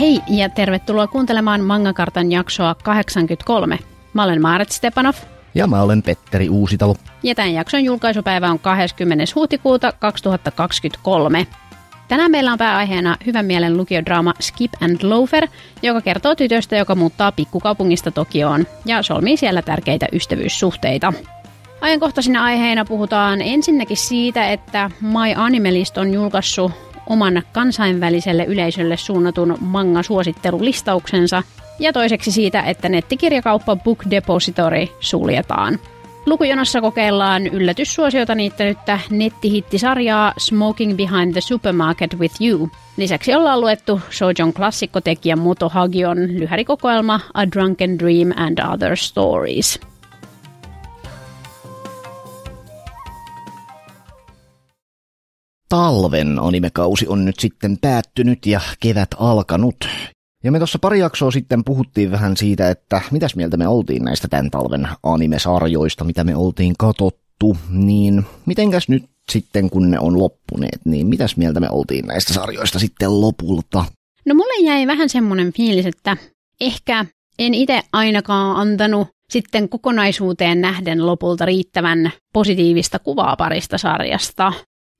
Hei ja tervetuloa kuuntelemaan Mangakartan jaksoa 83. Mä olen Maaret Stepanov. Ja mä olen Petteri Uusitalo. Ja tämän jakson julkaisupäivä on 20. huhtikuuta 2023. Tänään meillä on pääaiheena hyvän mielen lukiodraama Skip and Loafer, joka kertoo tytöstä, joka muuttaa pikkukaupungista Tokioon ja solmii siellä tärkeitä ystävyyssuhteita. Ajankohtaisina aiheina puhutaan ensinnäkin siitä, että My Animalist on julkaissut oman kansainväliselle yleisölle suunnatun manga-suosittelulistauksensa ja toiseksi siitä, että nettikirjakauppa Book Depository suljetaan. Lukujonossa kokeillaan yllätyssuosiota niittänyttä nettihittisarjaa Smoking Behind the Supermarket with You. Lisäksi ollaan luettu Sojon klassikkotekijä Moto Hagion lyhärikokoelma A Drunken Dream and Other Stories. talven animekausi on nyt sitten päättynyt ja kevät alkanut. Ja me tuossa pari jaksoa sitten puhuttiin vähän siitä, että mitäs mieltä me oltiin näistä tämän talven animesarjoista, mitä me oltiin katottu, niin mitenkäs nyt sitten kun ne on loppuneet, niin mitäs mieltä me oltiin näistä sarjoista sitten lopulta? No mulle jäi vähän semmoinen fiilis, että ehkä en itse ainakaan antanut sitten kokonaisuuteen nähden lopulta riittävän positiivista kuvaa parista sarjasta.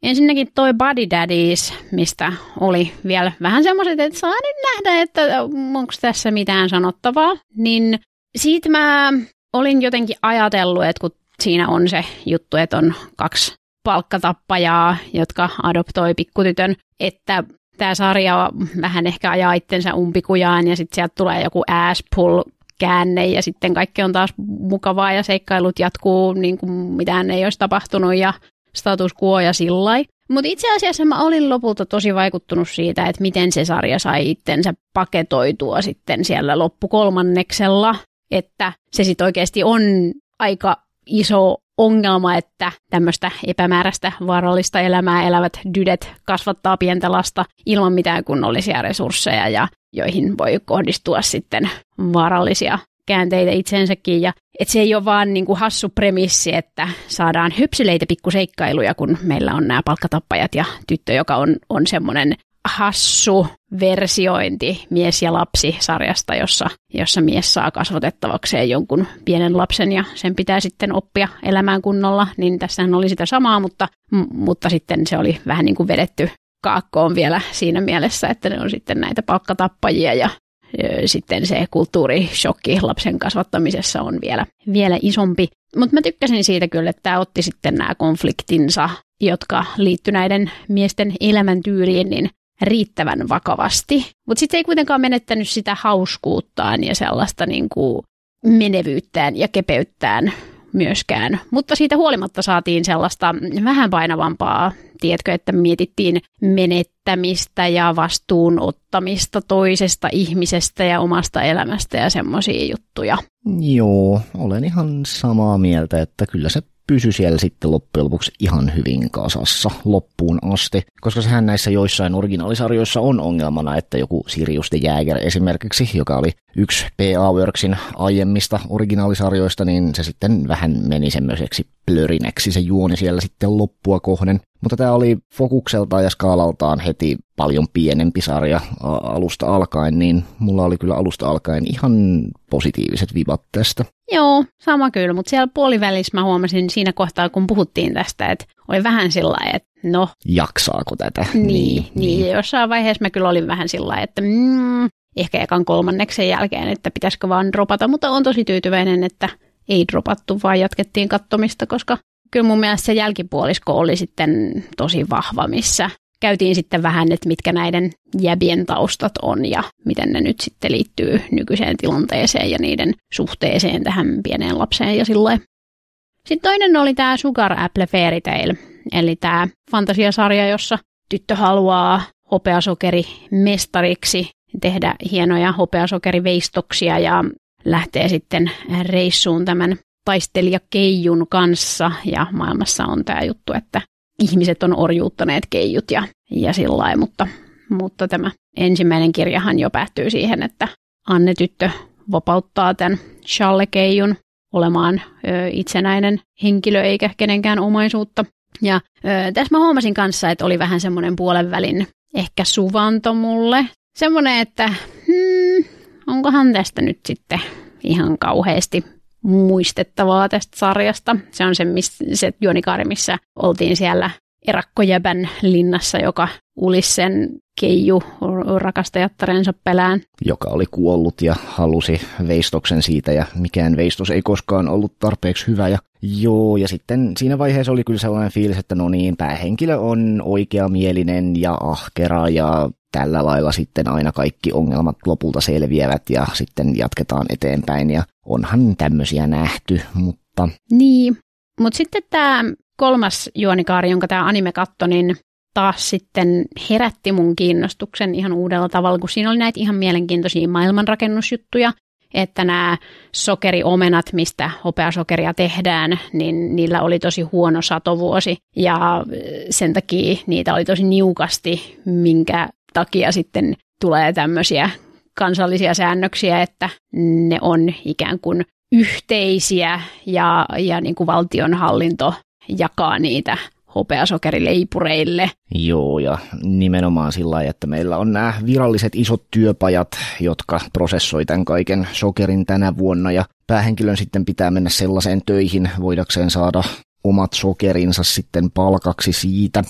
Ensinnäkin toi Body Daddies, mistä oli vielä vähän semmoiset, että saa nyt nähdä, että äh, onko tässä mitään sanottavaa. Niin siitä mä olin jotenkin ajatellut, että kun siinä on se juttu, että on kaksi palkkatappajaa, jotka adoptoi pikkutytön, että tämä sarja vähän ehkä ajaa itsensä umpikujaan ja sitten sieltä tulee joku ass pull käänne ja sitten kaikki on taas mukavaa ja seikkailut jatkuu niin kuin mitään ei olisi tapahtunut ja status quo ja sillai. Mutta itse asiassa mä olin lopulta tosi vaikuttunut siitä, että miten se sarja sai itsensä paketoitua sitten siellä loppukolmanneksella. Että se sitten oikeasti on aika iso ongelma, että tämmöistä epämääräistä vaarallista elämää elävät dydet kasvattaa pientä lasta ilman mitään kunnollisia resursseja ja joihin voi kohdistua sitten vaarallisia käänteitä itsensäkin. Ja et se ei ole vaan niin kuin hassu premissi, että saadaan hypsileitä pikkuseikkailuja, kun meillä on nämä palkkatappajat ja tyttö, joka on, on semmoinen hassu versiointi mies ja lapsi sarjasta, jossa, jossa mies saa kasvatettavakseen jonkun pienen lapsen ja sen pitää sitten oppia elämään kunnolla, niin tässähän oli sitä samaa, mutta, m- mutta sitten se oli vähän niin kuin vedetty kaakkoon vielä siinä mielessä, että ne on sitten näitä palkkatappajia ja sitten se kulttuurishokki lapsen kasvattamisessa on vielä, vielä isompi. Mutta mä tykkäsin siitä kyllä, että tämä otti sitten nämä konfliktinsa, jotka liittyi näiden miesten elämäntyyliin, niin riittävän vakavasti. Mutta sitten ei kuitenkaan menettänyt sitä hauskuuttaan ja sellaista niin kuin menevyyttään ja kepeyttään myöskään. Mutta siitä huolimatta saatiin sellaista vähän painavampaa, tiedätkö, että mietittiin menettämistä ja vastuun ottamista toisesta ihmisestä ja omasta elämästä ja semmoisia juttuja. Joo, olen ihan samaa mieltä, että kyllä se pysy siellä sitten loppujen lopuksi ihan hyvin kasassa loppuun asti, koska sehän näissä joissain originaalisarjoissa on ongelmana, että joku Sirius the Jäger esimerkiksi, joka oli yksi PA Worksin aiemmista originaalisarjoista, niin se sitten vähän meni semmoiseksi plörinäksi se juoni siellä sitten loppua kohden. Mutta tämä oli fokukselta ja skaalaltaan heti paljon pienempi sarja alusta alkaen, niin mulla oli kyllä alusta alkaen ihan positiiviset vibat tästä. Joo, sama kyllä, mutta siellä puolivälissä mä huomasin siinä kohtaa, kun puhuttiin tästä, että oli vähän sillä että no. Jaksaako tätä? Niin, niin, niin. niin. jossain vaiheessa mä kyllä olin vähän sillä että mm, ehkä ekan kolmanneksen jälkeen, että pitäisikö vaan dropata, mutta on tosi tyytyväinen, että ei dropattu, vaan jatkettiin kattomista, koska kyllä mun mielestä se jälkipuolisko oli sitten tosi vahva, missä käytiin sitten vähän, että mitkä näiden jäbien taustat on ja miten ne nyt sitten liittyy nykyiseen tilanteeseen ja niiden suhteeseen tähän pieneen lapseen ja sille. Sitten toinen oli tämä Sugar Apple Fairy Tale, eli tämä fantasiasarja, jossa tyttö haluaa hopeasokeri mestariksi tehdä hienoja hopeasokeriveistoksia ja lähtee sitten reissuun tämän taistelijakeijun kanssa ja maailmassa on tämä juttu, että ihmiset on orjuuttaneet keijut ja, ja sillä lailla, mutta, mutta tämä ensimmäinen kirjahan jo päättyy siihen, että Anne tyttö vapauttaa tämän Charles-keijun olemaan ö, itsenäinen henkilö eikä kenenkään omaisuutta. Ja ö, tässä mä huomasin kanssa, että oli vähän semmoinen puolen välin ehkä suvanto mulle. Semmoinen, että hmm, onkohan tästä nyt sitten ihan kauheasti muistettavaa tästä sarjasta. Se on se, miss, se juonikaari, missä oltiin siellä erakkojäbän linnassa, joka uli sen keiju rakastajattarensa pelään. Joka oli kuollut ja halusi veistoksen siitä ja mikään veistos ei koskaan ollut tarpeeksi hyvä ja Joo, ja sitten siinä vaiheessa oli kyllä sellainen fiilis, että no niin, päähenkilö on oikeamielinen ja ahkera ja tällä lailla sitten aina kaikki ongelmat lopulta selviävät ja sitten jatketaan eteenpäin ja onhan tämmöisiä nähty, mutta... Niin, mutta sitten tämä kolmas juonikaari, jonka tämä anime katto, niin taas sitten herätti mun kiinnostuksen ihan uudella tavalla, kun siinä oli näitä ihan mielenkiintoisia maailmanrakennusjuttuja, että nämä sokeriomenat, mistä hopeasokeria tehdään, niin niillä oli tosi huono satovuosi ja sen takia niitä oli tosi niukasti, minkä takia sitten tulee tämmöisiä kansallisia säännöksiä, että ne on ikään kuin yhteisiä ja, ja niin kuin valtionhallinto jakaa niitä hopeasokerileipureille. Joo, ja nimenomaan sillä lailla, että meillä on nämä viralliset isot työpajat, jotka prosessoi tämän kaiken sokerin tänä vuonna, ja päähenkilön sitten pitää mennä sellaiseen töihin voidakseen saada omat sokerinsa sitten palkaksi siitä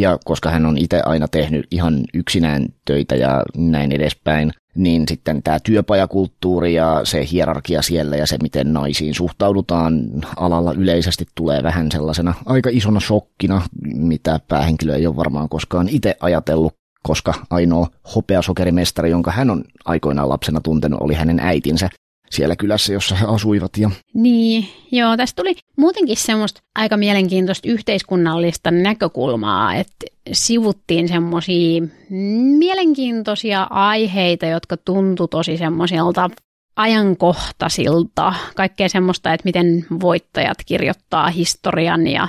ja koska hän on itse aina tehnyt ihan yksinään töitä ja näin edespäin, niin sitten tämä työpajakulttuuri ja se hierarkia siellä ja se, miten naisiin suhtaudutaan alalla yleisesti tulee vähän sellaisena aika isona shokkina, mitä päähenkilö ei ole varmaan koskaan itse ajatellut, koska ainoa hopeasokerimestari, jonka hän on aikoinaan lapsena tuntenut, oli hänen äitinsä, siellä kylässä, jossa he asuivat. Ja... Niin, joo, tästä tuli muutenkin semmoista aika mielenkiintoista yhteiskunnallista näkökulmaa, että sivuttiin semmoisia mielenkiintoisia aiheita, jotka tuntui tosi semmoisilta ajankohtaisilta, kaikkea semmoista, että miten voittajat kirjoittaa historian ja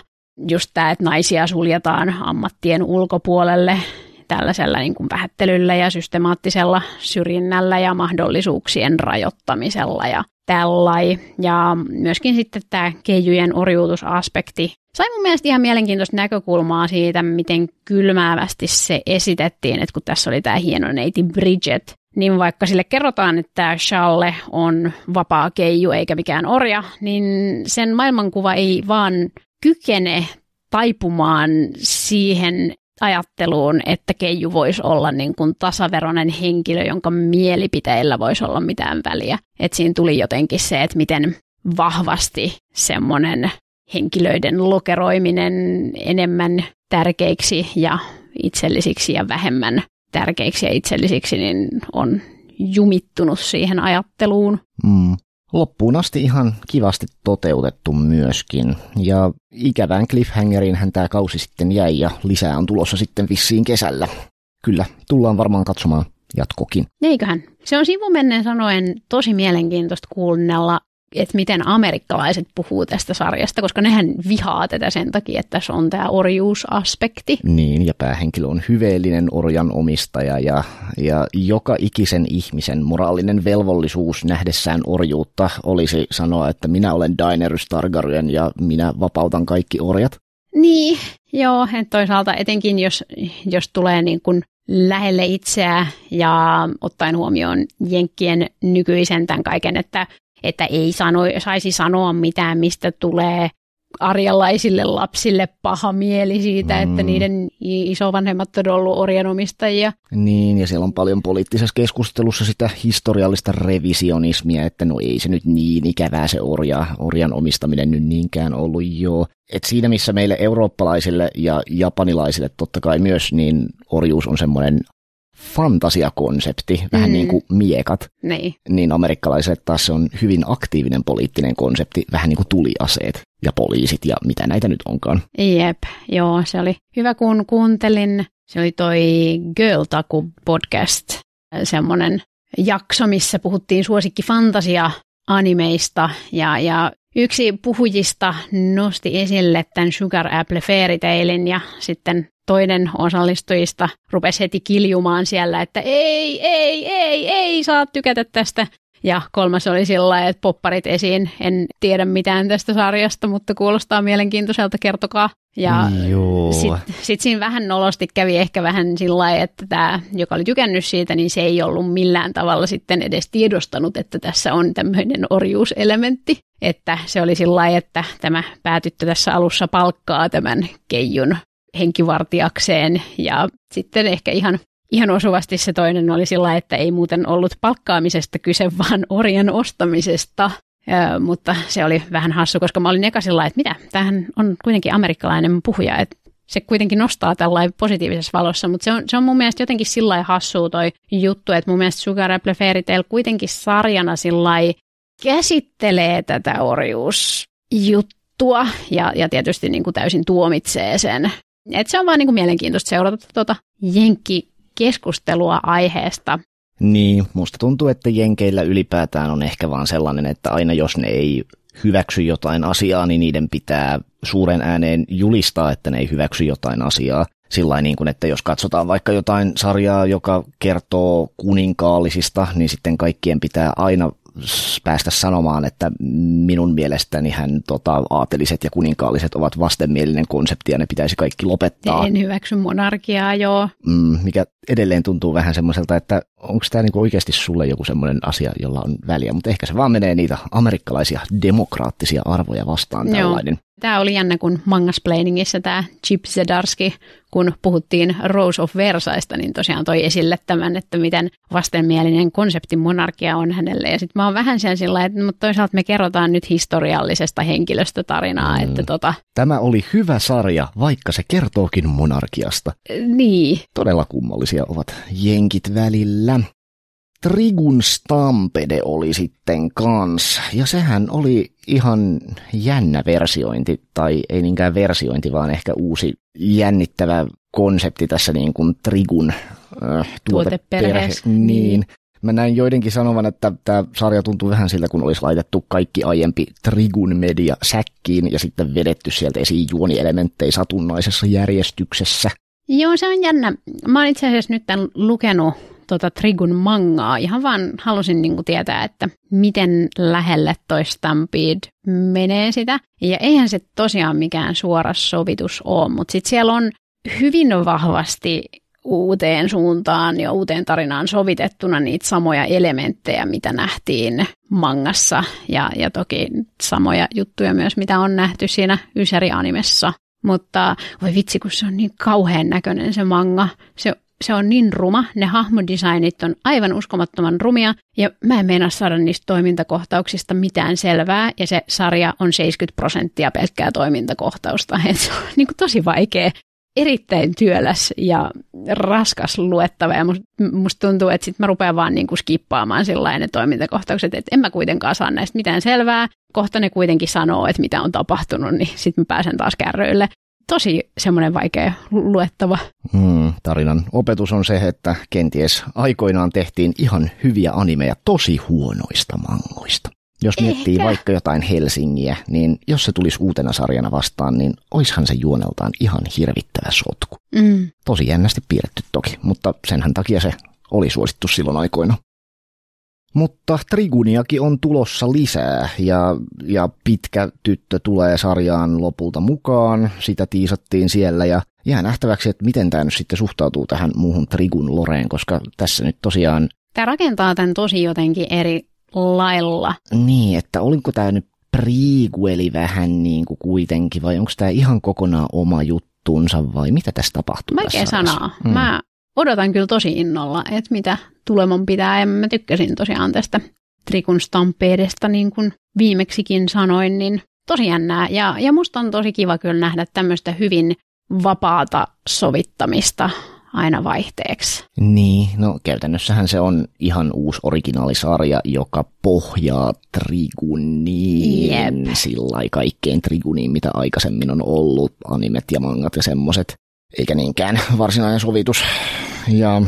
just tämä, että naisia suljetaan ammattien ulkopuolelle tällaisella niin kuin vähättelyllä ja systemaattisella syrjinnällä ja mahdollisuuksien rajoittamisella ja tällai. Ja myöskin sitten tämä keijujen orjuutusaspekti sai mun mielestä ihan mielenkiintoista näkökulmaa siitä, miten kylmäävästi se esitettiin, että kun tässä oli tämä hieno neiti Bridget, niin vaikka sille kerrotaan, että Charles on vapaa keiju eikä mikään orja, niin sen maailmankuva ei vaan kykene taipumaan siihen ajatteluun, että Keiju voisi olla niin kuin tasaveroinen henkilö, jonka mielipiteillä voisi olla mitään väliä. Et siinä tuli jotenkin se, että miten vahvasti semmoinen henkilöiden lokeroiminen enemmän tärkeiksi ja itsellisiksi ja vähemmän tärkeiksi ja itsellisiksi, niin on jumittunut siihen ajatteluun. Mm loppuun asti ihan kivasti toteutettu myöskin. Ja ikävään cliffhangeriin hän tämä kausi sitten jäi ja lisää on tulossa sitten vissiin kesällä. Kyllä, tullaan varmaan katsomaan jatkokin. Eiköhän. Se on sivumenneen sanoen tosi mielenkiintoista kuunnella että miten amerikkalaiset puhuu tästä sarjasta, koska nehän vihaa tätä sen takia, että se on tämä orjuusaspekti. Niin, ja päähenkilö on hyveellinen orjan omistaja ja, ja joka ikisen ihmisen moraalinen velvollisuus nähdessään orjuutta olisi sanoa, että minä olen Daenerys Targaryen ja minä vapautan kaikki orjat. Niin, joo, toisaalta etenkin jos, jos tulee niin kuin lähelle itseä ja ottaen huomioon Jenkkien nykyisen tämän kaiken, että että ei sano, saisi sanoa mitään, mistä tulee arjalaisille lapsille paha mieli siitä, mm. että niiden isovanhemmat on ollut orjanomistajia. Niin, ja siellä on paljon poliittisessa keskustelussa sitä historiallista revisionismia, että no ei se nyt niin ikävää se orja, orjan omistaminen nyt niinkään ollut joo. Et siinä missä meille eurooppalaisille ja japanilaisille totta kai myös, niin orjuus on semmoinen fantasiakonsepti, vähän niin mm. niin kuin miekat, niin. niin amerikkalaisille taas se on hyvin aktiivinen poliittinen konsepti, vähän niin kuin tuliaseet ja poliisit ja mitä näitä nyt onkaan. Jep, joo, se oli hyvä kun kuuntelin, se oli toi Girl Taku podcast, semmoinen jakso, missä puhuttiin suosikki fantasia animeista ja, ja Yksi puhujista nosti esille tämän Sugar Apple Fairy Tailin ja sitten toinen osallistujista rupesi heti kiljumaan siellä, että ei, ei, ei, ei saa tykätä tästä ja kolmas oli sillä että popparit esiin. En tiedä mitään tästä sarjasta, mutta kuulostaa mielenkiintoiselta, kertokaa. Ja niin sitten sit siinä vähän nolosti kävi ehkä vähän sillä että tämä, joka oli tykännyt siitä, niin se ei ollut millään tavalla sitten edes tiedostanut, että tässä on tämmöinen orjuuselementti. Että se oli sillä että tämä päätyttö tässä alussa palkkaa tämän keijun henkivartijakseen ja sitten ehkä ihan ihan osuvasti se toinen oli sillä, että ei muuten ollut palkkaamisesta kyse, vaan orjan ostamisesta. Ja, mutta se oli vähän hassu, koska mä olin eka sillä että mitä, tämähän on kuitenkin amerikkalainen puhuja, että se kuitenkin nostaa tällainen positiivisessa valossa, mutta se on, se on mun mielestä jotenkin sillä hassu toi juttu, että mun mielestä Sugar Apple Fairy Tale kuitenkin sarjana sillä käsittelee tätä orjuusjuttua ja, ja tietysti niin kuin täysin tuomitsee sen. Et se on vaan niin kuin mielenkiintoista seurata tuota jenkki keskustelua aiheesta. Niin, musta tuntuu, että Jenkeillä ylipäätään on ehkä vaan sellainen, että aina jos ne ei hyväksy jotain asiaa, niin niiden pitää suuren ääneen julistaa, että ne ei hyväksy jotain asiaa. Sillä niin kuin, että jos katsotaan vaikka jotain sarjaa, joka kertoo kuninkaallisista, niin sitten kaikkien pitää aina päästä sanomaan, että minun mielestäni hän tota, aateliset ja kuninkaalliset ovat vastenmielinen konsepti ja ne pitäisi kaikki lopettaa. En hyväksy monarkiaa, joo. Mm, mikä edelleen tuntuu vähän semmoiselta, että onko tämä niinku oikeasti sulle joku semmoinen asia, jolla on väliä, mutta ehkä se vaan menee niitä amerikkalaisia demokraattisia arvoja vastaan joo. tällainen. Tämä oli jännä, kun Mangasplainingissa tämä Chip Zedarski, kun puhuttiin Rose of Versaista, niin tosiaan toi esille tämän, että miten vastenmielinen konsepti monarkia on hänelle. Ja sitten mä oon vähän sen sillä että mutta toisaalta me kerrotaan nyt historiallisesta henkilöstä tarinaa. Mm. Että tota... Tämä oli hyvä sarja, vaikka se kertookin monarkiasta. Niin. Todella kummallisia ovat jenkit välillä. Trigun Stampede oli sitten kans, ja sehän oli ihan jännä versiointi, tai ei niinkään versiointi, vaan ehkä uusi jännittävä konsepti tässä niin kuin Trigun äh, tuoteperhe. Niin. niin. Mä näin joidenkin sanovan, että tämä sarja tuntuu vähän siltä, kun olisi laitettu kaikki aiempi Trigun media säkkiin ja sitten vedetty sieltä esiin juonielementtejä satunnaisessa järjestyksessä. Joo, se on jännä. Mä oon itse asiassa nyt tämän lukenut tuota Trigun mangaa. Ihan vaan halusin niin kuin tietää, että miten lähelle toi Stampede menee sitä. Ja eihän se tosiaan mikään suora sovitus ole, mutta sitten siellä on hyvin vahvasti uuteen suuntaan ja uuteen tarinaan sovitettuna niitä samoja elementtejä, mitä nähtiin mangassa ja, ja toki samoja juttuja myös, mitä on nähty siinä Ysäri-animessa. Mutta voi vitsi, kun se on niin kauhean näköinen se manga. Se se on niin ruma, ne hahmodesignit on aivan uskomattoman rumia, ja mä en meinaa saada niistä toimintakohtauksista mitään selvää, ja se sarja on 70 prosenttia pelkkää toimintakohtausta, Et se on niin kuin tosi vaikea, erittäin työläs ja raskas luettava, ja musta, tuntuu, että sit mä rupean vaan niin kuin skippaamaan ne toimintakohtaukset, että en mä kuitenkaan saa näistä mitään selvää, kohta ne kuitenkin sanoo, että mitä on tapahtunut, niin sitten mä pääsen taas kärryille tosi semmoinen vaikea luettava. Mm, tarinan opetus on se, että kenties aikoinaan tehtiin ihan hyviä animeja tosi huonoista mangoista. Jos Ehkä. miettii vaikka jotain Helsingiä, niin jos se tulisi uutena sarjana vastaan, niin oishan se juoneltaan ihan hirvittävä sotku. Mm. Tosi jännästi piirretty toki, mutta senhän takia se oli suosittu silloin aikoina. Mutta Triguniakin on tulossa lisää ja, ja pitkä tyttö tulee sarjaan lopulta mukaan. Sitä tiisattiin siellä ja jää nähtäväksi, että miten tämä nyt sitten suhtautuu tähän muuhun Trigun Loreen, koska tässä nyt tosiaan... Tämä rakentaa tämän tosi jotenkin eri lailla. Niin, että olinko tämä nyt prequeli vähän niin kuin kuitenkin vai onko tämä ihan kokonaan oma juttu? juttuunsa vai mitä tässä tapahtuu? Mä tässä sanaa. Mm. Mä odotan kyllä tosi innolla, että mitä tuleman pitää. Ja mä tykkäsin tosiaan tästä Trikun Stampeedesta, niin kuin viimeksikin sanoin, niin tosi jännää. Ja, ja musta on tosi kiva kyllä nähdä tämmöistä hyvin vapaata sovittamista aina vaihteeksi. Niin, no käytännössähän se on ihan uusi originaalisarja, joka pohjaa Triguniin, Jep. sillä kaikkeen Triguniin, mitä aikaisemmin on ollut, animet ja mangat ja semmoset. Eikä niinkään varsinainen sovitus ja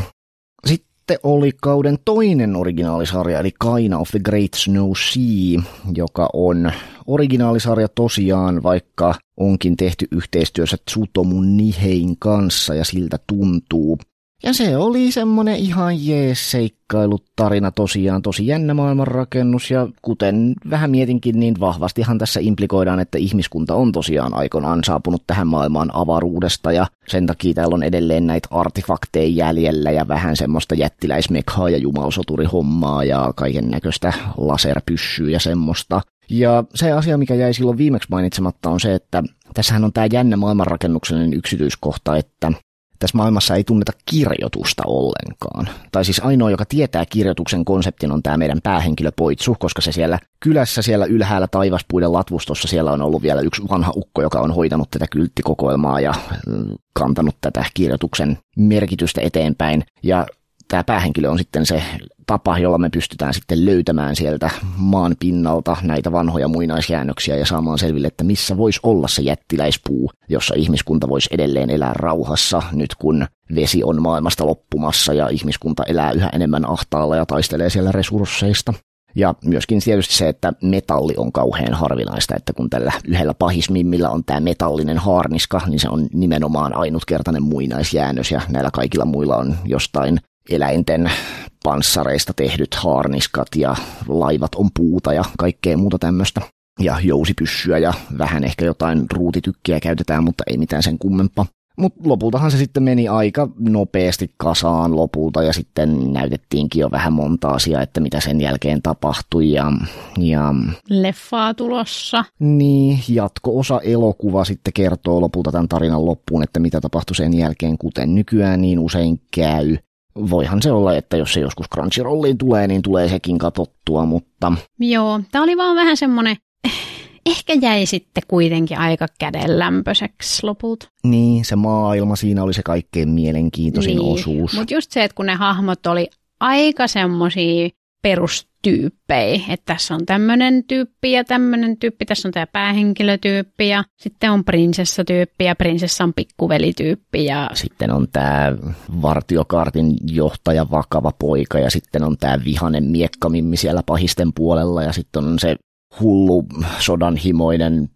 sitten oli kauden toinen originaalisarja, eli Kaina of the Great Snow Sea, joka on originaalisarja tosiaan, vaikka onkin tehty yhteistyössä Tsutomu Nihein kanssa ja siltä tuntuu. Ja se oli semmonen ihan jees seikkailutarina tosiaan, tosi jännä maailmanrakennus ja kuten vähän mietinkin, niin vahvastihan tässä implikoidaan, että ihmiskunta on tosiaan aikoinaan saapunut tähän maailmaan avaruudesta ja sen takia täällä on edelleen näitä artefakteja jäljellä ja vähän semmoista jättiläismekhaa ja jumalsoturihommaa ja kaiken näköistä laserpyssyä ja semmoista. Ja se asia, mikä jäi silloin viimeksi mainitsematta, on se, että tässähän on tämä jännä maailmanrakennuksellinen yksityiskohta, että tässä maailmassa ei tunneta kirjoitusta ollenkaan. Tai siis ainoa, joka tietää kirjoituksen konseptin, on tämä meidän päähenkilö Poitsu, koska se siellä kylässä siellä ylhäällä taivaspuiden latvustossa siellä on ollut vielä yksi vanha ukko, joka on hoitanut tätä kylttikokoelmaa ja mm, kantanut tätä kirjoituksen merkitystä eteenpäin. Ja tämä päähenkilö on sitten se tapa, jolla me pystytään sitten löytämään sieltä maan pinnalta näitä vanhoja muinaisjäännöksiä ja saamaan selville, että missä voisi olla se jättiläispuu, jossa ihmiskunta voisi edelleen elää rauhassa nyt kun vesi on maailmasta loppumassa ja ihmiskunta elää yhä enemmän ahtaalla ja taistelee siellä resursseista. Ja myöskin tietysti se, että metalli on kauhean harvinaista, että kun tällä yhdellä pahismimmillä on tämä metallinen haarniska, niin se on nimenomaan ainutkertainen muinaisjäännös ja näillä kaikilla muilla on jostain eläinten panssareista tehdyt haarniskat ja laivat on puuta ja kaikkea muuta tämmöistä. Ja jousipyssyä ja vähän ehkä jotain ruutitykkiä käytetään, mutta ei mitään sen kummempaa. Mutta lopultahan se sitten meni aika nopeasti kasaan lopulta ja sitten näytettiinkin jo vähän monta asiaa, että mitä sen jälkeen tapahtui ja... ja... Leffaa tulossa. Niin, jatko-osa elokuva sitten kertoo lopulta tämän tarinan loppuun, että mitä tapahtui sen jälkeen, kuten nykyään niin usein käy voihan se olla, että jos se joskus Crunchyrolliin tulee, niin tulee sekin katottua, mutta... Joo, tämä oli vaan vähän semmoinen, ehkä jäi sitten kuitenkin aika lämpöiseksi lopulta. Niin, se maailma siinä oli se kaikkein mielenkiintoisin niin, osuus. Mutta just se, että kun ne hahmot oli aika semmoisia perust tyyppejä, että tässä on tämmöinen tyyppi ja tämmöinen tyyppi, tässä on tämä päähenkilötyyppi ja sitten on prinsessatyyppi ja prinsessan pikkuvelityyppi. Ja... Sitten on tämä vartiokaartin johtaja vakava poika ja sitten on tämä vihanen miekkamimmi siellä pahisten puolella ja sitten on se hullu sodanhimoinen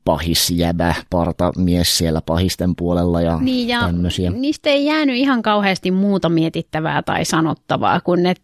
parta mies siellä pahisten puolella ja, niin ja tämmöisiä. Niistä ei jäänyt ihan kauheasti muuta mietittävää tai sanottavaa, kun et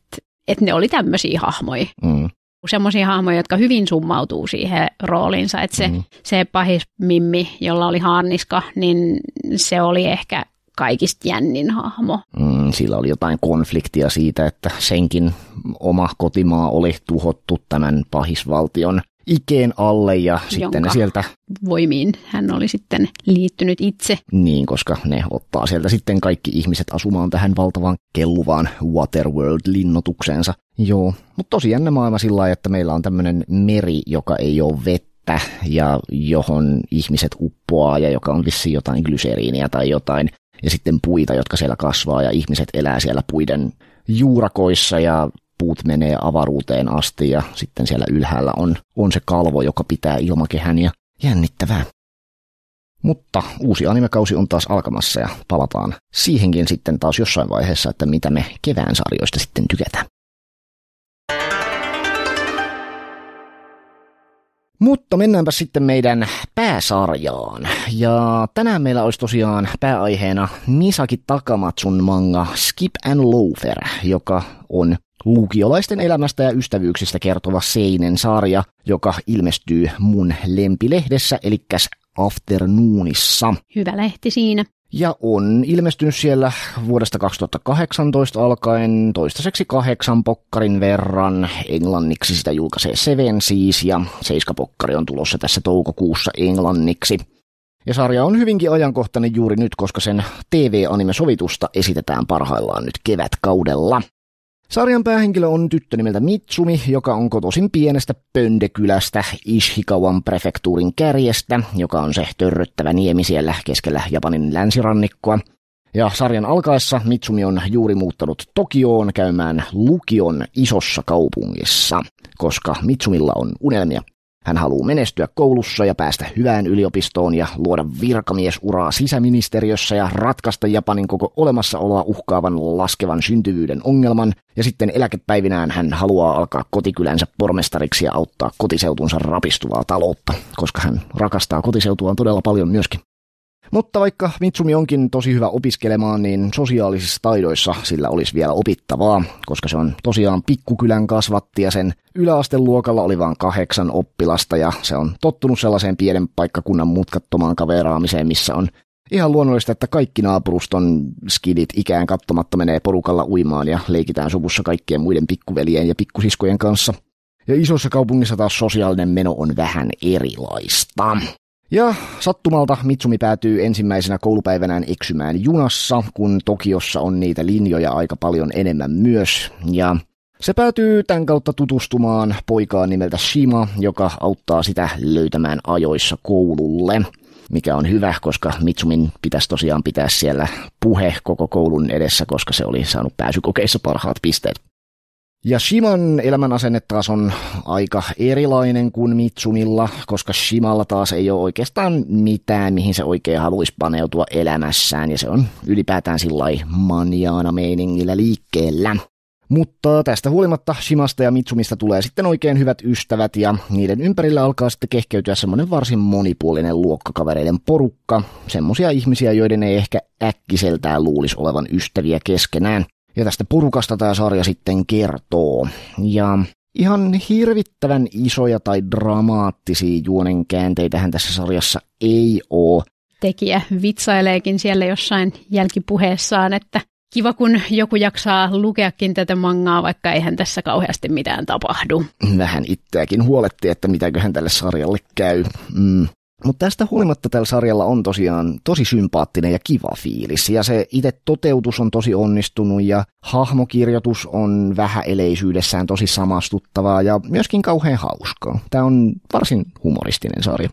että ne oli tämmöisiä hahmoja. Mm. Semmoisia hahmoja, jotka hyvin summautuu siihen roolinsa. Että se, mm. se pahis mimmi, jolla oli haarniska, niin se oli ehkä kaikista jännin hahmo. Mm, sillä oli jotain konfliktia siitä, että senkin oma kotimaa oli tuhottu tämän pahisvaltion Ikeen alle ja sitten ne sieltä... voimiin hän oli sitten liittynyt itse. Niin, koska ne ottaa sieltä sitten kaikki ihmiset asumaan tähän valtavaan kelluvaan Waterworld-linnotukseensa. Joo, mutta tosiaan ne maailma sillä lailla, että meillä on tämmöinen meri, joka ei ole vettä ja johon ihmiset uppoaa ja joka on vissi jotain glyseriiniä tai jotain. Ja sitten puita, jotka siellä kasvaa ja ihmiset elää siellä puiden juurakoissa ja puut menee avaruuteen asti ja sitten siellä ylhäällä on, on se kalvo, joka pitää ilmakehän ja jännittävää. Mutta uusi animekausi on taas alkamassa ja palataan siihenkin sitten taas jossain vaiheessa, että mitä me kevään sarjoista sitten tykätään. Mutta mennäänpä sitten meidän pääsarjaan. Ja tänään meillä olisi tosiaan pääaiheena Misaki Takamatsun manga Skip and Loafer, joka on lukiolaisten elämästä ja ystävyyksistä kertova Seinen sarja, joka ilmestyy mun lempilehdessä, eli Afternoonissa. Hyvä lehti siinä. Ja on ilmestynyt siellä vuodesta 2018 alkaen toistaiseksi kahdeksan pokkarin verran. Englanniksi sitä julkaisee Seven siis, ja pokkari on tulossa tässä toukokuussa englanniksi. Ja sarja on hyvinkin ajankohtainen juuri nyt, koska sen TV-anime-sovitusta esitetään parhaillaan nyt kevätkaudella. Sarjan päähenkilö on tyttö nimeltä Mitsumi, joka on kotoisin pienestä pöndekylästä Ishikawan prefektuurin kärjestä, joka on se törröttävä niemi siellä keskellä Japanin länsirannikkoa. Ja sarjan alkaessa Mitsumi on juuri muuttanut Tokioon käymään lukion isossa kaupungissa, koska Mitsumilla on unelmia hän haluaa menestyä koulussa ja päästä hyvään yliopistoon ja luoda virkamiesuraa sisäministeriössä ja ratkaista Japanin koko olemassaoloa uhkaavan laskevan syntyvyyden ongelman. Ja sitten eläkepäivinään hän haluaa alkaa kotikylänsä pormestariksi ja auttaa kotiseutunsa rapistuvaa taloutta, koska hän rakastaa kotiseutuaan todella paljon myöskin. Mutta vaikka Mitsumi onkin tosi hyvä opiskelemaan, niin sosiaalisissa taidoissa sillä olisi vielä opittavaa, koska se on tosiaan pikkukylän kasvatti ja sen yläasteluokalla oli vain kahdeksan oppilasta ja se on tottunut sellaiseen pienen paikkakunnan mutkattomaan kaveraamiseen, missä on ihan luonnollista, että kaikki naapuruston skidit ikään kattomatta menee porukalla uimaan ja leikitään suvussa kaikkien muiden pikkuveljen ja pikkusiskojen kanssa. Ja isossa kaupungissa taas sosiaalinen meno on vähän erilaista. Ja sattumalta Mitsumi päätyy ensimmäisenä koulupäivänään eksymään junassa, kun Tokiossa on niitä linjoja aika paljon enemmän myös. Ja se päätyy tämän kautta tutustumaan poikaan nimeltä Shima, joka auttaa sitä löytämään ajoissa koululle. Mikä on hyvä, koska Mitsumin pitäisi tosiaan pitää siellä puhe koko koulun edessä, koska se oli saanut pääsykokeissa parhaat pisteet. Ja Shiman elämänasenne taas on aika erilainen kuin Mitsunilla, koska Shimalla taas ei ole oikeastaan mitään, mihin se oikein haluaisi paneutua elämässään, ja se on ylipäätään sillä maniaana meiningillä liikkeellä. Mutta tästä huolimatta Shimasta ja Mitsumista tulee sitten oikein hyvät ystävät ja niiden ympärillä alkaa sitten kehkeytyä semmoinen varsin monipuolinen luokkakavereiden porukka. Semmoisia ihmisiä, joiden ei ehkä äkkiseltään luulisi olevan ystäviä keskenään. Ja tästä purukasta tämä sarja sitten kertoo. Ja ihan hirvittävän isoja tai dramaattisia juonen hän tässä sarjassa ei oo. Tekijä vitsaileekin siellä jossain jälkipuheessaan, että kiva kun joku jaksaa lukeakin tätä mangaa, vaikka eihän tässä kauheasti mitään tapahdu. Vähän itseäkin huoletti, että mitäköhän tälle sarjalle käy. Mm. Mutta tästä huolimatta tällä sarjalla on tosiaan tosi sympaattinen ja kiva fiilis, ja se itse toteutus on tosi onnistunut, ja hahmokirjoitus on vähän eleisyydessään tosi samastuttavaa, ja myöskin kauhean hauskaa. Tämä on varsin humoristinen sarja.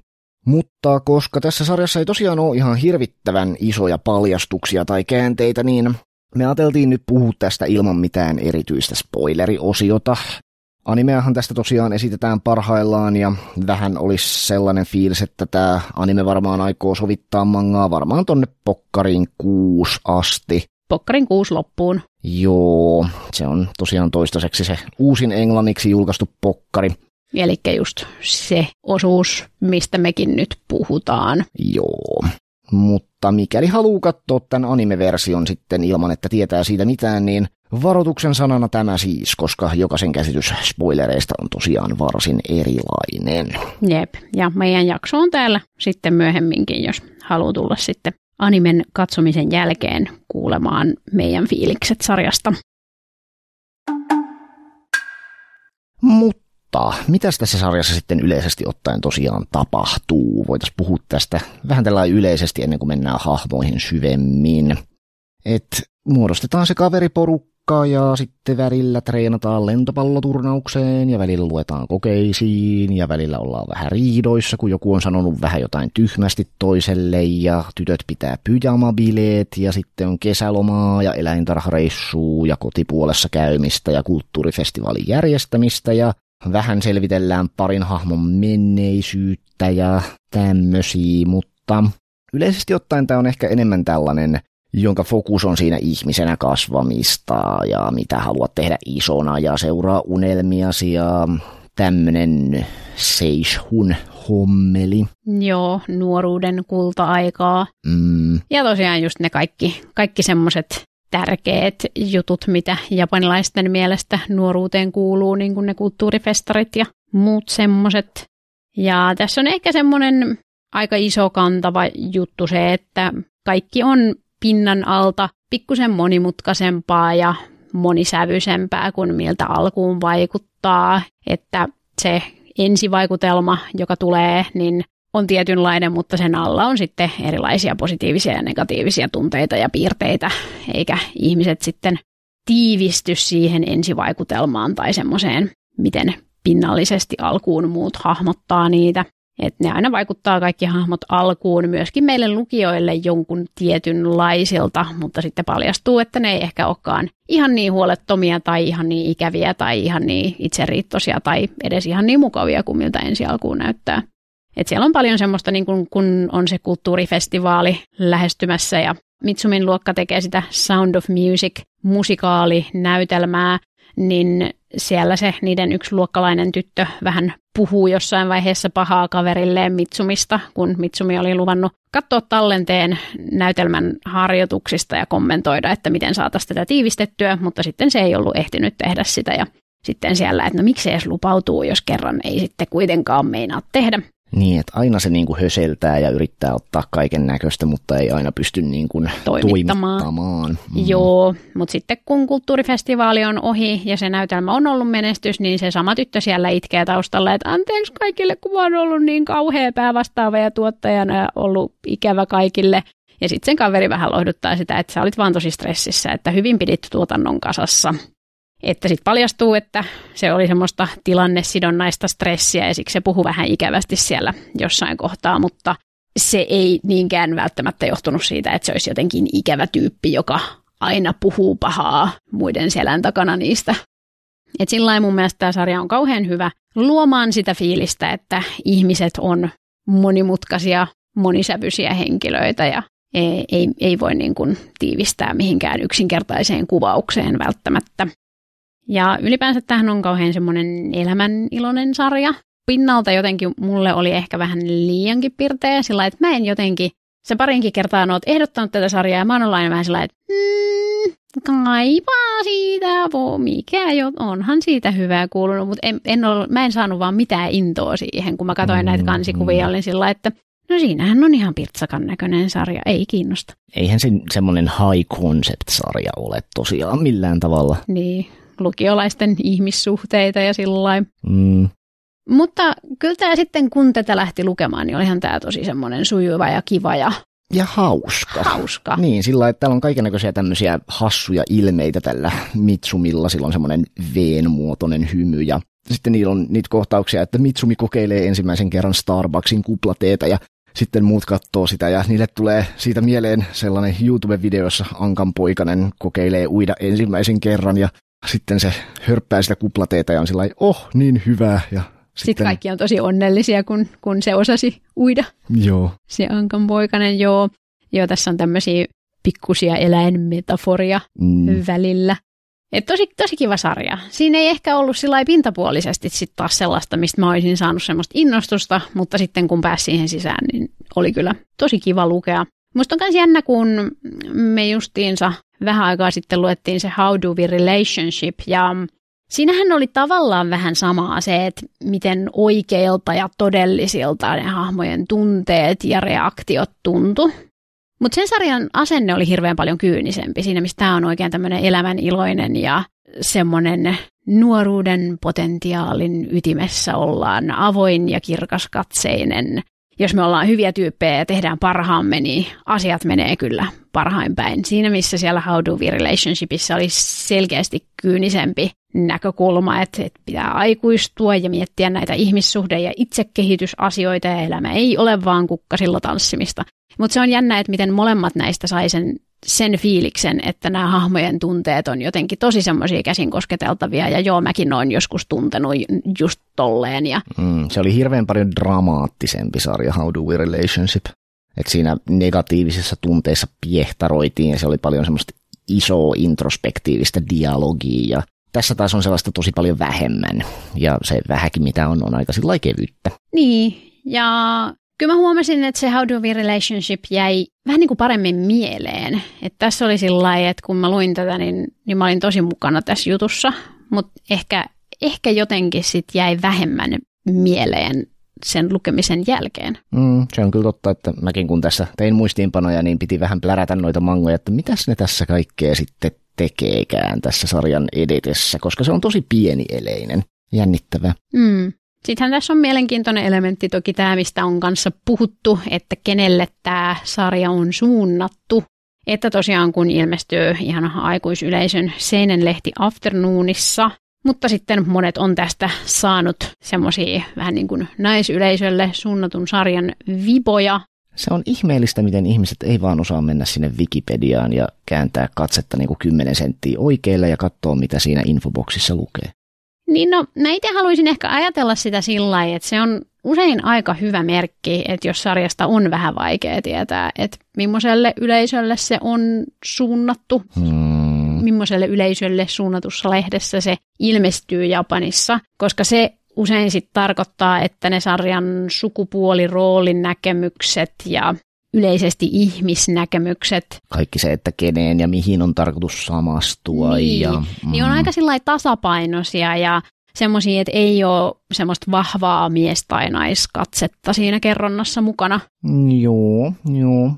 Mutta koska tässä sarjassa ei tosiaan ole ihan hirvittävän isoja paljastuksia tai käänteitä, niin me ajateltiin nyt puhua tästä ilman mitään erityistä spoileriosiota, Animeahan tästä tosiaan esitetään parhaillaan ja vähän olisi sellainen fiilis, että tämä anime varmaan aikoo sovittaa mangaa varmaan tonne Pokkarin 6 asti. Pokkarin 6 loppuun. Joo, se on tosiaan toistaiseksi se uusin englanniksi julkaistu Pokkari. Eli just se osuus, mistä mekin nyt puhutaan. Joo, mutta mikäli haluaa katsoa tämän animeversion sitten ilman, että tietää siitä mitään, niin Varoituksen sanana tämä siis, koska jokaisen käsitys spoilereista on tosiaan varsin erilainen. Jep, ja meidän jakso on täällä sitten myöhemminkin, jos haluaa tulla sitten animen katsomisen jälkeen kuulemaan meidän fiilikset sarjasta. Mutta mitä tässä sarjassa sitten yleisesti ottaen tosiaan tapahtuu? Voitaisiin puhua tästä vähän tällä yleisesti ennen kuin mennään hahmoihin syvemmin. Et muodostetaan se kaveriporukka luokkaa ja sitten välillä treenataan lentopalloturnaukseen ja välillä luetaan kokeisiin ja välillä ollaan vähän riidoissa, kun joku on sanonut vähän jotain tyhmästi toiselle ja tytöt pitää pyjamabileet ja sitten on kesälomaa ja eläintarhareissuu ja kotipuolessa käymistä ja kulttuurifestivaalin järjestämistä ja vähän selvitellään parin hahmon menneisyyttä ja tämmösiä, mutta yleisesti ottaen tämä on ehkä enemmän tällainen jonka fokus on siinä ihmisenä kasvamista ja mitä haluat tehdä isona ja seuraa unelmiasi ja tämmönen seishun hommeli. Joo, nuoruuden kulta-aikaa. Mm. Ja tosiaan just ne kaikki, kaikki semmoiset tärkeät jutut, mitä japanilaisten mielestä nuoruuteen kuuluu, niin kuin ne kulttuurifestarit ja muut semmoiset. Ja tässä on ehkä semmoinen aika iso kantava juttu se, että kaikki on pinnan alta pikkusen monimutkaisempaa ja monisävyisempää kuin miltä alkuun vaikuttaa, että se ensivaikutelma, joka tulee, niin on tietynlainen, mutta sen alla on sitten erilaisia positiivisia ja negatiivisia tunteita ja piirteitä, eikä ihmiset sitten tiivisty siihen ensivaikutelmaan tai semmoiseen, miten pinnallisesti alkuun muut hahmottaa niitä. Et ne aina vaikuttaa kaikki hahmot alkuun myöskin meille lukijoille jonkun tietynlaisilta, mutta sitten paljastuu, että ne ei ehkä olekaan ihan niin huolettomia tai ihan niin ikäviä tai ihan niin itseriittoisia tai edes ihan niin mukavia kuin miltä ensi alkuun näyttää. Et siellä on paljon semmoista, niin kun, kun on se kulttuurifestivaali lähestymässä ja Mitsumin luokka tekee sitä Sound of Music musikaalinäytelmää, niin siellä se niiden yksi luokkalainen tyttö vähän puhuu jossain vaiheessa pahaa kaverilleen Mitsumista, kun Mitsumi oli luvannut katsoa tallenteen näytelmän harjoituksista ja kommentoida, että miten saataisiin tätä tiivistettyä, mutta sitten se ei ollut ehtinyt tehdä sitä ja sitten siellä, että no miksi edes lupautuu, jos kerran ei sitten kuitenkaan meinaa tehdä. Niin, että aina se niin kuin höseltää ja yrittää ottaa kaiken näköistä, mutta ei aina pysty niin kuin toimittamaan. toimittamaan. Mm. Joo, mutta sitten kun kulttuurifestivaali on ohi ja se näytelmä on ollut menestys, niin se sama tyttö siellä itkee taustalla, että anteeksi kaikille, kun on ollut niin kauhea päävastaava ja tuottajana ja ollut ikävä kaikille. Ja sitten sen kaveri vähän lohduttaa sitä, että sä olit vaan tosi stressissä, että hyvin pidit tuotannon kasassa. Että sitten paljastuu, että se oli semmoista tilannesidonnaista stressiä ja siksi se puhuu vähän ikävästi siellä jossain kohtaa, mutta se ei niinkään välttämättä johtunut siitä, että se olisi jotenkin ikävä tyyppi, joka aina puhuu pahaa muiden selän takana niistä. Et sillä mun mielestä tämä sarja on kauhean hyvä luomaan sitä fiilistä, että ihmiset on monimutkaisia, monisävyisiä henkilöitä ja ei, ei, ei voi niin kuin tiivistää mihinkään yksinkertaiseen kuvaukseen välttämättä. Ja ylipäänsä tähän on kauhean semmoinen elämäniloinen sarja. Pinnalta jotenkin mulle oli ehkä vähän liiankin pirteä, sillä että mä en jotenkin, se parinkin kertaa oot ehdottanut tätä sarjaa, ja mä oon aina vähän sillä että mm, kaipaa siitä, voi mikä jo, onhan siitä hyvää kuulunut, mutta en, en ole, mä en saanut vaan mitään intoa siihen, kun mä katsoin mm, näitä mm-hmm. kansikuvia, mm. olin sillä että No siinähän on ihan pirtsakan näköinen sarja, ei kiinnosta. Eihän se semmoinen high concept-sarja ole tosiaan millään tavalla. Niin, lukiolaisten ihmissuhteita ja sillä mm. Mutta kyllä tämä sitten, kun tätä lähti lukemaan, niin olihan tämä tosi semmoinen sujuva ja kiva ja ja hauska. Hauska. Niin, sillä lailla, että täällä on kaikenlaisia tämmöisiä hassuja ilmeitä tällä Mitsumilla. Sillä on semmoinen veenmuotoinen muotoinen hymy ja sitten niillä on niitä kohtauksia, että Mitsumi kokeilee ensimmäisen kerran Starbucksin kuplateetä ja sitten muut katsoo sitä ja niille tulee siitä mieleen sellainen YouTube-videossa Ankan poikanen kokeilee uida ensimmäisen kerran ja sitten se hörppää sitä kuplateita ja on sillä oh, niin hyvää. Ja sitten, sitten kaikki on tosi onnellisia, kun, kun se osasi uida. Joo. Se Ankan poikainen, joo. Joo, tässä on tämmöisiä pikkusia eläinmetaforia mm. välillä. Et tosi, tosi kiva sarja. Siinä ei ehkä ollut sillä pintapuolisesti sit taas sellaista, mistä mä olisin saanut semmoista innostusta, mutta sitten kun pääsi siihen sisään, niin oli kyllä tosi kiva lukea. Musta on myös jännä, kun me justiinsa vähän aikaa sitten luettiin se How Do We Relationship ja siinähän oli tavallaan vähän samaa se, että miten oikeilta ja todellisilta ne hahmojen tunteet ja reaktiot tuntu. Mutta sen sarjan asenne oli hirveän paljon kyynisempi siinä, missä tämä on oikein tämmöinen elämän iloinen ja semmoinen nuoruuden potentiaalin ytimessä ollaan avoin ja kirkaskatseinen jos me ollaan hyviä tyyppejä ja tehdään parhaamme, niin asiat menee kyllä parhain päin. Siinä missä siellä How Do We Relationshipissa oli selkeästi kyynisempi näkökulma, että, että pitää aikuistua ja miettiä näitä ihmissuhde- ja itsekehitysasioita ja elämä ei ole vaan kukkasilla tanssimista. Mutta se on jännä, että miten molemmat näistä sai sen sen fiiliksen, että nämä hahmojen tunteet on jotenkin tosi semmoisia käsin kosketeltavia ja joo, mäkin olen joskus tuntenut just tolleen. Ja... Mm, se oli hirveän paljon dramaattisempi sarja How Do We Relationship. Et siinä negatiivisessa tunteessa piehtaroitiin ja se oli paljon semmoista isoa introspektiivistä dialogia. Tässä taas on sellaista tosi paljon vähemmän ja se vähäkin mitä on, on aika sillä kevyttä. Niin, ja kyllä mä huomasin, että se How Do We Relationship jäi vähän niin kuin paremmin mieleen. Että tässä oli sillä että kun mä luin tätä, niin, niin mä olin tosi mukana tässä jutussa, mutta ehkä, ehkä jotenkin sit jäi vähemmän mieleen sen lukemisen jälkeen. Mm, se on kyllä totta, että mäkin kun tässä tein muistiinpanoja, niin piti vähän plärätä noita mangoja, että mitäs ne tässä kaikkea sitten tekeekään tässä sarjan edetessä, koska se on tosi pieni eleinen. Jännittävä. Mm. Sittenhän tässä on mielenkiintoinen elementti toki tämä, mistä on kanssa puhuttu, että kenelle tämä sarja on suunnattu. Että tosiaan kun ilmestyy ihan aikuisyleisön seinenlehti Afternoonissa, mutta sitten monet on tästä saanut semmoisia vähän niin kuin naisyleisölle suunnatun sarjan viboja. Se on ihmeellistä, miten ihmiset ei vaan osaa mennä sinne Wikipediaan ja kääntää katsetta niin kuin 10 senttiä oikealle ja katsoa, mitä siinä infoboksissa lukee. Niin no, mä itse haluaisin ehkä ajatella sitä sillä lailla, että se on usein aika hyvä merkki, että jos sarjasta on vähän vaikea tietää, että millaiselle yleisölle se on suunnattu, hmm. millaiselle yleisölle suunnatussa lehdessä se ilmestyy Japanissa, koska se usein sitten tarkoittaa, että ne sarjan sukupuoliroolin näkemykset ja yleisesti ihmisnäkemykset. Kaikki se, että keneen ja mihin on tarkoitus samastua. Niin, ja, mm. niin on mm. aika tasapainoisia ja semmoisia, että ei ole semmoista vahvaa mies- tai naiskatsetta siinä kerronnassa mukana. Joo, joo.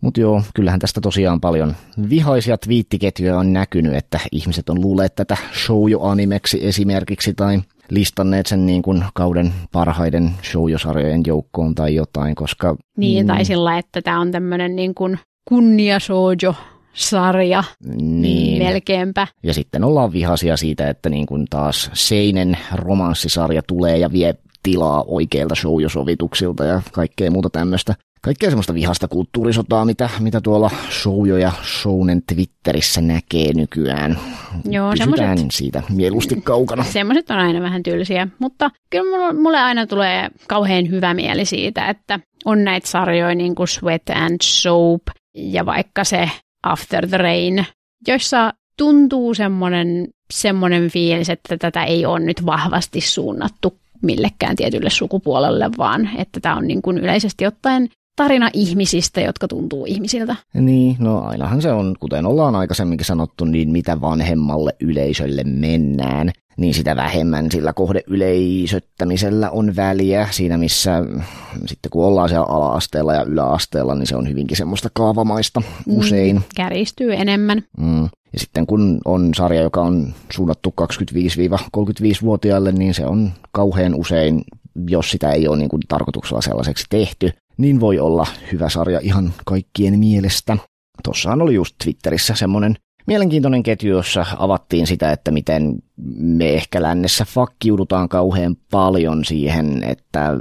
Mutta joo, kyllähän tästä tosiaan paljon vihaisia twiittiketjuja on näkynyt, että ihmiset on luulleet tätä show animeksi esimerkiksi, tai listanneet sen niin kuin kauden parhaiden showjosarjojen joukkoon tai jotain, koska... Niin, mm. tai sillä, että tämä on tämmöinen niin kuin kunnia shoujo sarja niin. melkeinpä. Ja sitten ollaan vihaisia siitä, että niin kuin taas Seinen romanssisarja tulee ja vie tilaa oikeilta showjosovituksilta ja kaikkea muuta tämmöistä kaikkea semmoista vihasta kulttuurisotaa, mitä, mitä tuolla showjo ja shownen Twitterissä näkee nykyään. Joo, Pysytään semmoset, siitä mieluusti kaukana. Semmoiset on aina vähän tylsiä, mutta kyllä mulle aina tulee kauhean hyvä mieli siitä, että on näitä sarjoja niin kuin Sweat and Soap ja vaikka se After the Rain, joissa tuntuu semmoinen, semmoinen fiilis, että tätä ei ole nyt vahvasti suunnattu millekään tietylle sukupuolelle, vaan että tämä on niin kuin yleisesti ottaen tarina ihmisistä, jotka tuntuu ihmisiltä. Niin, no ainahan se on, kuten ollaan aikaisemminkin sanottu, niin mitä vanhemmalle yleisölle mennään, niin sitä vähemmän sillä kohdeyleisöttämisellä on väliä siinä, missä mm, sitten kun ollaan siellä ala-asteella ja yläasteella, niin se on hyvinkin semmoista kaavamaista niin, usein. Mm, käristyy enemmän. Mm. Ja sitten kun on sarja, joka on suunnattu 25-35-vuotiaille, niin se on kauhean usein jos sitä ei ole niin kuin tarkoituksella sellaiseksi tehty, niin voi olla hyvä sarja ihan kaikkien mielestä. Tossahan oli just Twitterissä semmoinen mielenkiintoinen ketju, jossa avattiin sitä, että miten me ehkä lännessä fakkiudutaan kauhean paljon siihen, että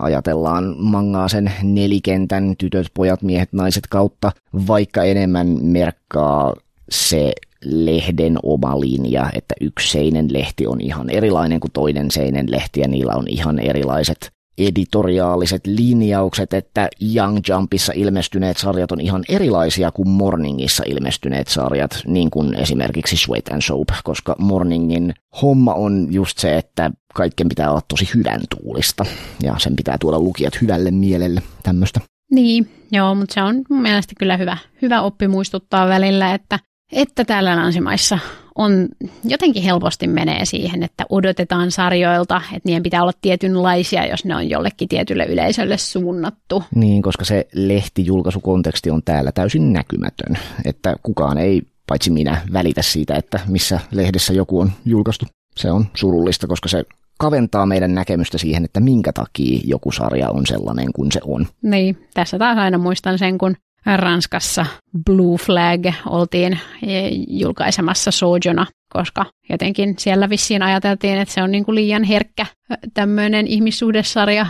ajatellaan mangaa sen nelikentän tytöt, pojat, miehet, naiset kautta, vaikka enemmän merkkaa se lehden oma linja, että yksi seinen lehti on ihan erilainen kuin toinen seinen lehti ja niillä on ihan erilaiset editoriaaliset linjaukset, että Young Jumpissa ilmestyneet sarjat on ihan erilaisia kuin Morningissa ilmestyneet sarjat, niin kuin esimerkiksi Sweat and Soap, koska Morningin homma on just se, että kaiken pitää olla tosi hyvän tuulista ja sen pitää tuoda lukijat hyvälle mielelle tämmöistä. Niin, joo, mutta se on mun mielestä kyllä hyvä, hyvä oppi muistuttaa välillä, että, että täällä länsimaissa on, jotenkin helposti menee siihen, että odotetaan sarjoilta, että niiden pitää olla tietynlaisia, jos ne on jollekin tietylle yleisölle suunnattu. Niin, koska se lehtijulkaisukonteksti on täällä täysin näkymätön, että kukaan ei, paitsi minä, välitä siitä, että missä lehdessä joku on julkaistu. Se on surullista, koska se kaventaa meidän näkemystä siihen, että minkä takia joku sarja on sellainen kuin se on. Niin, tässä taas aina muistan sen, kun Ranskassa Blue Flag oltiin e, julkaisemassa soojona, koska jotenkin siellä vissiin ajateltiin, että se on niin kuin liian herkkä tämmöinen ihmissuhdesarja,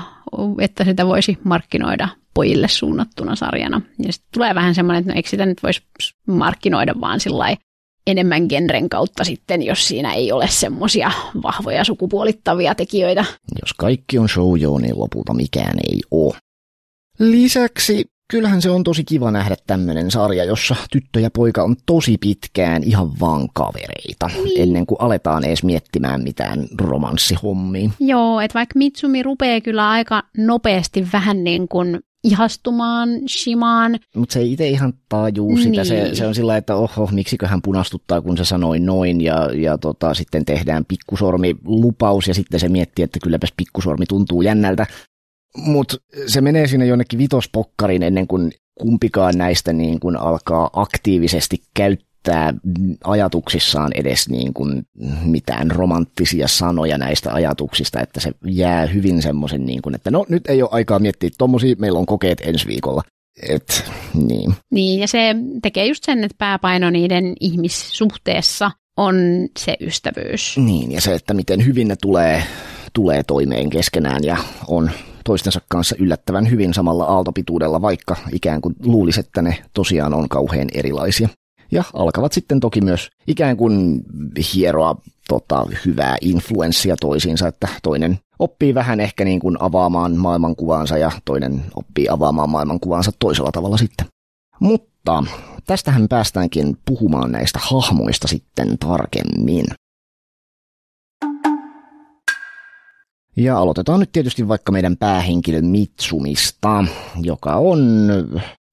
että sitä voisi markkinoida pojille suunnattuna sarjana. Ja sitten tulee vähän semmoinen, että no eikö sitä nyt voisi markkinoida vaan sillä enemmän genren kautta sitten, jos siinä ei ole semmoisia vahvoja sukupuolittavia tekijöitä. Jos kaikki on show niin lopulta mikään ei ole. Lisäksi kyllähän se on tosi kiva nähdä tämmöinen sarja, jossa tyttö ja poika on tosi pitkään ihan vaan kavereita, niin. ennen kuin aletaan edes miettimään mitään romanssihommia. Joo, että vaikka Mitsumi rupeaa kyllä aika nopeasti vähän niin kuin ihastumaan Shimaan. Mutta se itse ihan tajuu sitä. Niin. Se, se on sillä että oho, hän punastuttaa, kun se sanoi noin. Ja, ja tota, sitten tehdään pikkusormi lupaus ja sitten se miettii, että kylläpäs pikkusormi tuntuu jännältä mutta se menee sinne jonnekin vitospokkarin ennen kuin kumpikaan näistä niin kuin alkaa aktiivisesti käyttää ajatuksissaan edes niin kuin mitään romanttisia sanoja näistä ajatuksista, että se jää hyvin semmoisen niin kuin, että no nyt ei ole aikaa miettiä tuommoisia, meillä on kokeet ensi viikolla. Et, niin. niin, ja se tekee just sen, että pääpaino niiden ihmissuhteessa on se ystävyys. Niin, ja se, että miten hyvin ne tulee, tulee toimeen keskenään ja on toistensa kanssa yllättävän hyvin samalla aaltopituudella, vaikka ikään kuin luulisi, että ne tosiaan on kauhean erilaisia. Ja alkavat sitten toki myös ikään kuin hieroa tota, hyvää influenssia toisiinsa, että toinen oppii vähän ehkä niin kuin avaamaan maailmankuvaansa ja toinen oppii avaamaan maailmankuvaansa toisella tavalla sitten. Mutta tästähän päästäänkin puhumaan näistä hahmoista sitten tarkemmin. Ja aloitetaan nyt tietysti vaikka meidän päähenkilön Mitsumista, joka on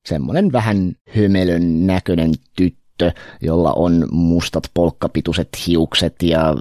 semmoinen vähän hömelön näköinen tyttö, jolla on mustat polkkapituset hiukset ja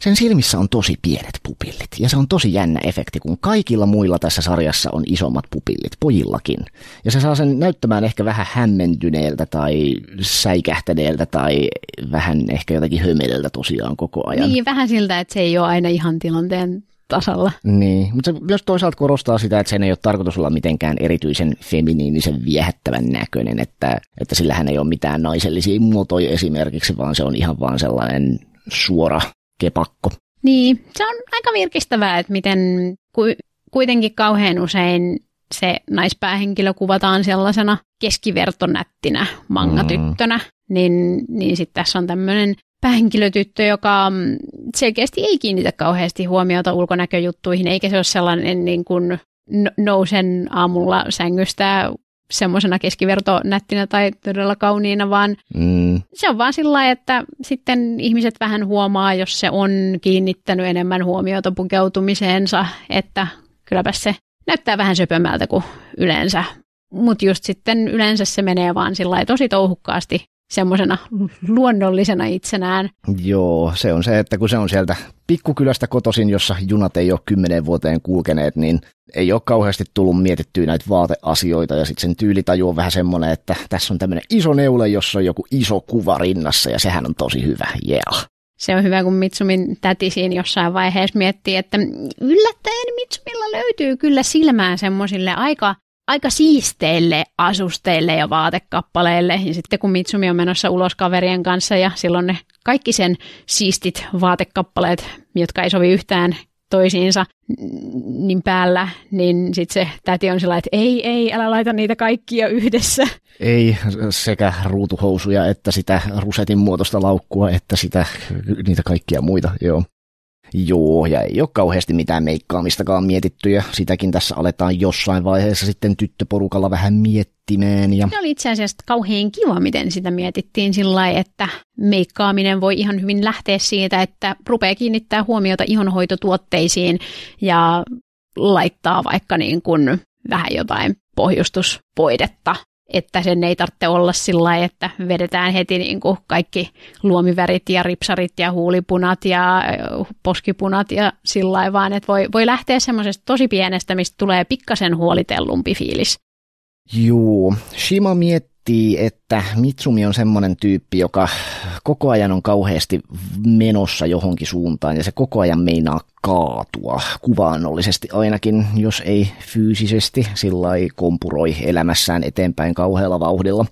sen silmissä on tosi pienet pupillit, ja se on tosi jännä efekti, kun kaikilla muilla tässä sarjassa on isommat pupillit, pojillakin. Ja se saa sen näyttämään ehkä vähän hämmentyneeltä tai säikähtäneeltä tai vähän ehkä jotenkin hömeleltä tosiaan koko ajan. Niin, vähän siltä, että se ei ole aina ihan tilanteen tasalla. Niin, mutta se myös toisaalta korostaa sitä, että sen ei ole tarkoitus olla mitenkään erityisen feminiinisen viehättävän näköinen, että, että sillähän ei ole mitään naisellisia muotoja esimerkiksi, vaan se on ihan vaan sellainen suora kepakko. Niin, se on aika virkistävää, että miten kuitenkin kauhean usein se naispäähenkilö kuvataan sellaisena keskivertonättinä mangatyttönä, mm. niin, niin sitten tässä on tämmöinen päähenkilötyttö, joka mm, selkeästi ei kiinnitä kauheasti huomiota ulkonäköjuttuihin, eikä se ole sellainen niin kuin nousen aamulla sängystä semmoisena keskivertonättinä tai todella kauniina, vaan mm. se on vaan sillä että sitten ihmiset vähän huomaa, jos se on kiinnittänyt enemmän huomiota pukeutumiseensa, että kylläpä se näyttää vähän söpömältä kuin yleensä. Mutta just sitten yleensä se menee vaan sillä tosi touhukkaasti semmoisena luonnollisena itsenään. Joo, se on se, että kun se on sieltä pikkukylästä kotoisin, jossa junat ei ole kymmenen vuoteen kulkeneet, niin ei ole kauheasti tullut mietittyä näitä vaateasioita ja sitten sen tyylitaju on vähän semmoinen, että tässä on tämmöinen iso neule, jossa on joku iso kuva rinnassa ja sehän on tosi hyvä, yeah. Se on hyvä, kun Mitsumin täti siinä jossain vaiheessa miettii, että yllättäen Mitsumilla löytyy kyllä silmään semmoisille aika aika siisteille asusteille ja vaatekappaleille. Ja sitten kun Mitsumi on menossa ulos kaverien kanssa ja silloin ne kaikki sen siistit vaatekappaleet, jotka ei sovi yhtään toisiinsa niin päällä, niin sitten se täti on sellainen, että ei, ei, älä laita niitä kaikkia yhdessä. Ei, sekä ruutuhousuja että sitä rusetin muotoista laukkua, että sitä, niitä kaikkia muita, joo. Joo, ja ei ole kauheasti mitään meikkaamistakaan mietitty, ja sitäkin tässä aletaan jossain vaiheessa sitten tyttöporukalla vähän miettimään. Ja... Se oli itse asiassa kauhean kiva, miten sitä mietittiin sillä lailla, että meikkaaminen voi ihan hyvin lähteä siitä, että rupeaa kiinnittää huomiota ihonhoitotuotteisiin ja laittaa vaikka niin kuin vähän jotain pohjustuspoidetta että sen ei tarvitse olla sillä että vedetään heti niin kuin kaikki luomivärit ja ripsarit ja huulipunat ja poskipunat ja sillä vaan että voi, voi lähteä semmoisesta tosi pienestä, mistä tulee pikkasen huolitellumpi fiilis. Juu, Shima miettii miettii, että Mitsumi on semmoinen tyyppi, joka koko ajan on kauheasti menossa johonkin suuntaan ja se koko ajan meinaa kaatua kuvaannollisesti ainakin, jos ei fyysisesti, sillä ei kompuroi elämässään eteenpäin kauhealla vauhdilla.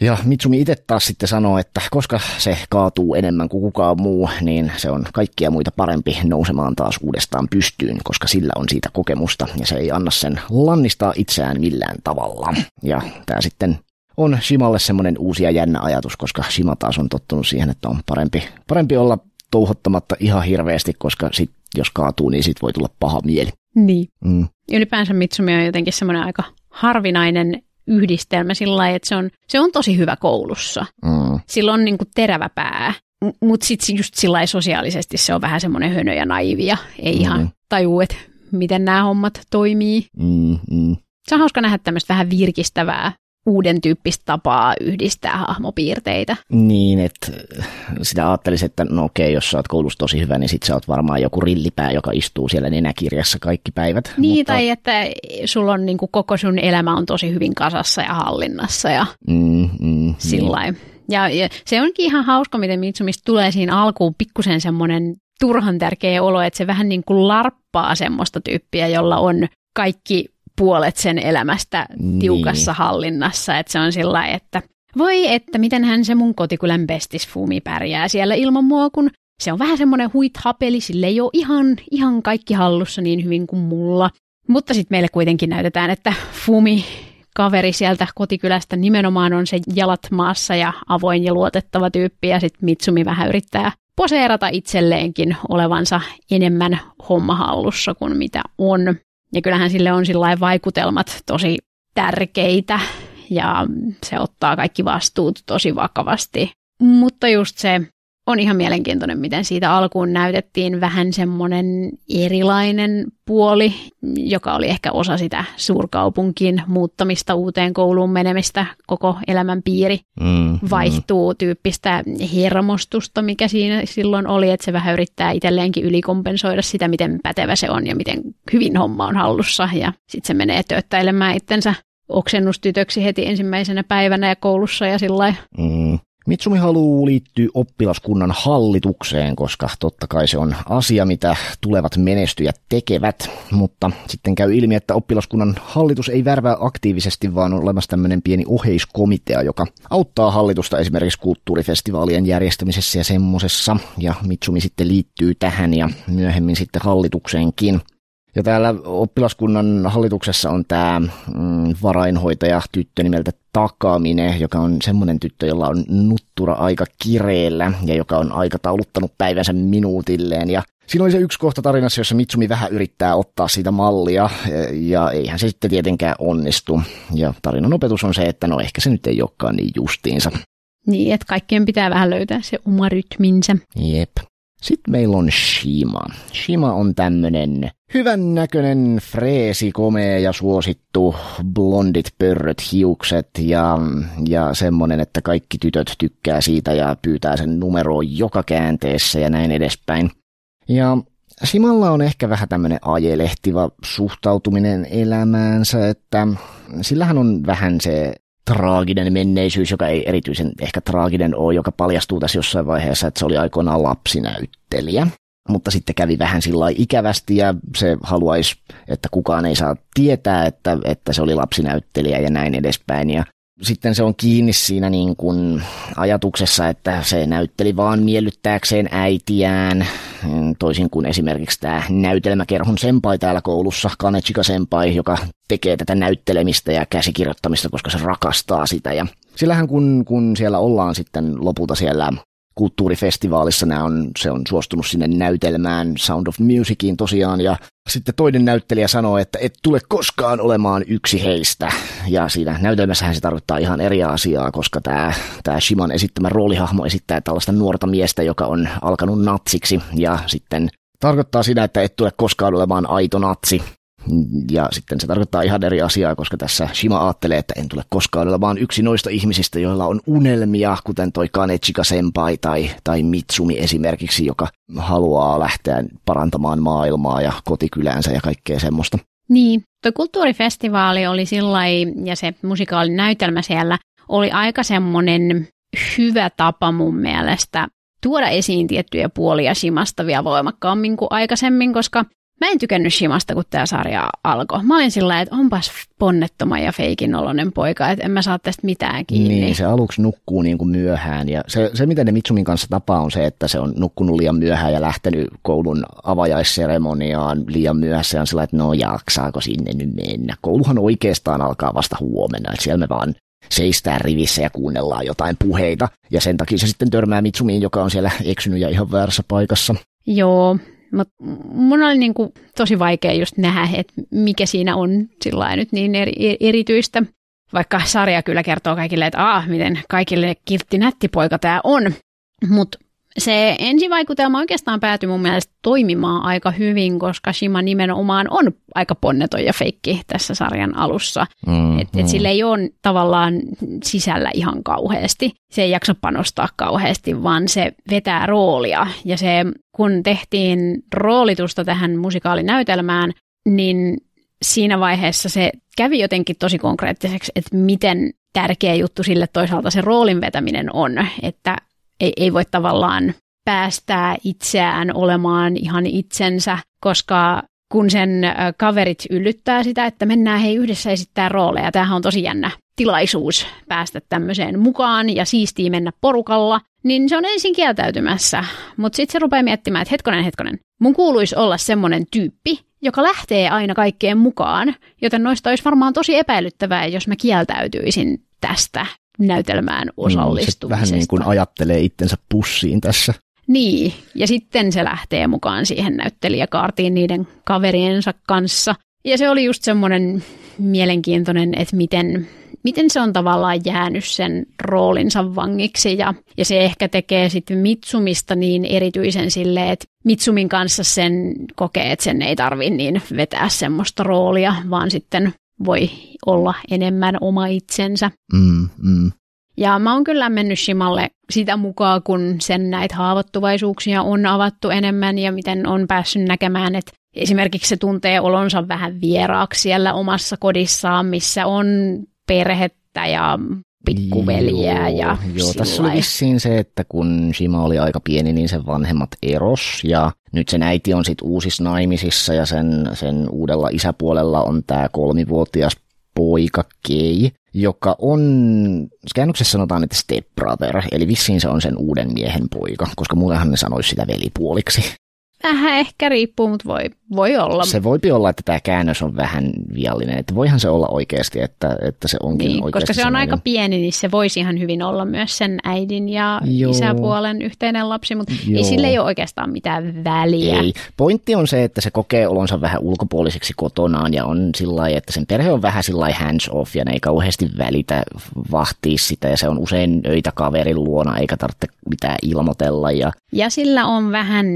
Ja Mitsumi itse taas sitten sanoo, että koska se kaatuu enemmän kuin kukaan muu, niin se on kaikkia muita parempi nousemaan taas uudestaan pystyyn, koska sillä on siitä kokemusta ja se ei anna sen lannistaa itseään millään tavalla. Ja tämä sitten on Shimalle semmoinen uusi ja jännä ajatus, koska Shima taas on tottunut siihen, että on parempi, parempi olla touhottamatta ihan hirveästi, koska sit, jos kaatuu, niin sit voi tulla paha mieli. Niin. Mm. Ylipäänsä Mitsumi on jotenkin semmoinen aika harvinainen yhdistelmä sillä lailla, että se on, se on tosi hyvä koulussa. Mm. Sillä on niin kuin terävä pää, mutta sitten just sillä sosiaalisesti se on vähän semmoinen hönö ja naivi ja ei mm. ihan tajuu, että miten nämä hommat toimii. Mm, mm. Se on hauska nähdä tämmöistä vähän virkistävää uuden tyyppistä tapaa yhdistää hahmopiirteitä. Niin, että äh, sitä ajattelisi, että no okei, jos sä oot koulussa tosi hyvä, niin sit sä oot varmaan joku rillipää, joka istuu siellä nenäkirjassa kaikki päivät. Niin, mutta... tai että sulla on niin kuin, koko sun elämä on tosi hyvin kasassa ja hallinnassa ja mm, mm, sillä niin. ja, ja se onkin ihan hauska, miten Mitsumista tulee siinä alkuun pikkusen semmoinen turhan tärkeä olo, että se vähän niin kuin larppaa semmoista tyyppiä, jolla on kaikki puolet sen elämästä niin. tiukassa niin. hallinnassa, että se on sillä että voi että miten hän se mun kotikylän bestisfuumi pärjää siellä ilman mua, kun se on vähän semmoinen huithapeli, sille ei ole ihan, ihan kaikki hallussa niin hyvin kuin mulla. Mutta sitten meille kuitenkin näytetään, että Fumi kaveri sieltä kotikylästä nimenomaan on se jalat maassa ja avoin ja luotettava tyyppi ja sitten Mitsumi vähän yrittää poseerata itselleenkin olevansa enemmän hommahallussa kuin mitä on. Ja kyllähän sille on sillä vaikutelmat tosi tärkeitä ja se ottaa kaikki vastuut tosi vakavasti. Mutta just se on ihan mielenkiintoinen, miten siitä alkuun näytettiin vähän semmoinen erilainen puoli, joka oli ehkä osa sitä suurkaupunkin muuttamista, uuteen kouluun menemistä, koko elämän piiri mm, mm. vaihtuu mm. tyyppistä hermostusta, mikä siinä silloin oli, että se vähän yrittää itselleenkin ylikompensoida sitä, miten pätevä se on ja miten hyvin homma on hallussa ja sitten se menee tööttäilemään itsensä oksennustytöksi heti ensimmäisenä päivänä ja koulussa ja sillä mm. Mitsumi haluaa liittyä oppilaskunnan hallitukseen, koska totta kai se on asia, mitä tulevat menestyjät tekevät, mutta sitten käy ilmi, että oppilaskunnan hallitus ei värvää aktiivisesti, vaan on olemassa tämmöinen pieni oheiskomitea, joka auttaa hallitusta esimerkiksi kulttuurifestivaalien järjestämisessä ja semmoisessa, ja Mitsumi sitten liittyy tähän ja myöhemmin sitten hallitukseenkin. Ja täällä oppilaskunnan hallituksessa on tämä mm, varainhoitaja tyttö nimeltä Takamine, joka on semmoinen tyttö, jolla on nuttura aika kireellä ja joka on aikatauluttanut päivänsä minuutilleen. Ja siinä oli se yksi kohta tarinassa, jossa Mitsumi vähän yrittää ottaa siitä mallia e, ja eihän se sitten tietenkään onnistu. Ja tarinan opetus on se, että no ehkä se nyt ei olekaan niin justiinsa. Niin, että kaikkien pitää vähän löytää se oma rytminsä. Jep. Sitten meillä on Shima. Shima on tämmönen hyvän näköinen, freesi, komea ja suosittu, blondit pörröt hiukset ja, ja semmonen, että kaikki tytöt tykkää siitä ja pyytää sen numeroon joka käänteessä ja näin edespäin. Ja Simalla on ehkä vähän tämmönen ajelehtiva suhtautuminen elämäänsä, että sillähän on vähän se traaginen menneisyys, joka ei erityisen ehkä traaginen ole, joka paljastuu tässä jossain vaiheessa, että se oli aikoinaan lapsinäyttelijä. Mutta sitten kävi vähän sillä ikävästi ja se haluaisi, että kukaan ei saa tietää, että, että se oli lapsinäyttelijä ja näin edespäin. Ja sitten se on kiinni siinä niin kuin ajatuksessa, että se näytteli vaan miellyttääkseen äitiään, mm, toisin kuin esimerkiksi tämä näytelmäkerhon senpai täällä koulussa, Kanechika senpai, joka tekee tätä näyttelemistä ja käsikirjoittamista, koska se rakastaa sitä. Ja sillähän kun, kun siellä ollaan sitten lopulta siellä kulttuurifestivaalissa nämä on, se on suostunut sinne näytelmään Sound of Musiciin tosiaan ja sitten toinen näyttelijä sanoo, että et tule koskaan olemaan yksi heistä ja siinä näytelmässähän se tarkoittaa ihan eri asiaa, koska tämä, tämä Shiman esittämä roolihahmo esittää tällaista nuorta miestä, joka on alkanut natsiksi ja sitten tarkoittaa sitä, että et tule koskaan olemaan aito natsi ja sitten se tarkoittaa ihan eri asiaa, koska tässä Shima ajattelee, että en tule koskaan olla vaan yksi noista ihmisistä, joilla on unelmia, kuten toi Kanechika Senpai tai, tai Mitsumi esimerkiksi, joka haluaa lähteä parantamaan maailmaa ja kotikyläänsä ja kaikkea semmoista. Niin, tuo kulttuurifestivaali oli sillä ja se musikaalin näytelmä siellä oli aika semmoinen hyvä tapa mun mielestä tuoda esiin tiettyjä puolia Shimasta vielä voimakkaammin kuin aikaisemmin, koska Mä en tykännyt Shimasta, kun tämä sarja alkoi. Mä olin sillä että onpas ponnettoma ja feikin oloinen poika, että en mä saa tästä mitään kiinni. Niin, se aluksi nukkuu niin kuin myöhään ja se, se, mitä ne Mitsumin kanssa tapaa on se, että se on nukkunut liian myöhään ja lähtenyt koulun avajaisseremoniaan liian myöhässä ja on sillä, että no jaksaako sinne nyt mennä. Kouluhan oikeastaan alkaa vasta huomenna, että siellä me vaan seistää rivissä ja kuunnellaan jotain puheita. Ja sen takia se sitten törmää Mitsumiin, joka on siellä eksynyt ja ihan väärässä paikassa. Joo, Mut mun oli niin kuin tosi vaikea just nähdä, että mikä siinä on sillä nyt niin eri, e, erityistä. Vaikka sarja kyllä kertoo kaikille, että aah, miten kaikille kiltti nätti poika tämä on. Mutta se ensivaikutelma oikeastaan päätyi mun mielestä toimimaan aika hyvin, koska Shima nimenomaan on aika ponneton ja feikki tässä sarjan alussa. mm et, Et, mm. sillä ei ole tavallaan sisällä ihan kauheasti. Se ei jaksa panostaa kauheasti, vaan se vetää roolia. Ja se, kun tehtiin roolitusta tähän musikaalinäytelmään, niin siinä vaiheessa se kävi jotenkin tosi konkreettiseksi, että miten tärkeä juttu sille toisaalta se roolin vetäminen on, että ei, ei voi tavallaan päästää itseään olemaan ihan itsensä, koska kun sen kaverit yllyttää sitä, että mennään hei yhdessä esittää rooleja. Tämähän on tosi jännä tilaisuus päästä tämmöiseen mukaan ja siistii mennä porukalla, niin se on ensin kieltäytymässä. Mutta sitten se rupeaa miettimään, että hetkonen, hetkonen, mun kuuluisi olla semmoinen tyyppi, joka lähtee aina kaikkeen mukaan, joten noista olisi varmaan tosi epäilyttävää, jos mä kieltäytyisin tästä näytelmään niin, osallistumisesta. Mm, vähän niin kuin ajattelee itsensä pussiin tässä. Niin, ja sitten se lähtee mukaan siihen näyttelijäkaartiin niiden kaveriensa kanssa. Ja se oli just semmoinen mielenkiintoinen, että miten, miten se on tavallaan jäänyt sen roolinsa vangiksi. Ja, ja se ehkä tekee sitten Mitsumista niin erityisen sille, että Mitsumin kanssa sen kokee, että sen ei tarvi niin vetää semmoista roolia, vaan sitten voi olla enemmän oma itsensä. Mm, mm. Ja mä oon kyllä mennyt Shimalle sitä mukaan, kun sen näitä haavoittuvaisuuksia on avattu enemmän ja miten on päässyt näkemään, että esimerkiksi se tuntee olonsa vähän vieraaksi siellä omassa kodissaan, missä on perhettä ja pikkuveljeä. Joo, joo tässä oli vissiin se, että kun Shima oli aika pieni, niin sen vanhemmat eros ja nyt sen äiti on sitten uusissa naimisissa ja sen, sen uudella isäpuolella on tämä kolmivuotias poika Kei, joka on, käännöksessä sanotaan, että stepbrother, eli vissiin se on sen uuden miehen poika, koska muutenhan ne sanoisi sitä velipuoliksi. Vähän ehkä riippuu, mutta voi voi olla. Se voi olla, että tämä käännös on vähän viallinen. Että voihan se olla oikeasti, että, että se onkin niin, oikeasti Koska se on aika pieni, niin se voisi ihan hyvin olla myös sen äidin ja Joo. isäpuolen yhteinen lapsi, mutta Joo. ei sille ei ole oikeastaan mitään väliä. Ei. Pointti on se, että se kokee olonsa vähän ulkopuoliseksi kotonaan ja on sillä että sen perhe on vähän sillä hands off ja ne ei kauheasti välitä vahtia sitä ja se on usein öitä kaverin luona eikä tarvitse mitään ilmoitella. Ja, ja sillä on vähän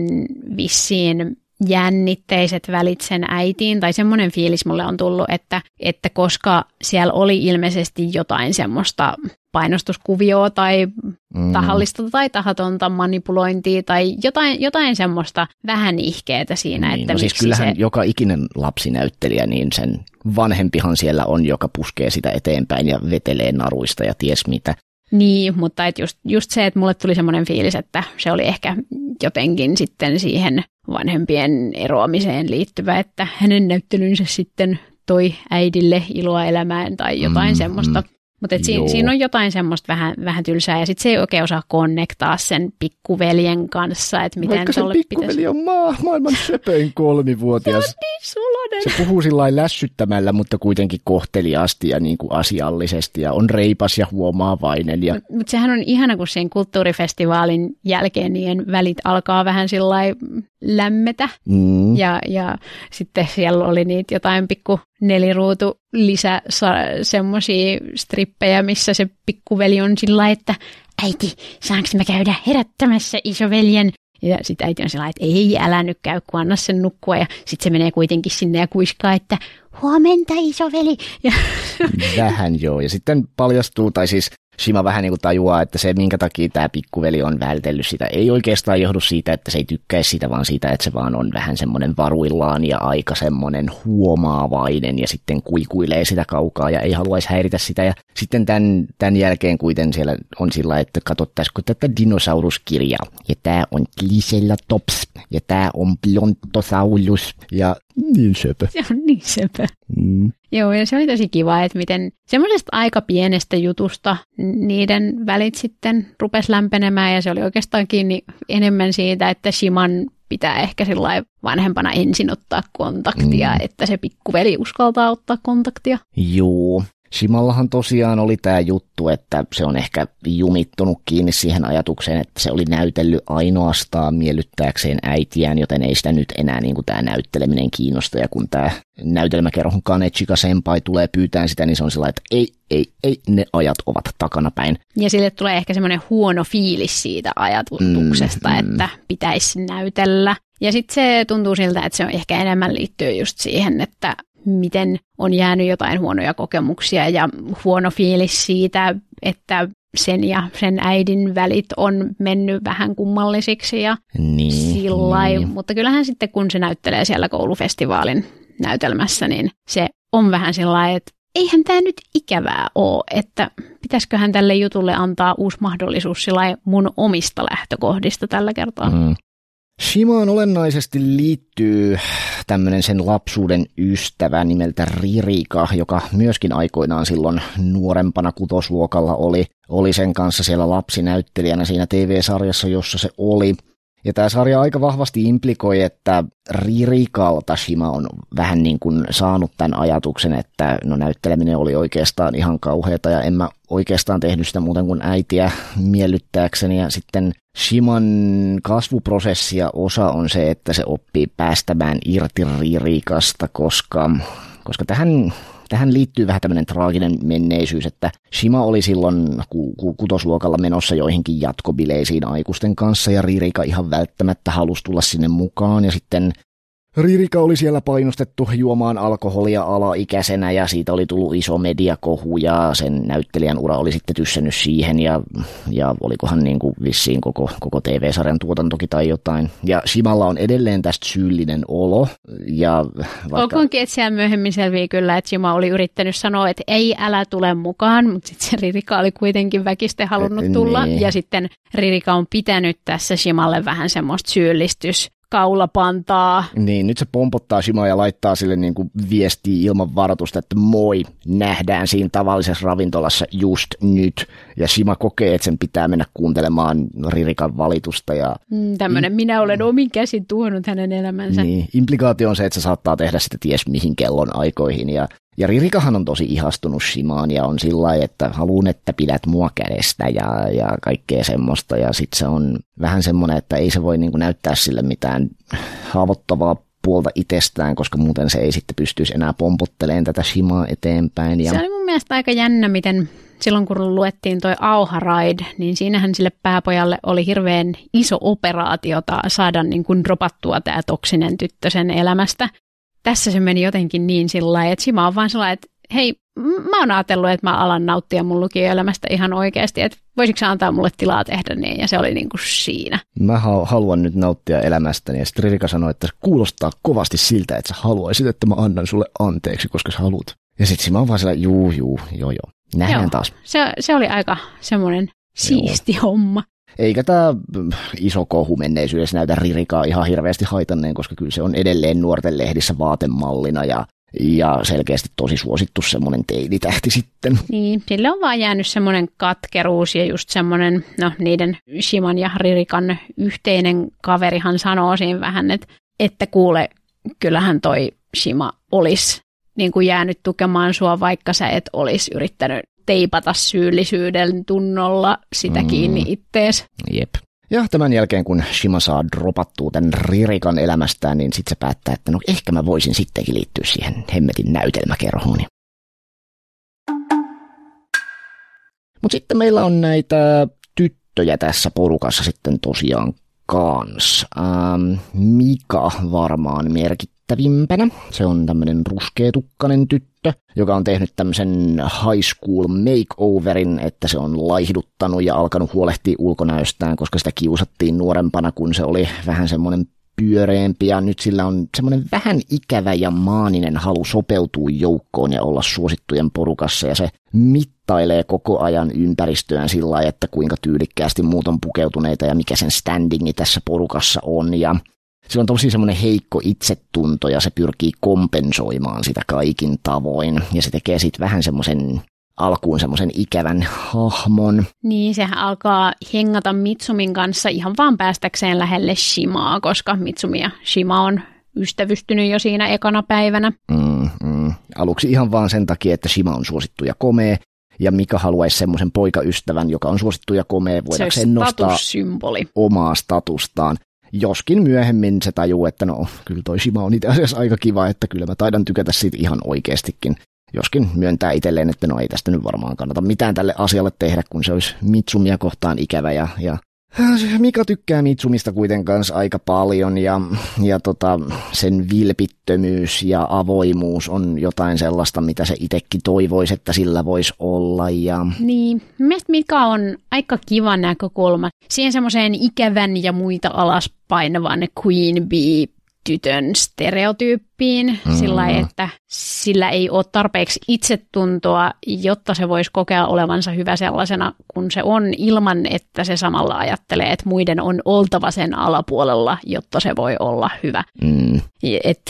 vissiin jännitteiset välit sen äitiin, tai semmoinen fiilis mulle on tullut, että, että koska siellä oli ilmeisesti jotain semmoista painostuskuvioa tai mm. tahallista tai tahatonta manipulointia tai jotain, jotain semmoista vähän ihkeetä siinä. Niin, että no siis kyllähän se... joka ikinen lapsinäyttelijä, niin sen vanhempihan siellä on, joka puskee sitä eteenpäin ja vetelee naruista ja ties mitä. Niin, mutta et just, just se, että mulle tuli semmoinen fiilis, että se oli ehkä jotenkin sitten siihen vanhempien eroamiseen liittyvä, että hänen näyttelynsä sitten toi äidille iloa elämään tai jotain mm, mm. semmoista. Mm. Mutta siinä, siinä on jotain semmoista vähän, vähän tylsää, ja sitten se ei oikein osaa konnektaa sen pikkuveljen kanssa, että miten Vaikka sen pikkuveli pitäisi... on maa, maailman söpöin kolmivuotias. se on niin Se puhuu sillä lässyttämällä, mutta kuitenkin kohteliasti ja niin kuin asiallisesti, ja on reipas ja huomaavainen. Ja... Mutta mut sehän on ihana, kun siinä kulttuurifestivaalin jälkeen niin välit alkaa vähän sillä lämmetä, mm. ja, ja sitten siellä oli niitä jotain pikku neliruutu lisä semmoisia strippejä, missä se pikkuveli on sillä että äiti, saanko mä käydä herättämässä isoveljen? Ja sitten äiti on sillä että ei, älä nyt käy, kun anna sen nukkua. Ja sitten se menee kuitenkin sinne ja kuiskaa, että huomenta isoveli. Ja... Vähän joo. Ja sitten paljastuu, tai siis Shima vähän niin kuin tajuaa, että se minkä takia tämä pikkuveli on vältellyt sitä, ei oikeastaan johdu siitä, että se ei tykkäisi sitä, vaan siitä, että se vaan on vähän semmoinen varuillaan ja aika semmoinen huomaavainen ja sitten kuikuilee sitä kaukaa ja ei haluaisi häiritä sitä. Ja sitten tämän, tämän jälkeen kuiten siellä on sillä, että katsottaisiko tätä dinosauruskirjaa. Ja tämä on tops ja tämä on Plontosaurus ja niin söpö. Se on niin söpö. Mm. Joo, ja se oli tosi kiva, että miten semmoisesta aika pienestä jutusta niiden välit sitten rupesi lämpenemään ja se oli oikeastaan kiinni enemmän siitä, että Shiman pitää ehkä sillä vanhempana ensin ottaa kontaktia, mm. että se pikkuveli uskaltaa ottaa kontaktia. Joo, Simallahan tosiaan oli tämä juttu, että se on ehkä jumittunut kiinni siihen ajatukseen, että se oli näytellyt ainoastaan miellyttääkseen äitiään, joten ei sitä nyt enää niin tämä näytteleminen kiinnosta. Ja kun tämä näytelmäkerhon Kanechika Senpai tulee pyytään sitä, niin se on sellainen, että ei, ei, ei, ne ajat ovat takanapäin. Ja sille tulee ehkä semmoinen huono fiilis siitä ajatuksesta, mm, mm. että mm. pitäisi näytellä. Ja sitten se tuntuu siltä, että se on ehkä enemmän liittyy just siihen, että miten on jäänyt jotain huonoja kokemuksia ja huono fiilis siitä, että sen ja sen äidin välit on mennyt vähän kummallisiksi ja niin, sillä niin. Mutta kyllähän sitten kun se näyttelee siellä koulufestivaalin näytelmässä, niin se on vähän sillä että eihän tämä nyt ikävää ole, että pitäisiköhän tälle jutulle antaa uusi mahdollisuus sillä mun omista lähtökohdista tällä kertaa. Mm. Shimaan olennaisesti liittyy tämmöinen sen lapsuuden ystävä nimeltä Ririka, joka myöskin aikoinaan silloin nuorempana kutosluokalla oli, oli sen kanssa siellä lapsinäyttelijänä siinä TV-sarjassa, jossa se oli. Ja tämä sarja aika vahvasti implikoi, että Ririkal Tashima on vähän niin kuin saanut tämän ajatuksen, että no näytteleminen oli oikeastaan ihan kauheata ja en mä oikeastaan tehnyt sitä muuten kuin äitiä miellyttääkseni. Ja sitten Shiman kasvuprosessia osa on se, että se oppii päästämään irti Ririkasta, koska, koska tähän tähän liittyy vähän tämmöinen traaginen menneisyys, että Shima oli silloin ku- ku- kutosluokalla menossa joihinkin jatkobileisiin aikuisten kanssa ja Ririka ihan välttämättä halusi tulla sinne mukaan ja sitten Ririka oli siellä painostettu juomaan alkoholia alaikäisenä ja siitä oli tullut iso mediakohu ja sen näyttelijän ura oli sitten tyssännyt siihen ja, ja olikohan niin kuin vissiin koko, koko TV-sarjan tuotantokin tai jotain. Ja Shimalla on edelleen tästä syyllinen olo. Ja vaikka... Olkoonkin, että siellä myöhemmin selvii kyllä, että Shima oli yrittänyt sanoa, että ei, älä tule mukaan, mutta sitten se Ririka oli kuitenkin väkisten halunnut eh, tulla. Niin. Ja sitten Ririka on pitänyt tässä Shimalle vähän semmoista syyllistys kaulapantaa. Niin, nyt se pompottaa Shimoa ja laittaa sille niin kuin viestiä ilman varoitusta, että moi, nähdään siinä tavallisessa ravintolassa just nyt. Ja Shima kokee, että sen pitää mennä kuuntelemaan Ririkan valitusta. Ja... Mm, tämmöinen mm. minä olen omin käsin tuonut hänen elämänsä. Niin, implikaatio on se, että se saattaa tehdä sitä ties mihin kellon aikoihin. Ja ja Ririkahan on tosi ihastunut Shimaan ja on sillä lailla, että haluan, että pidät mua kädestä ja, ja kaikkea semmoista. Ja sitten se on vähän semmoinen, että ei se voi niinku näyttää sille mitään haavoittavaa puolta itsestään, koska muuten se ei sitten pystyisi enää pompotteleen tätä Shimaa eteenpäin. Ja... Se oli mun mielestä aika jännä, miten silloin kun luettiin toi Auha Ride, niin siinähän sille pääpojalle oli hirveän iso operaatio saada niin kuin dropattua tämä toksinen tyttö sen elämästä tässä se meni jotenkin niin sillä että Sima on vaan sellainen, että hei, mä oon ajatellut, että mä alan nauttia mun lukioelämästä ihan oikeasti, että voisiko antaa mulle tilaa tehdä niin, ja se oli niin kuin siinä. Mä haluan nyt nauttia elämästäni, ja sitten Ririka sanoi, että kuulostaa kovasti siltä, että sä haluaisit, että mä annan sulle anteeksi, koska sä haluat. Ja sitten Sima on vaan sellainen, juu, juu, joo, joo. Nähdään joo, taas. Se, se oli aika semmoinen siisti joo. homma eikä tämä mm, iso kohu menneisyydessä näytä ririkaa ihan hirveästi haitanneen, koska kyllä se on edelleen nuorten lehdissä vaatemallina ja ja selkeästi tosi suosittu semmoinen teinitähti sitten. Niin, sille on vaan jäänyt semmoinen katkeruus ja just semmoinen, no niiden Shiman ja Ririkan yhteinen kaverihan sanoo siinä vähän, että, että kuule, kyllähän toi Shima olisi niin kuin jäänyt tukemaan sua, vaikka sä et olisi yrittänyt teipata syyllisyyden tunnolla sitä mm. kiinni ittees. Jep. Ja tämän jälkeen, kun Shima saa dropattua tämän Ririkan elämästään, niin sitten se päättää, että no ehkä mä voisin sittenkin liittyä siihen hemmetin näytelmäkerhoon. Mutta sitten meillä on näitä tyttöjä tässä porukassa sitten tosiaan kans. Ähm, Mika varmaan merkitty näyttävimpänä. Se on tämmöinen ruskeetukkanen tyttö, joka on tehnyt tämmöisen high school makeoverin, että se on laihduttanut ja alkanut huolehtia ulkonäöstään, koska sitä kiusattiin nuorempana, kun se oli vähän semmoinen pyöreämpi ja nyt sillä on semmoinen vähän ikävä ja maaninen halu sopeutua joukkoon ja olla suosittujen porukassa ja se mittailee koko ajan ympäristöään sillä lailla, että kuinka tyylikkäästi muut on pukeutuneita ja mikä sen standingi tässä porukassa on ja sillä on tosi semmoinen heikko itsetunto ja se pyrkii kompensoimaan sitä kaikin tavoin. Ja se tekee sitten vähän semmoisen alkuun semmoisen ikävän hahmon. Niin, sehän alkaa hengata Mitsumin kanssa ihan vaan päästäkseen lähelle Shimaa, koska Mitsumi ja Shima on ystävystynyt jo siinä ekana päivänä. Mm-hmm. Aluksi ihan vaan sen takia, että Shima on suosittu ja komea, ja Mika haluaisi semmoisen poikaystävän, joka on suosittu ja komea, voidakseen nostaa omaa statustaan. Joskin myöhemmin se tajuu, että no, kyllä toi Shima on itse asiassa aika kiva, että kyllä mä taidan tykätä siitä ihan oikeastikin. Joskin myöntää itselleen, että no ei tästä nyt varmaan kannata mitään tälle asialle tehdä, kun se olisi Mitsumia kohtaan ikävä ja, ja Äh, Mika tykkää Mitsumista kuitenkin aika paljon ja, ja tota, sen vilpittömyys ja avoimuus on jotain sellaista, mitä se itsekin toivoisi, että sillä voisi olla. Ja... Niin, mielestäni Mika on aika kiva näkökulma siihen semmoiseen ikävän ja muita alas painavan Queen Bee tytön stereotyyppiin mm. sillä että sillä ei ole tarpeeksi itsetuntoa, jotta se voisi kokea olevansa hyvä sellaisena kuin se on, ilman että se samalla ajattelee, että muiden on oltava sen alapuolella, jotta se voi olla hyvä. Mm. Et,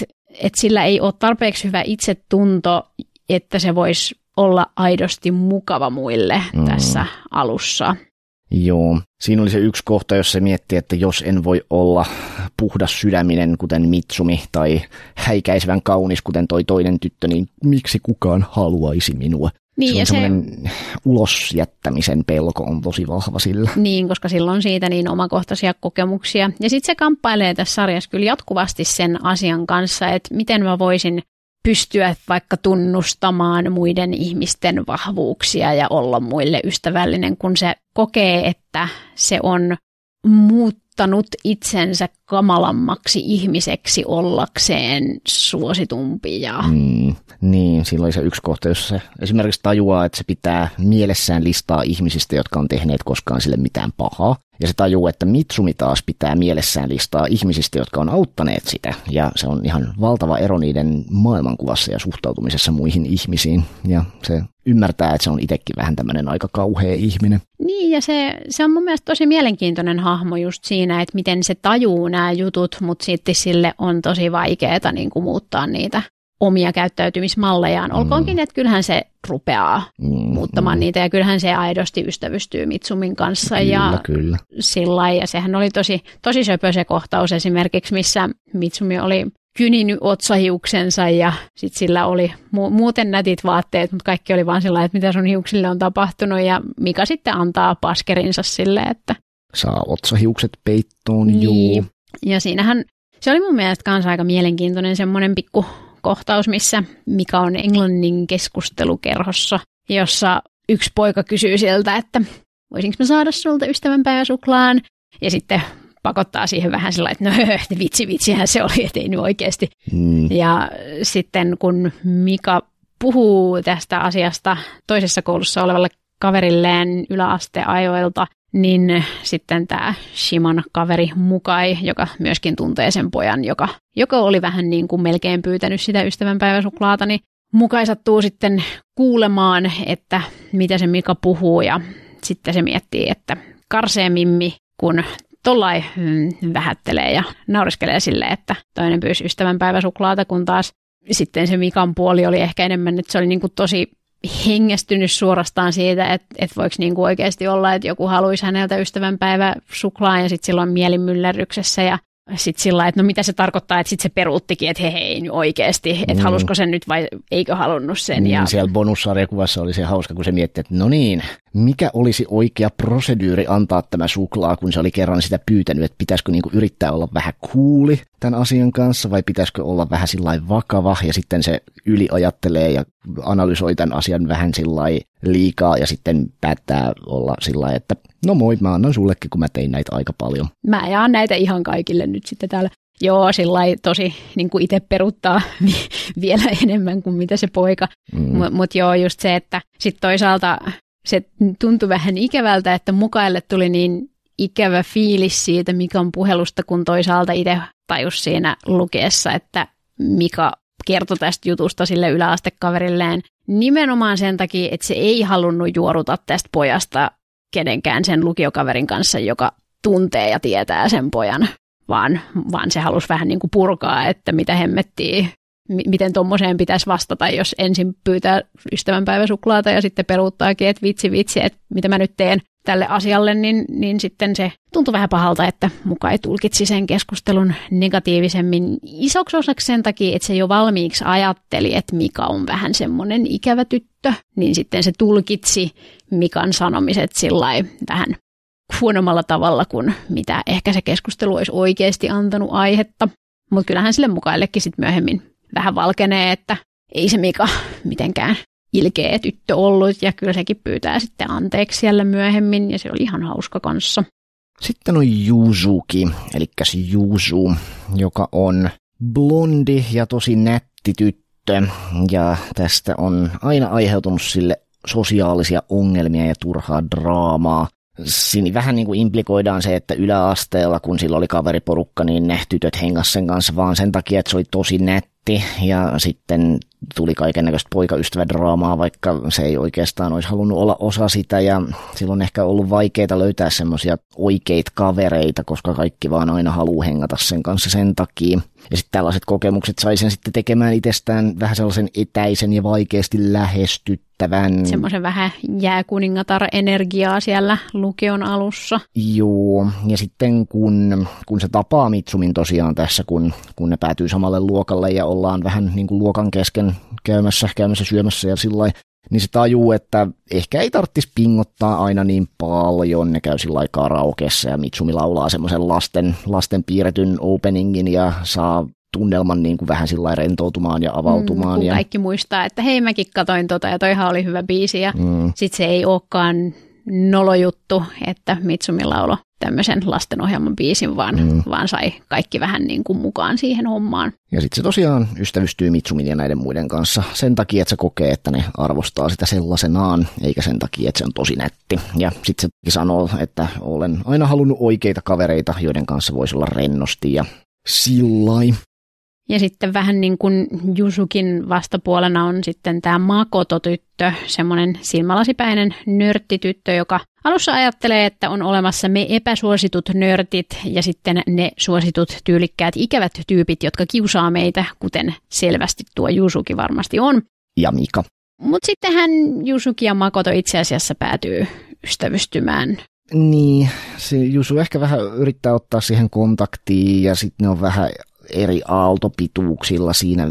et sillä ei ole tarpeeksi hyvä itsetunto, että se voisi olla aidosti mukava muille mm. tässä alussa. Joo, siinä oli se yksi kohta, jossa miettii, että jos en voi olla puhdas sydäminen, kuten Mitsumi, tai häikäisvän kaunis, kuten toi toinen tyttö, niin miksi kukaan haluaisi minua? Niin, se on semmoinen se... ulosjättämisen pelko on tosi vahva sillä. Niin, koska silloin siitä niin omakohtaisia kokemuksia. Ja sitten se kamppailee tässä sarjassa kyllä jatkuvasti sen asian kanssa, että miten mä voisin pystyä vaikka tunnustamaan muiden ihmisten vahvuuksia ja olla muille ystävällinen, kun se kokee, että se on muuttanut itsensä kamalammaksi ihmiseksi ollakseen suositumpi. Ja... Mm, niin, silloin se yksi kohta, jossa se esimerkiksi tajuaa, että se pitää mielessään listaa ihmisistä, jotka on tehneet koskaan sille mitään pahaa. Ja se tajuu, että Mitsumi taas pitää mielessään listaa ihmisistä, jotka on auttaneet sitä. Ja se on ihan valtava ero niiden maailmankuvassa ja suhtautumisessa muihin ihmisiin. Ja se ymmärtää, että se on itsekin vähän tämmöinen aika kauhea ihminen. Niin, ja se, se on mun mielestä tosi mielenkiintoinen hahmo just siinä, että miten se tajuu nämä jutut, mutta sitten sille on tosi vaikeaa niin kuin muuttaa niitä omia käyttäytymismallejaan. Mm. Olkoonkin, että kyllähän se rupeaa mm, mm. muuttamaan mm. niitä ja kyllähän se aidosti ystävystyy Mitsumin kanssa kyllä, ja kyllä. sillä ja sehän oli tosi, tosi söpö se kohtaus esimerkiksi, missä Mitsumi oli kyninyt otsahiuksensa ja sitten sillä oli mu- muuten nätit vaatteet, mutta kaikki oli vaan sillä että mitä sun hiuksille on tapahtunut ja mikä sitten antaa paskerinsa sille, että saa otsahiukset peittoon, niin. juu. Ja siinähän se oli mun mielestä kanssa aika mielenkiintoinen semmoinen pikku kohtaus, missä Mika on Englannin keskustelukerhossa, jossa yksi poika kysyy sieltä, että voisinko mä saada sulta ystävänpäiväsuklaan? Ja sitten pakottaa siihen vähän sillä että no vitsi, vitsihän se oli, ettei nyt oikeasti. Mm. Ja sitten kun Mika puhuu tästä asiasta toisessa koulussa olevalle kaverilleen yläasteajoilta, niin eh, sitten tämä Shiman kaveri Mukai, joka myöskin tuntee sen pojan, joka, joka oli vähän niin kuin melkein pyytänyt sitä ystävänpäiväsuklaata, niin Mukai sattuu sitten kuulemaan, että mitä se Mika puhuu ja sitten se miettii, että karsee mimmi, kun tollai mm, vähättelee ja nauriskelee sille, että toinen pyysi ystävänpäiväsuklaata, kun taas sitten se Mikan puoli oli ehkä enemmän, että se oli niin kuin tosi hengästynyt suorastaan siitä, että, että voiko kuin niinku oikeasti olla, että joku haluaisi häneltä ystävänpäivä suklaa ja sitten silloin mielimyllerryksessä ja sitten sillä että no mitä se tarkoittaa, että sitten se peruuttikin, että he hei nyt oikeasti, että mm. halusko sen nyt vai eikö halunnut sen. Niin, ja... Siellä bonussarjakuvassa oli se hauska, kun se mietti, että no niin, mikä olisi oikea proseduuri antaa tämä suklaa, kun se oli kerran sitä pyytänyt, että pitäisikö niinku yrittää olla vähän kuuli tämän asian kanssa vai pitäisikö olla vähän sillä vakava ja sitten se yliajattelee ja analysoi tämän asian vähän sillä liikaa ja sitten päättää olla sillä että no moi, mä annan sullekin, kun mä tein näitä aika paljon. Mä jaan näitä ihan kaikille nyt sitten täällä. Joo, sillä tosi niin kuin itse peruttaa vielä enemmän kuin mitä se poika. Mm. Mutta mut joo, just se, että sitten toisaalta se tuntui vähän ikävältä, että mukaille tuli niin ikävä fiilis siitä Mikan puhelusta, kun toisaalta itse tajusi siinä lukeessa, että Mika kertoi tästä jutusta sille yläastekaverilleen nimenomaan sen takia, että se ei halunnut juoruta tästä pojasta kenenkään sen lukiokaverin kanssa, joka tuntee ja tietää sen pojan, vaan, vaan se halusi vähän niin kuin purkaa, että mitä hemmettiin miten tuommoiseen pitäisi vastata, jos ensin pyytää suklaata ja sitten peruuttaakin, että vitsi vitsi, että mitä mä nyt teen tälle asialle, niin, niin sitten se tuntui vähän pahalta, että muka ei tulkitsi sen keskustelun negatiivisemmin isoksi osaksi sen takia, että se jo valmiiksi ajatteli, että Mika on vähän semmoinen ikävä tyttö, niin sitten se tulkitsi Mikan sanomiset sillä vähän huonommalla tavalla kuin mitä ehkä se keskustelu olisi oikeasti antanut aihetta. Mutta kyllähän sille mukaillekin sitten myöhemmin vähän valkenee, että ei se Mika mitenkään ilkeä tyttö ollut ja kyllä sekin pyytää sitten anteeksi siellä myöhemmin ja se oli ihan hauska kanssa. Sitten on Juzuki, eli Juzu, joka on blondi ja tosi nätti tyttö ja tästä on aina aiheutunut sille sosiaalisia ongelmia ja turhaa draamaa. Siinä vähän niin kuin implikoidaan se, että yläasteella, kun sillä oli kaveriporukka, niin ne tytöt hengas sen kanssa vaan sen takia, että se oli tosi nätti jätti ja sitten tuli kaikennäköistä poikaystävädraamaa, vaikka se ei oikeastaan olisi halunnut olla osa sitä ja silloin ehkä ollut vaikeaa löytää semmoisia oikeita kavereita, koska kaikki vaan aina haluaa hengata sen kanssa sen takia. Ja sitten tällaiset kokemukset sai sen sitten tekemään itsestään vähän sellaisen etäisen ja vaikeasti lähestyttävän. Semmoisen vähän jääkuningatar-energiaa siellä lukion alussa. Joo, ja sitten kun, kun se tapaa Mitsumin tosiaan tässä, kun, kun ne päätyy samalle luokalle ja ollaan vähän niin kuin luokan kesken käymässä, käymässä syömässä ja sillä niin se tajuu, että ehkä ei tarvitsisi pingottaa aina niin paljon. Ne käy sillä aikaa raukessa ja Mitsumi laulaa semmoisen lasten, lasten piirretyn openingin ja saa tunnelman niin kuin vähän sillä rentoutumaan ja avautumaan. Mm, ja... kaikki muistaa, että hei mäkin katoin tota ja toihan oli hyvä biisi ja mm. sit se ei olekaan nolojuttu, että Mitsumi laulo tämmöisen lastenohjelman biisin, vaan, mm. vaan sai kaikki vähän niin kuin mukaan siihen hommaan. Ja sitten se tosiaan ystävystyy Mitsumin ja näiden muiden kanssa sen takia, että se kokee, että ne arvostaa sitä sellaisenaan, eikä sen takia, että se on tosi nätti. Ja sitten se sanoo, että olen aina halunnut oikeita kavereita, joiden kanssa voisi olla rennosti ja sillai. Ja sitten vähän niin kuin Jusukin vastapuolena on sitten tämä Makoto-tyttö, semmoinen silmälasipäinen nörttityttö, joka alussa ajattelee, että on olemassa me epäsuositut nörtit ja sitten ne suositut tyylikkäät ikävät tyypit, jotka kiusaa meitä, kuten selvästi tuo Jusuki varmasti on. Ja Mika. Mutta hän Jusuki ja Makoto itse asiassa päätyy ystävystymään niin, se Jusu ehkä vähän yrittää ottaa siihen kontaktiin ja sitten ne on vähän eri aaltopituuksilla siinä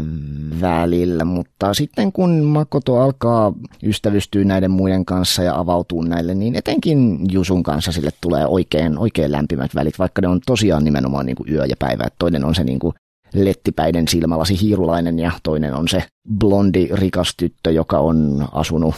välillä, mutta sitten kun Makoto alkaa ystävystyä näiden muiden kanssa ja avautuu näille, niin etenkin Jusun kanssa sille tulee oikein, oikein lämpimät välit, vaikka ne on tosiaan nimenomaan niin kuin yö ja päivä. Että toinen on se niin kuin lettipäiden silmälasi hiirulainen ja toinen on se blondi rikas tyttö, joka on asunut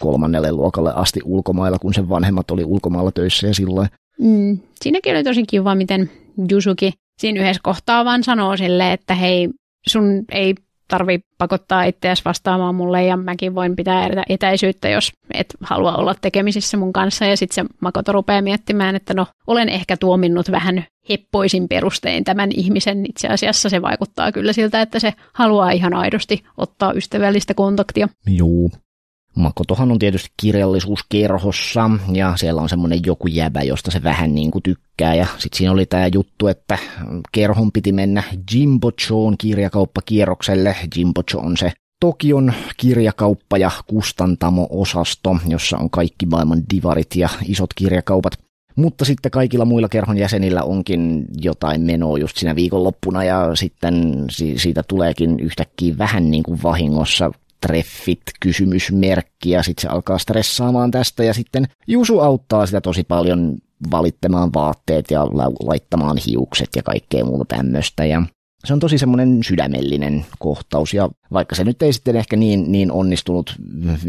kolmannelle luokalle asti ulkomailla, kun sen vanhemmat oli ulkomailla töissä ja silloin. Mm, siinäkin oli tosi kiva, miten Jusuki siinä yhdessä kohtaa vaan sanoo sille, että hei, sun ei tarvi pakottaa itseäsi vastaamaan mulle ja mäkin voin pitää etäisyyttä, jos et halua olla tekemisissä mun kanssa. Ja sitten se Makoto rupeaa miettimään, että no, olen ehkä tuominnut vähän heppoisin perustein tämän ihmisen. Itse asiassa se vaikuttaa kyllä siltä, että se haluaa ihan aidosti ottaa ystävällistä kontaktia. Joo. Makotohan on tietysti kirjallisuuskerhossa ja siellä on semmoinen joku jäbä, josta se vähän niin kuin tykkää. Ja sitten siinä oli tämä juttu, että kerhon piti mennä Jimbo John kirjakauppakierrokselle. Jimbo John se Tokion kirjakauppa- ja kustantamo-osasto, jossa on kaikki maailman divarit ja isot kirjakaupat. Mutta sitten kaikilla muilla kerhon jäsenillä onkin jotain menoa just siinä viikonloppuna ja sitten siitä tuleekin yhtäkkiä vähän niin kuin vahingossa treffit, kysymysmerkki ja sitten se alkaa stressaamaan tästä ja sitten Jusu auttaa sitä tosi paljon valittamaan vaatteet ja laittamaan hiukset ja kaikkea muuta tämmöistä ja se on tosi semmoinen sydämellinen kohtaus ja vaikka se nyt ei sitten ehkä niin, niin onnistunut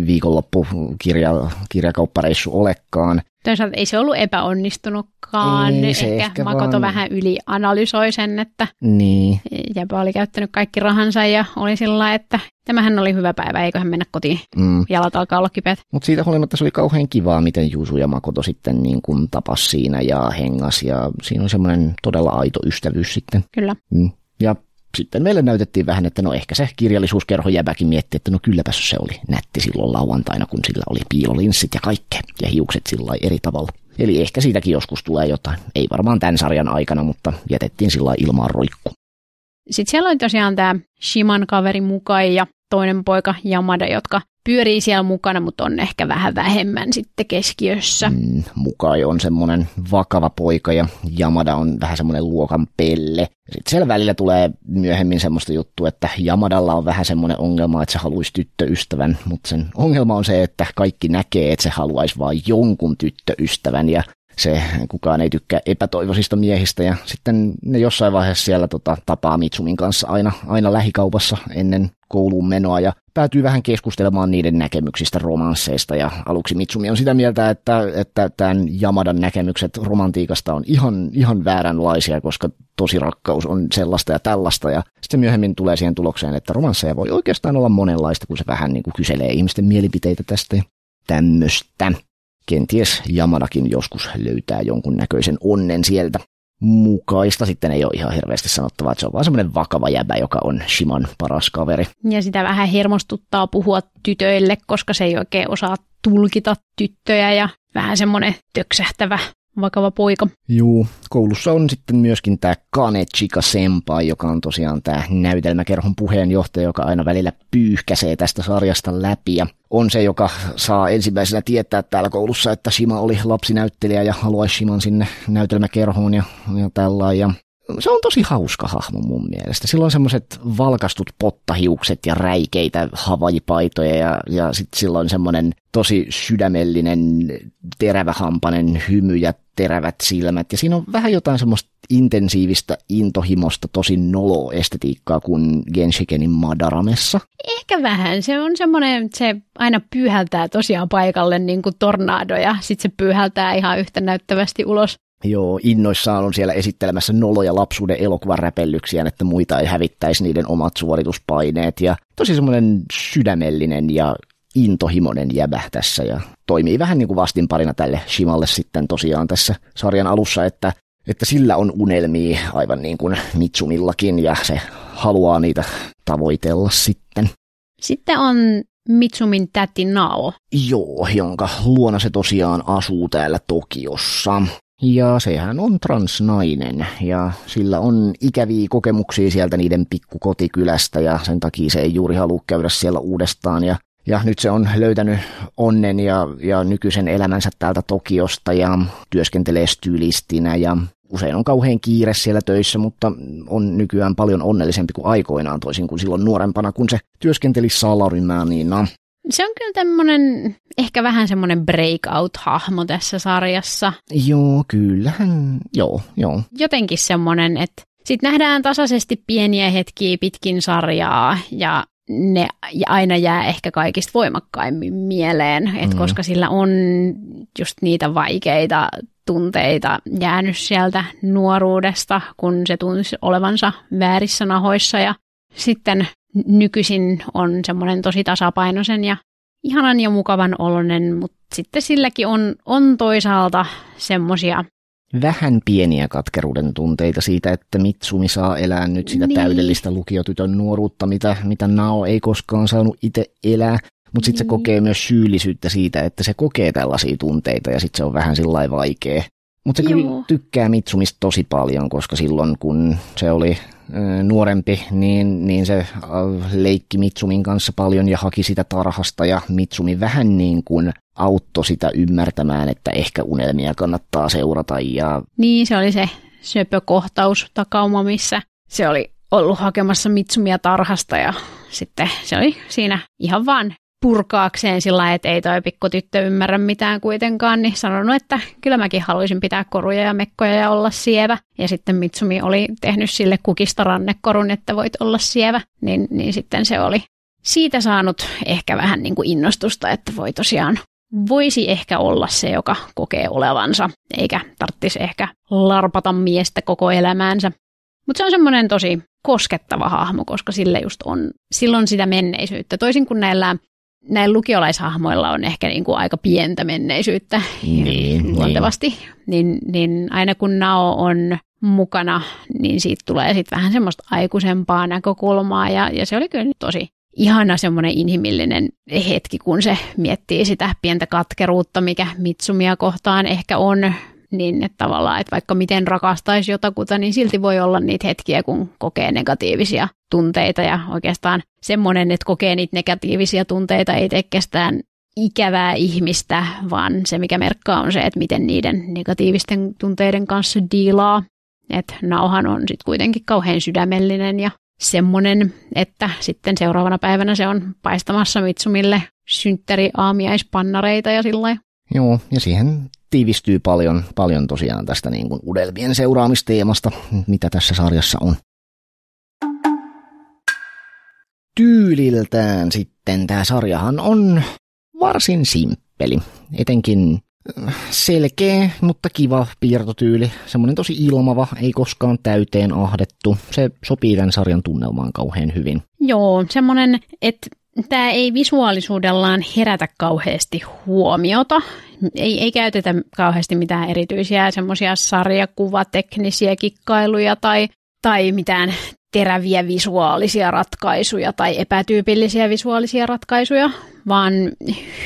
viikonloppukirjakauppareissu kirjakauppareissu olekaan, Toisaalta ei se ollut epäonnistunutkaan. Ei, niin, se ehkä, ehkä Makoto vaan... vähän ylianalysoi sen, että niin. jäpä oli käyttänyt kaikki rahansa ja oli sillä että tämähän oli hyvä päivä, eiköhän mennä kotiin. Mm. Jalat alkaa olla kipeät. Mutta siitä huolimatta se oli kauhean kivaa, miten Juusu ja Makoto sitten niin kuin tapas siinä ja hengas ja siinä on semmoinen todella aito ystävyys sitten. Kyllä. Mm. Ja sitten meille näytettiin vähän, että no ehkä se kirjallisuuskerho jäbäkin mietti, että no kylläpä se oli nätti silloin lauantaina, kun sillä oli piilolinssit ja kaikkea ja hiukset sillä eri tavalla. Eli ehkä siitäkin joskus tulee jotain. Ei varmaan tämän sarjan aikana, mutta jätettiin sillä ilmaan roikku. Sitten siellä oli tosiaan tämä Shiman kaveri mukaan ja toinen poika Yamada, jotka pyörii siellä mukana, mutta on ehkä vähän vähemmän sitten keskiössä. Mm, Mukai on semmoinen vakava poika ja Yamada on vähän semmoinen luokan pelle. Sitten siellä välillä tulee myöhemmin semmoista juttua, että Yamadalla on vähän semmoinen ongelma, että se haluaisi tyttöystävän, mutta sen ongelma on se, että kaikki näkee, että se haluaisi vain jonkun tyttöystävän ja se kukaan ei tykkää epätoivoisista miehistä ja sitten ne jossain vaiheessa siellä tota, tapaa Mitsumin kanssa aina, aina lähikaupassa ennen kouluun menoa ja päätyy vähän keskustelemaan niiden näkemyksistä romansseista. Ja aluksi Mitsumi on sitä mieltä, että, että tämän Jamadan näkemykset romantiikasta on ihan, ihan vääränlaisia, koska tosi rakkaus on sellaista ja tällaista. Ja sitten myöhemmin tulee siihen tulokseen, että romansseja voi oikeastaan olla monenlaista, kun se vähän niin kuin kyselee ihmisten mielipiteitä tästä ja tämmöistä. Kenties Jamadakin joskus löytää jonkun näköisen onnen sieltä mukaista. Sitten ei ole ihan hirveästi sanottavaa, että se on vaan semmoinen vakava jäbä, joka on Shiman paras kaveri. Ja sitä vähän hermostuttaa puhua tytöille, koska se ei oikein osaa tulkita tyttöjä ja vähän semmoinen töksähtävä vakava poika. Juu, koulussa on sitten myöskin tämä Chika Sempa, joka on tosiaan tämä näytelmäkerhon puheenjohtaja, joka aina välillä pyyhkäsee tästä sarjasta läpi ja on se, joka saa ensimmäisenä tietää täällä koulussa, että Shima oli lapsinäyttelijä ja haluaisi Shiman sinne näytelmäkerhoon ja, ja tällä. Ja se on tosi hauska hahmo mun mielestä. Sillä on semmoiset valkastut pottahiukset ja räikeitä havajipaitoja ja, ja sitten sillä on semmoinen tosi sydämellinen, terävähampainen hymy ja terävät silmät. Ja siinä on vähän jotain semmoista intensiivistä intohimosta, tosi noloa estetiikkaa kuin Genshikenin Madaramessa. Ehkä vähän. Se on semmoinen, se aina pyyhältää tosiaan paikalle niin kuin ja Sitten se pyyhältää ihan yhtä näyttävästi ulos Joo, innoissaan on siellä esittelemässä noloja lapsuuden elokuvaräpellyksiä, että muita ei hävittäisi niiden omat suorituspaineet. Ja tosi semmoinen sydämellinen ja intohimoinen jäbä tässä ja toimii vähän niin kuin vastinparina tälle Shimalle sitten tosiaan tässä sarjan alussa, että, että sillä on unelmia aivan niin kuin Mitsumillakin ja se haluaa niitä tavoitella sitten. Sitten on Mitsumin täti Nao. Joo, jonka luona se tosiaan asuu täällä Tokiossa. Ja sehän on transnainen ja sillä on ikäviä kokemuksia sieltä niiden pikkukotikylästä ja sen takia se ei juuri halua käydä siellä uudestaan. Ja, ja nyt se on löytänyt onnen ja, ja nykyisen elämänsä täältä Tokiosta ja työskentelee stylistinä ja usein on kauhean kiire siellä töissä, mutta on nykyään paljon onnellisempi kuin aikoinaan toisin kuin silloin nuorempana, kun se työskenteli salarymäniina se on kyllä tämmöinen, ehkä vähän semmoinen breakout-hahmo tässä sarjassa. Joo, kyllähän, joo, joo. Jotenkin semmoinen, että sitten nähdään tasaisesti pieniä hetkiä pitkin sarjaa ja ne aina jää ehkä kaikista voimakkaimmin mieleen, että mm. koska sillä on just niitä vaikeita tunteita jäänyt sieltä nuoruudesta, kun se tunsi olevansa väärissä nahoissa ja sitten nykyisin on semmoinen tosi tasapainoisen ja ihanan ja mukavan oloinen, mutta sitten silläkin on, on toisaalta semmoisia vähän pieniä katkeruuden tunteita siitä, että Mitsumi saa elää nyt sitä niin. täydellistä lukiotytön nuoruutta, mitä, mitä Nao ei koskaan saanut itse elää. Mutta sitten niin. se kokee myös syyllisyyttä siitä, että se kokee tällaisia tunteita ja sitten se on vähän sillä vaikea. Mutta se kyllä tykkää Mitsumista tosi paljon, koska silloin kun se oli nuorempi, niin, niin se leikki Mitsumin kanssa paljon ja haki sitä tarhasta ja Mitsumi vähän niin kuin auttoi sitä ymmärtämään, että ehkä unelmia kannattaa seurata. Ja... Niin, se oli se söpökohtaus takauma, missä se oli ollut hakemassa Mitsumia tarhasta ja sitten se oli siinä ihan vaan purkaakseen sillä että ei toi tyttö ymmärrä mitään kuitenkaan, niin sanonut, että kyllä mäkin haluaisin pitää koruja ja mekkoja ja olla sievä. Ja sitten Mitsumi oli tehnyt sille kukista rannekorun, että voit olla sievä, niin, niin sitten se oli siitä saanut ehkä vähän niin kuin innostusta, että voi tosiaan voisi ehkä olla se, joka kokee olevansa, eikä tarvitsisi ehkä larpata miestä koko elämäänsä. Mutta se on semmoinen tosi koskettava hahmo, koska sille just on silloin sitä menneisyyttä. Toisin kuin näillä näillä lukiolaishahmoilla on ehkä niin kuin aika pientä menneisyyttä niin, niin. luontevasti, niin. Niin, niin aina kun Nao on mukana, niin siitä tulee sitten vähän semmoista aikuisempaa näkökulmaa ja, ja se oli kyllä tosi ihana semmoinen inhimillinen hetki, kun se miettii sitä pientä katkeruutta, mikä Mitsumia kohtaan ehkä on niin että tavallaan, että vaikka miten rakastaisi jotakuta, niin silti voi olla niitä hetkiä, kun kokee negatiivisia tunteita ja oikeastaan semmoinen, että kokee niitä negatiivisia tunteita ei tekestään ikävää ihmistä, vaan se mikä merkkaa on se, että miten niiden negatiivisten tunteiden kanssa diilaa. Että nauhan on sitten kuitenkin kauhean sydämellinen ja semmoinen, että sitten seuraavana päivänä se on paistamassa Mitsumille synttäri aamiaispannareita ja sillä Joo, ja siihen tiivistyy paljon, paljon tosiaan tästä niin kuin udelmien seuraamisteemasta, mitä tässä sarjassa on. Tyyliltään sitten tämä sarjahan on varsin simppeli, etenkin äh, selkeä, mutta kiva piirtotyyli, semmoinen tosi ilmava, ei koskaan täyteen ahdettu. Se sopii tämän sarjan tunnelmaan kauhean hyvin. Joo, semmoinen, että tämä ei visuaalisuudellaan herätä kauheasti huomiota. Ei, ei käytetä kauheasti mitään erityisiä semmoisia sarjakuvateknisiä kikkailuja tai, tai mitään teräviä visuaalisia ratkaisuja tai epätyypillisiä visuaalisia ratkaisuja, vaan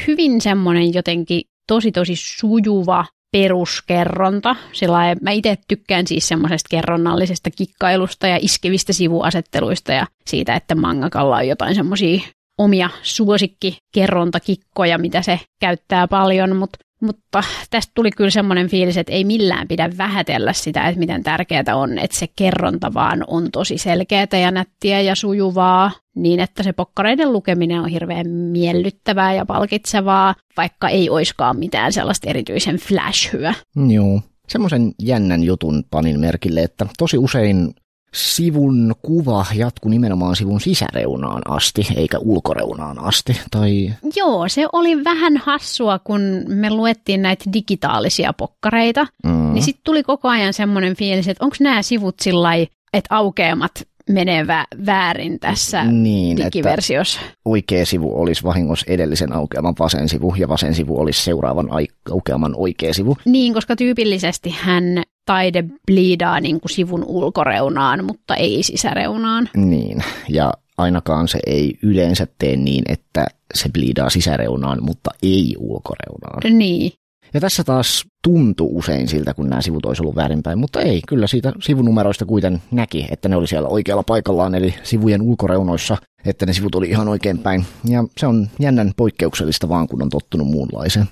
hyvin semmoinen jotenkin tosi tosi sujuva peruskerronta. Sillä mä itse tykkään siis semmoisesta kerronnallisesta kikkailusta ja iskevistä sivuasetteluista ja siitä, että mangakalla on jotain semmoisia omia suosikkikerrontakikkoja, mitä se käyttää paljon, mutta mutta tästä tuli kyllä semmoinen fiilis, että ei millään pidä vähätellä sitä, että miten tärkeää on, että se kerronta vaan on tosi selkeää ja nättiä ja sujuvaa, niin että se pokkareiden lukeminen on hirveän miellyttävää ja palkitsevaa, vaikka ei oiskaan mitään sellaista erityisen flashhyä. Joo. Semmoisen jännän jutun panin merkille, että tosi usein sivun kuva jatkuu nimenomaan sivun sisäreunaan asti, eikä ulkoreunaan asti. Tai... Joo, se oli vähän hassua, kun me luettiin näitä digitaalisia pokkareita, mm. niin sitten tuli koko ajan semmoinen fiilis, että onko nämä sivut sillä että aukeamat menevä väärin tässä niin, digiversiossa. Että oikea sivu olisi vahingossa edellisen aukeaman vasen sivu ja vasen sivu olisi seuraavan aukeaman oikea sivu. Niin, koska tyypillisesti hän taide bliidaa niin kuin sivun ulkoreunaan, mutta ei sisäreunaan. Niin, ja ainakaan se ei yleensä tee niin, että se bliidaa sisäreunaan, mutta ei ulkoreunaan. Niin. Ja tässä taas tuntuu usein siltä, kun nämä sivut olisi ollut väärinpäin, mutta ei, kyllä siitä sivunumeroista kuiten näki, että ne oli siellä oikealla paikallaan, eli sivujen ulkoreunoissa, että ne sivut oli ihan oikein päin. Ja se on jännän poikkeuksellista vaan, kun on tottunut muunlaiseen.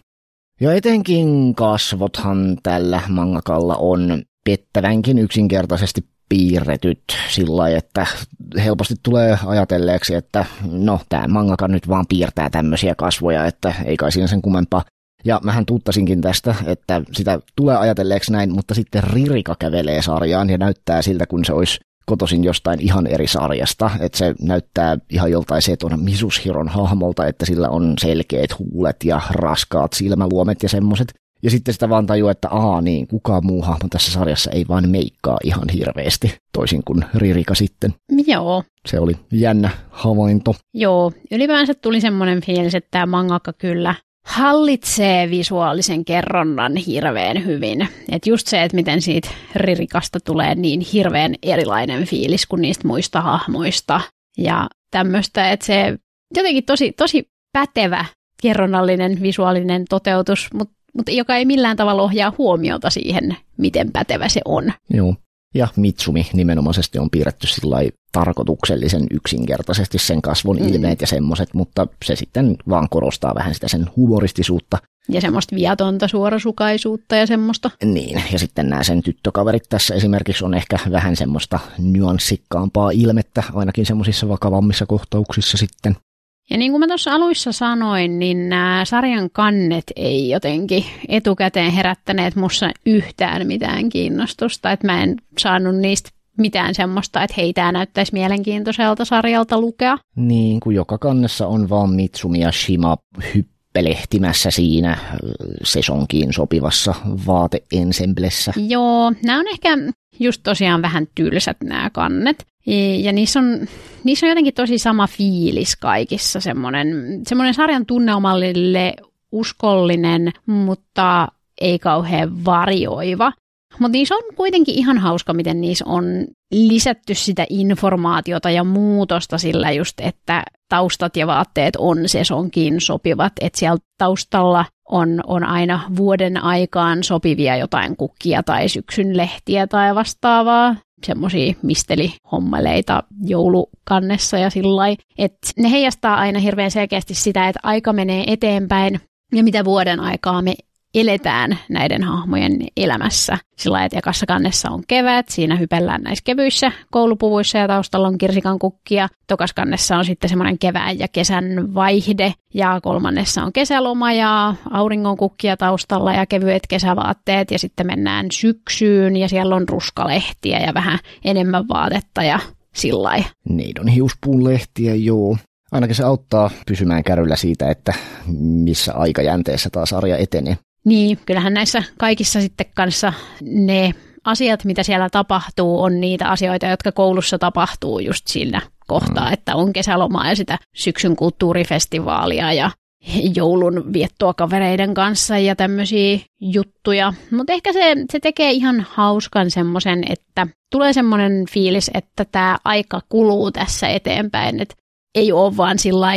Ja etenkin kasvothan tällä mangakalla on pettävänkin yksinkertaisesti piirretyt sillä lailla, että helposti tulee ajatelleeksi, että no, tämä mangaka nyt vaan piirtää tämmöisiä kasvoja, että ei kai siinä sen kummempaa. Ja mähän tuttasinkin tästä, että sitä tulee ajatelleeksi näin, mutta sitten Ririka kävelee sarjaan ja näyttää siltä, kun se olisi kotoisin jostain ihan eri sarjasta, että se näyttää ihan joltain se tuon Misushiron hahmolta, että sillä on selkeät huulet ja raskaat silmäluomet ja semmoiset. Ja sitten sitä vaan tajuu, että aa niin, kukaan muu hahmo tässä sarjassa ei vaan meikkaa ihan hirveästi, toisin kuin Ririka sitten. Joo. Se oli jännä havainto. Joo, ylipäänsä tuli semmoinen fiilis, että tämä mangaka kyllä hallitsee visuaalisen kerronnan hirveän hyvin. Et just se, että miten siitä Ririkasta tulee niin hirveän erilainen fiilis kuin niistä muista hahmoista ja tämmöistä, että se jotenkin tosi, tosi pätevä kerronnallinen visuaalinen toteutus, mutta mut joka ei millään tavalla ohjaa huomiota siihen, miten pätevä se on. Joo, ja Mitsumi nimenomaisesti on piirretty tarkoituksellisen yksinkertaisesti sen kasvon mm. ilmeet ja semmoiset, mutta se sitten vaan korostaa vähän sitä sen humoristisuutta. Ja semmoista viatonta suorasukaisuutta ja semmoista. Niin, ja sitten nämä sen tyttökaverit tässä esimerkiksi on ehkä vähän semmoista nyanssikkaampaa ilmettä, ainakin semmoisissa vakavammissa kohtauksissa sitten. Ja niin kuin mä tuossa aluissa sanoin, niin nämä sarjan kannet ei jotenkin etukäteen herättäneet mussa yhtään mitään kiinnostusta. Että mä en saanut niistä mitään semmoista, että hei, tämä näyttäisi mielenkiintoiselta sarjalta lukea. Niin kuin joka kannessa on vaan Mitsumi ja Shima hyppelehtimässä siinä äh, sesonkiin sopivassa vaateensemblessä. Joo, nämä on ehkä just tosiaan vähän tylsät nämä kannet. Ja niissä on, niissä on jotenkin tosi sama fiilis kaikissa, semmoinen, semmoinen sarjan tunnelmallille uskollinen, mutta ei kauhean varjoiva. Mutta niissä on kuitenkin ihan hauska, miten niissä on lisätty sitä informaatiota ja muutosta sillä just, että taustat ja vaatteet on sesonkin sopivat, että siellä taustalla on, on aina vuoden aikaan sopivia jotain kukkia tai syksyn lehtiä tai vastaavaa semmoisia mistelihommeleita joulukannessa ja sillä että ne heijastaa aina hirveän selkeästi sitä, että aika menee eteenpäin ja mitä vuoden aikaa me eletään näiden hahmojen elämässä. Sillä lailla, että ekassa kannessa on kevät, siinä hypellään näissä kevyissä koulupuvuissa ja taustalla on kirsikan kukkia. Tokas kannessa on sitten semmoinen kevään ja kesän vaihde ja kolmannessa on kesäloma ja auringon kukkia taustalla ja kevyet kesävaatteet ja sitten mennään syksyyn ja siellä on ruskalehtiä ja vähän enemmän vaatetta ja sillä lailla. Niin on hiuspuun lehtiä, joo. Ainakin se auttaa pysymään kärryllä siitä, että missä aikajänteessä taas sarja etenee. Niin, kyllähän näissä kaikissa sitten kanssa ne asiat, mitä siellä tapahtuu, on niitä asioita, jotka koulussa tapahtuu just siinä kohtaa, mm. että on kesälomaa ja sitä syksyn kulttuurifestivaalia ja joulun viettoa kavereiden kanssa ja tämmöisiä juttuja. Mutta ehkä se, se tekee ihan hauskan semmoisen, että tulee semmoinen fiilis, että tämä aika kuluu tässä eteenpäin, että ei ole vaan sillä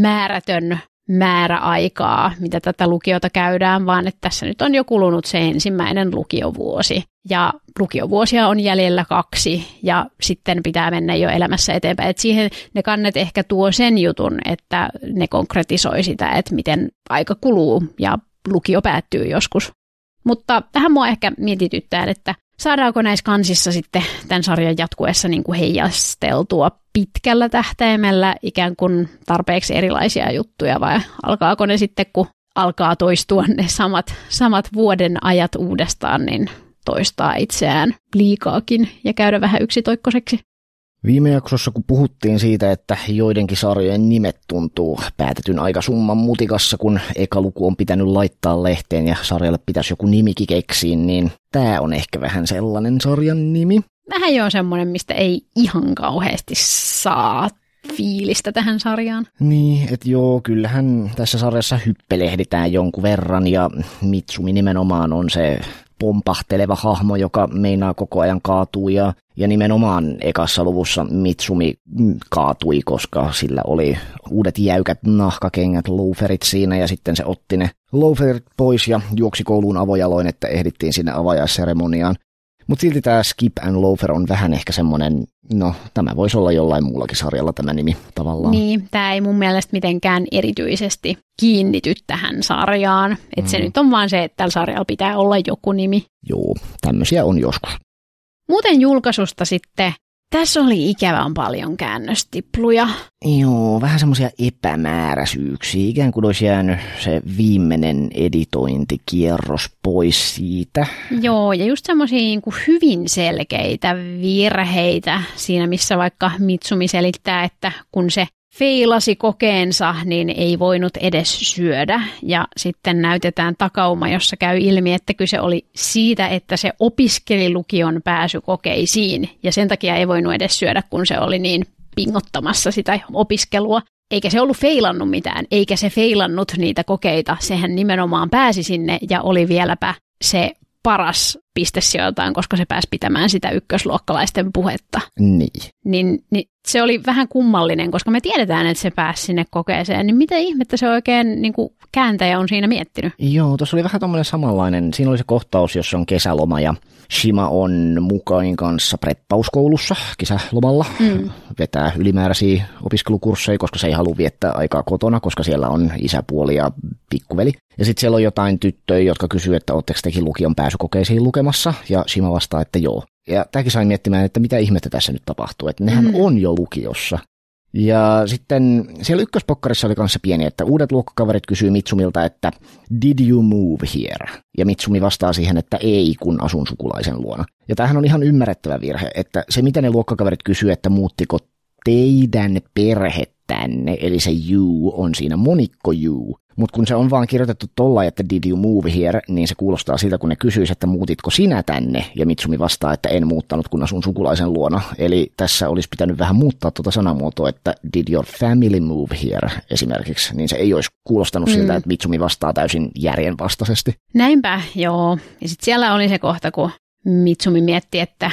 määrätön määrä aikaa, mitä tätä lukiota käydään, vaan että tässä nyt on jo kulunut se ensimmäinen lukiovuosi. Ja lukiovuosia on jäljellä kaksi ja sitten pitää mennä jo elämässä eteenpäin. Et siihen ne kannet ehkä tuo sen jutun, että ne konkretisoi sitä, että miten aika kuluu ja lukio päättyy joskus. Mutta tähän mua ehkä mietityttää, että saadaanko näissä kansissa sitten tämän sarjan jatkuessa niin kuin heijasteltua pitkällä tähtäimellä ikään kuin tarpeeksi erilaisia juttuja vai alkaako ne sitten, kun alkaa toistua ne samat, samat vuoden ajat uudestaan, niin toistaa itseään liikaakin ja käydä vähän yksitoikkoiseksi. Viime jaksossa, kun puhuttiin siitä, että joidenkin sarjojen nimet tuntuu päätetyn summan mutikassa, kun eka luku on pitänyt laittaa lehteen ja sarjalle pitäisi joku nimikin keksiä, niin tämä on ehkä vähän sellainen sarjan nimi vähän jo semmoinen, mistä ei ihan kauheasti saa fiilistä tähän sarjaan. Niin, että joo, kyllähän tässä sarjassa hyppelehditään jonkun verran ja Mitsumi nimenomaan on se pompahteleva hahmo, joka meinaa koko ajan kaatuu ja, ja nimenomaan ekassa luvussa Mitsumi kaatui, koska sillä oli uudet jäykät nahkakengät, louferit siinä ja sitten se otti ne louferit pois ja juoksi kouluun avojaloin, että ehdittiin sinne avajaisseremoniaan. Mutta silti tämä Skip and Loafer on vähän ehkä semmoinen, no tämä voisi olla jollain muullakin sarjalla tämä nimi tavallaan. Niin, tämä ei mun mielestä mitenkään erityisesti kiinnity tähän sarjaan. Että mm. se nyt on vaan se, että tällä sarjalla pitää olla joku nimi. Joo, tämmöisiä on joskus. Muuten julkaisusta sitten tässä oli ikävän paljon käännöstipluja. Joo, vähän semmoisia epämääräisyyksiä. Ikään kuin olisi jäänyt se viimeinen editointikierros pois siitä. Joo, ja just semmoisia niin hyvin selkeitä virheitä siinä, missä vaikka Mitsumi selittää, että kun se feilasi kokeensa, niin ei voinut edes syödä. Ja sitten näytetään takauma, jossa käy ilmi, että kyse oli siitä, että se opiskeli lukion pääsykokeisiin. Ja sen takia ei voinut edes syödä, kun se oli niin pingottamassa sitä opiskelua. Eikä se ollut feilannut mitään, eikä se feilannut niitä kokeita. Sehän nimenomaan pääsi sinne ja oli vieläpä se paras piste sijoiltaan, koska se pääsi pitämään sitä ykkösluokkalaisten puhetta. Niin. niin. Niin se oli vähän kummallinen, koska me tiedetään, että se pääsi sinne kokeeseen, niin mitä ihmettä se oikein niin kuin kääntäjä on siinä miettinyt? Joo, tuossa oli vähän tuommoinen samanlainen. Siinä oli se kohtaus, jossa on kesäloma ja Shima on mukain kanssa preppauskoulussa kisälomalla, mm. vetää ylimääräisiä opiskelukursseja, koska se ei halua viettää aikaa kotona, koska siellä on isäpuoli ja pikkuveli. Ja sitten siellä on jotain tyttöjä, jotka kysyy, että oletteko tekin lukion pääsykokeisiin lukemassa, ja Shima vastaa, että joo. Ja tämäkin sai miettimään, että mitä ihmettä tässä nyt tapahtuu, että nehän mm. on jo lukiossa. Ja sitten siellä ykköspokkarissa oli kanssa pieni, että uudet luokkakaverit kysyy Mitsumilta, että did you move here? Ja Mitsumi vastaa siihen, että ei, kun asun sukulaisen luona. Ja tämähän on ihan ymmärrettävä virhe, että se mitä ne luokkakaverit kysyy, että muuttiko teidän perhe tänne, eli se you on siinä monikko you, mutta kun se on vaan kirjoitettu tolla, että did you move here, niin se kuulostaa siltä, kun ne kysyisivät, että muutitko sinä tänne, ja Mitsumi vastaa, että en muuttanut, kun asun sukulaisen luona. Eli tässä olisi pitänyt vähän muuttaa tuota sanamuotoa, että did your family move here esimerkiksi, niin se ei olisi kuulostanut mm. siltä, että Mitsumi vastaa täysin järjenvastaisesti. Näinpä, joo. Ja sitten siellä oli se kohta, kun Mitsumi mietti, että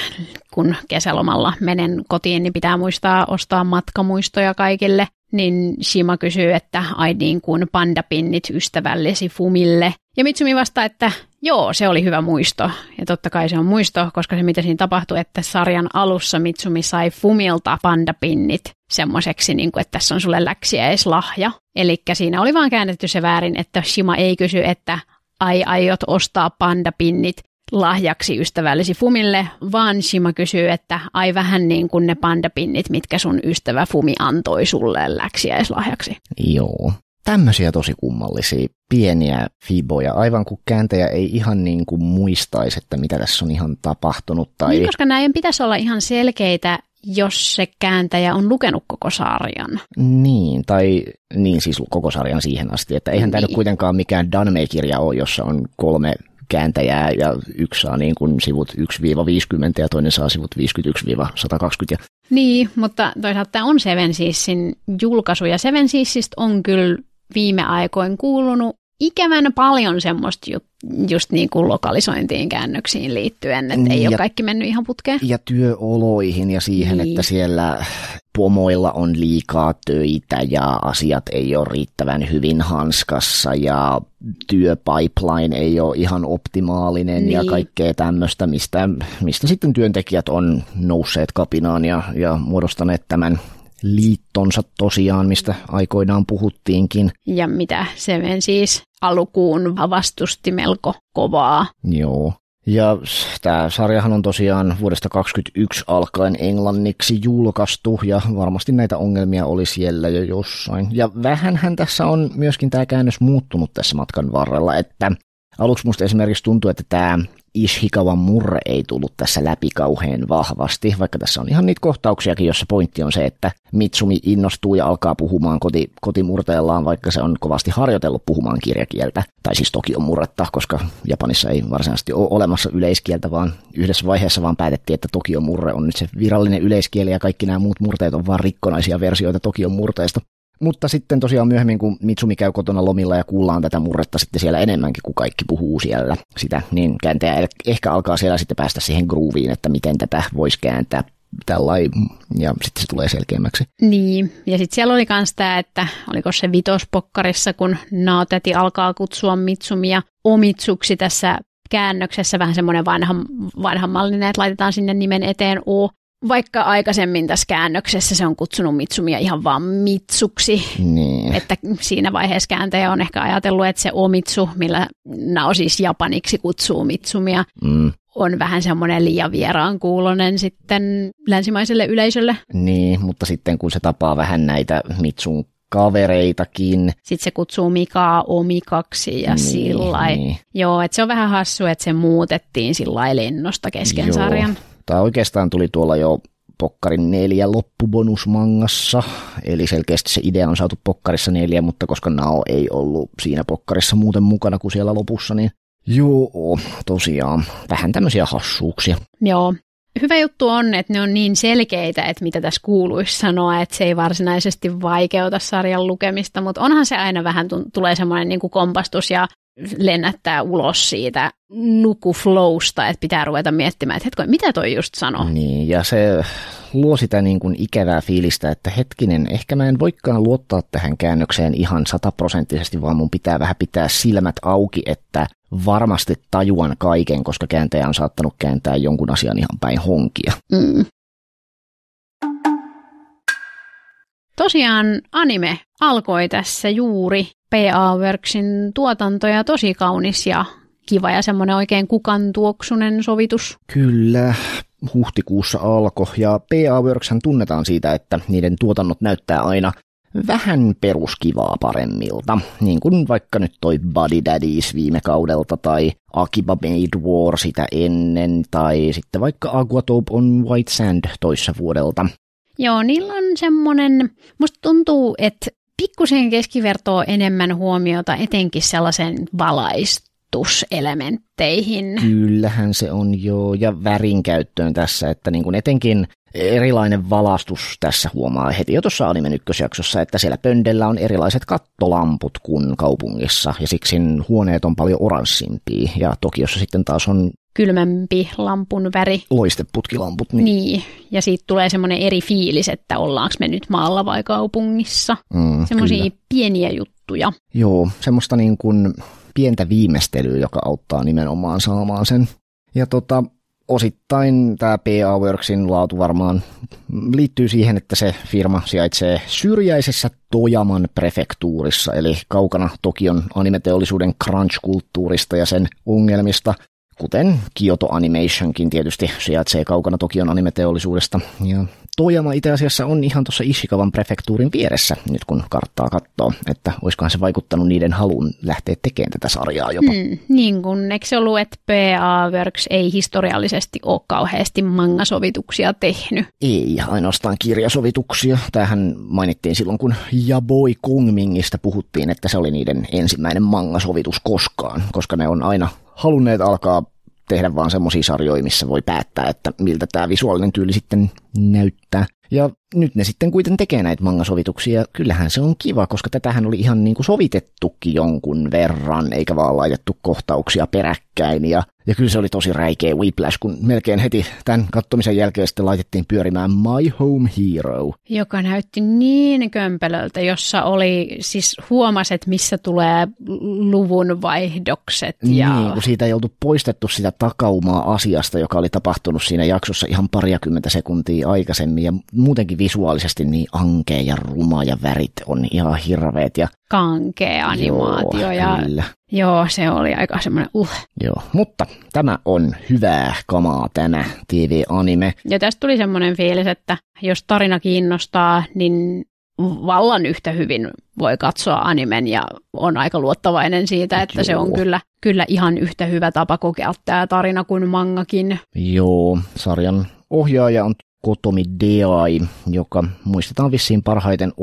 kun kesälomalla menen kotiin, niin pitää muistaa ostaa matkamuistoja kaikille niin Shima kysyy, että ai niin kuin pandapinnit ystävällesi Fumille. Ja Mitsumi vastaa, että joo, se oli hyvä muisto. Ja totta kai se on muisto, koska se mitä siinä tapahtui, että sarjan alussa Mitsumi sai Fumilta pandapinnit semmoiseksi, niin kuin, että tässä on sulle läksiä edes lahja. Eli siinä oli vaan käännetty se väärin, että Shima ei kysy, että ai aiot ostaa pandapinnit, lahjaksi ystävällesi Fumille, vaan Shima kysyy, että ai vähän niin kuin ne pandapinnit, mitkä sun ystävä Fumi antoi sulle läksiäislahjaksi. Joo. Tämmöisiä tosi kummallisia pieniä fiboja, aivan kuin kääntäjä ei ihan niin kuin muistaisi, että mitä tässä on ihan tapahtunut. Tai... Niin, koska näin pitäisi olla ihan selkeitä jos se kääntäjä on lukenut koko sarjan. Niin, tai niin siis koko sarjan siihen asti, että eihän niin. tämä nyt kuitenkaan mikään Danme-kirja ole, jossa on kolme kääntäjää ja yksi saa niin kuin sivut 1-50 ja toinen saa sivut 51-120. Niin, mutta toisaalta tämä on Seven Seasin julkaisu ja Seven Seasista on kyllä viime aikoin kuulunut ikävän paljon semmoista ju, just niin kuin lokalisointiin, käännöksiin liittyen, että ei ja, ole kaikki mennyt ihan putkeen. Ja työoloihin ja siihen, niin. että siellä pomoilla on liikaa töitä ja asiat ei ole riittävän hyvin hanskassa ja työpipeline ei ole ihan optimaalinen niin. ja kaikkea tämmöistä, mistä, mistä sitten työntekijät on nousseet kapinaan ja, ja muodostaneet tämän liittonsa tosiaan, mistä aikoinaan puhuttiinkin. Ja mitä Seven siis alkuun vastusti melko kovaa. Joo. Ja tämä sarjahan on tosiaan vuodesta 2021 alkaen englanniksi julkaistu ja varmasti näitä ongelmia oli siellä jo jossain. Ja vähänhän tässä on myöskin tämä käännös muuttunut tässä matkan varrella, että aluksi musta esimerkiksi tuntuu, että tämä Ishikawan murre ei tullut tässä läpi kauhean vahvasti, vaikka tässä on ihan niitä kohtauksiakin, jossa pointti on se, että Mitsumi innostuu ja alkaa puhumaan koti, kotimurteellaan, vaikka se on kovasti harjoitellut puhumaan kirjakieltä, tai siis toki on murretta, koska Japanissa ei varsinaisesti ole olemassa yleiskieltä, vaan yhdessä vaiheessa vaan päätettiin, että Tokion murre on nyt se virallinen yleiskieli ja kaikki nämä muut murteet on vaan rikkonaisia versioita Tokion murteesta. Mutta sitten tosiaan myöhemmin, kun Mitsumi käy kotona lomilla ja kuullaan tätä murretta sitten siellä enemmänkin, kun kaikki puhuu siellä sitä, niin kääntäjä ehkä alkaa siellä sitten päästä siihen grooviin, että miten tätä voisi kääntää tällain, ja sitten se tulee selkeämmäksi. Niin, ja sitten siellä oli myös tämä, että oliko se vitospokkarissa, kun Naotäti alkaa kutsua Mitsumia omitsuksi tässä käännöksessä, vähän semmoinen vanhan, vanhan mallinen, että laitetaan sinne nimen eteen O, vaikka aikaisemmin tässä käännöksessä se on kutsunut Mitsumia ihan vaan Mitsuksi, niin. että siinä vaiheessa kääntäjä on ehkä ajatellut, että se Omitsu, millä Nao siis japaniksi kutsuu Mitsumia, mm. on vähän semmoinen liian vieraan kuulonen sitten länsimaiselle yleisölle. Niin, mutta sitten kun se tapaa vähän näitä Mitsun kavereitakin. Sitten se kutsuu Mikaa omikaksi ja niin, sillä niin. Joo, että se on vähän hassu, että se muutettiin sillä lennosta kesken Joo. sarjan. Tämä oikeastaan tuli tuolla jo Pokkarin neljä loppubonusmangassa, eli selkeästi se idea on saatu Pokkarissa neljä, mutta koska Nao ei ollut siinä Pokkarissa muuten mukana kuin siellä lopussa, niin joo, tosiaan, vähän tämmöisiä hassuuksia. Joo, hyvä juttu on, että ne on niin selkeitä, että mitä tässä kuuluisi sanoa, että se ei varsinaisesti vaikeuta sarjan lukemista, mutta onhan se aina vähän, tulee semmoinen niin kuin kompastus ja lennättää ulos siitä nukuflowsta, että pitää ruveta miettimään, että hetko, mitä toi just sanoo? Niin, ja se luo sitä niin kuin ikävää fiilistä, että hetkinen, ehkä mä en voikaan luottaa tähän käännökseen ihan sataprosenttisesti, vaan mun pitää vähän pitää silmät auki, että varmasti tajuan kaiken, koska kääntäjä on saattanut kääntää jonkun asian ihan päin honkia. Mm. Tosiaan anime alkoi tässä juuri PA Worksin tuotanto ja tosi kaunis ja kiva ja semmoinen oikein kukan tuoksunen sovitus. Kyllä, huhtikuussa alkoi ja PA Workshan tunnetaan siitä, että niiden tuotannot näyttää aina vähän peruskivaa paremmilta, niin kuin vaikka nyt toi Buddy Daddies viime kaudelta tai Akiba Made War sitä ennen tai sitten vaikka Aquatope on White Sand toissa vuodelta. Joo, niillä on semmoinen, musta tuntuu, että pikkusen keskivertoa enemmän huomiota etenkin sellaisen valaistuselementteihin. Kyllähän se on joo, ja värinkäyttöön tässä, että niin kuin etenkin erilainen valastus tässä huomaa heti jo tuossa Animen ykkösjaksossa, että siellä pöndellä on erilaiset kattolamput kuin kaupungissa, ja siksi huoneet on paljon oranssimpia, ja Tokiossa sitten taas on kylmempi lampun väri. Loisteputkilamput. Niin. niin. ja siitä tulee semmoinen eri fiilis, että ollaanko me nyt maalla vai kaupungissa. Mm, Semmoisia pieniä juttuja. Joo, semmoista niin kuin pientä viimeistelyä, joka auttaa nimenomaan saamaan sen. Ja tota, osittain tämä PA Worksin laatu varmaan liittyy siihen, että se firma sijaitsee syrjäisessä Tojaman prefektuurissa, eli kaukana Tokion animeteollisuuden crunch-kulttuurista ja sen ongelmista kuten Kyoto Animationkin tietysti sijaitsee kaukana Tokion animeteollisuudesta. Ja Toyama itse asiassa on ihan tuossa Ishikavan prefektuurin vieressä, nyt kun karttaa katsoo, että olisikohan se vaikuttanut niiden halun lähteä tekemään tätä sarjaa jopa. Mm, niin kun, eikö se ollut, että PA Works ei historiallisesti ole kauheasti mangasovituksia tehnyt? Ei, ainoastaan kirjasovituksia. Tähän mainittiin silloin, kun Jaboi Kongmingistä puhuttiin, että se oli niiden ensimmäinen mangasovitus koskaan, koska ne on aina halunneet alkaa tehdä vaan semmoisia sarjoja, missä voi päättää, että miltä tämä visuaalinen tyyli sitten näyttää. Ja nyt ne sitten kuitenkin tekee näitä mangasovituksia. Kyllähän se on kiva, koska tätähän oli ihan niin kuin sovitettukin jonkun verran, eikä vaan laitettu kohtauksia peräkkäin. Ja, ja kyllä se oli tosi räikeä whiplash, kun melkein heti tämän kattomisen jälkeen sitten laitettiin pyörimään My Home Hero. Joka näytti niin kömpelöltä, jossa oli siis huomaset, missä tulee luvun vaihdokset. Ja... Niin, kun siitä ei oltu poistettu sitä takaumaa asiasta, joka oli tapahtunut siinä jaksossa ihan pariakymmentä sekuntia aikaisemmin. Ja muutenkin visuaalisesti niin ankea ja ruma ja värit on ihan hirveet. Ja... Kankea animaatio. Joo, ja... kyllä. Joo, se oli aika semmoinen uh. Joo, mutta tämä on hyvää kamaa tämä TV-anime. Ja tästä tuli semmoinen fiilis, että jos tarina kiinnostaa, niin vallan yhtä hyvin voi katsoa animen ja on aika luottavainen siitä, että Joo. se on kyllä, kyllä ihan yhtä hyvä tapa kokea tämä tarina kuin mangakin. Joo, sarjan ohjaaja on Kotomi Deai, joka muistetaan vissiin parhaiten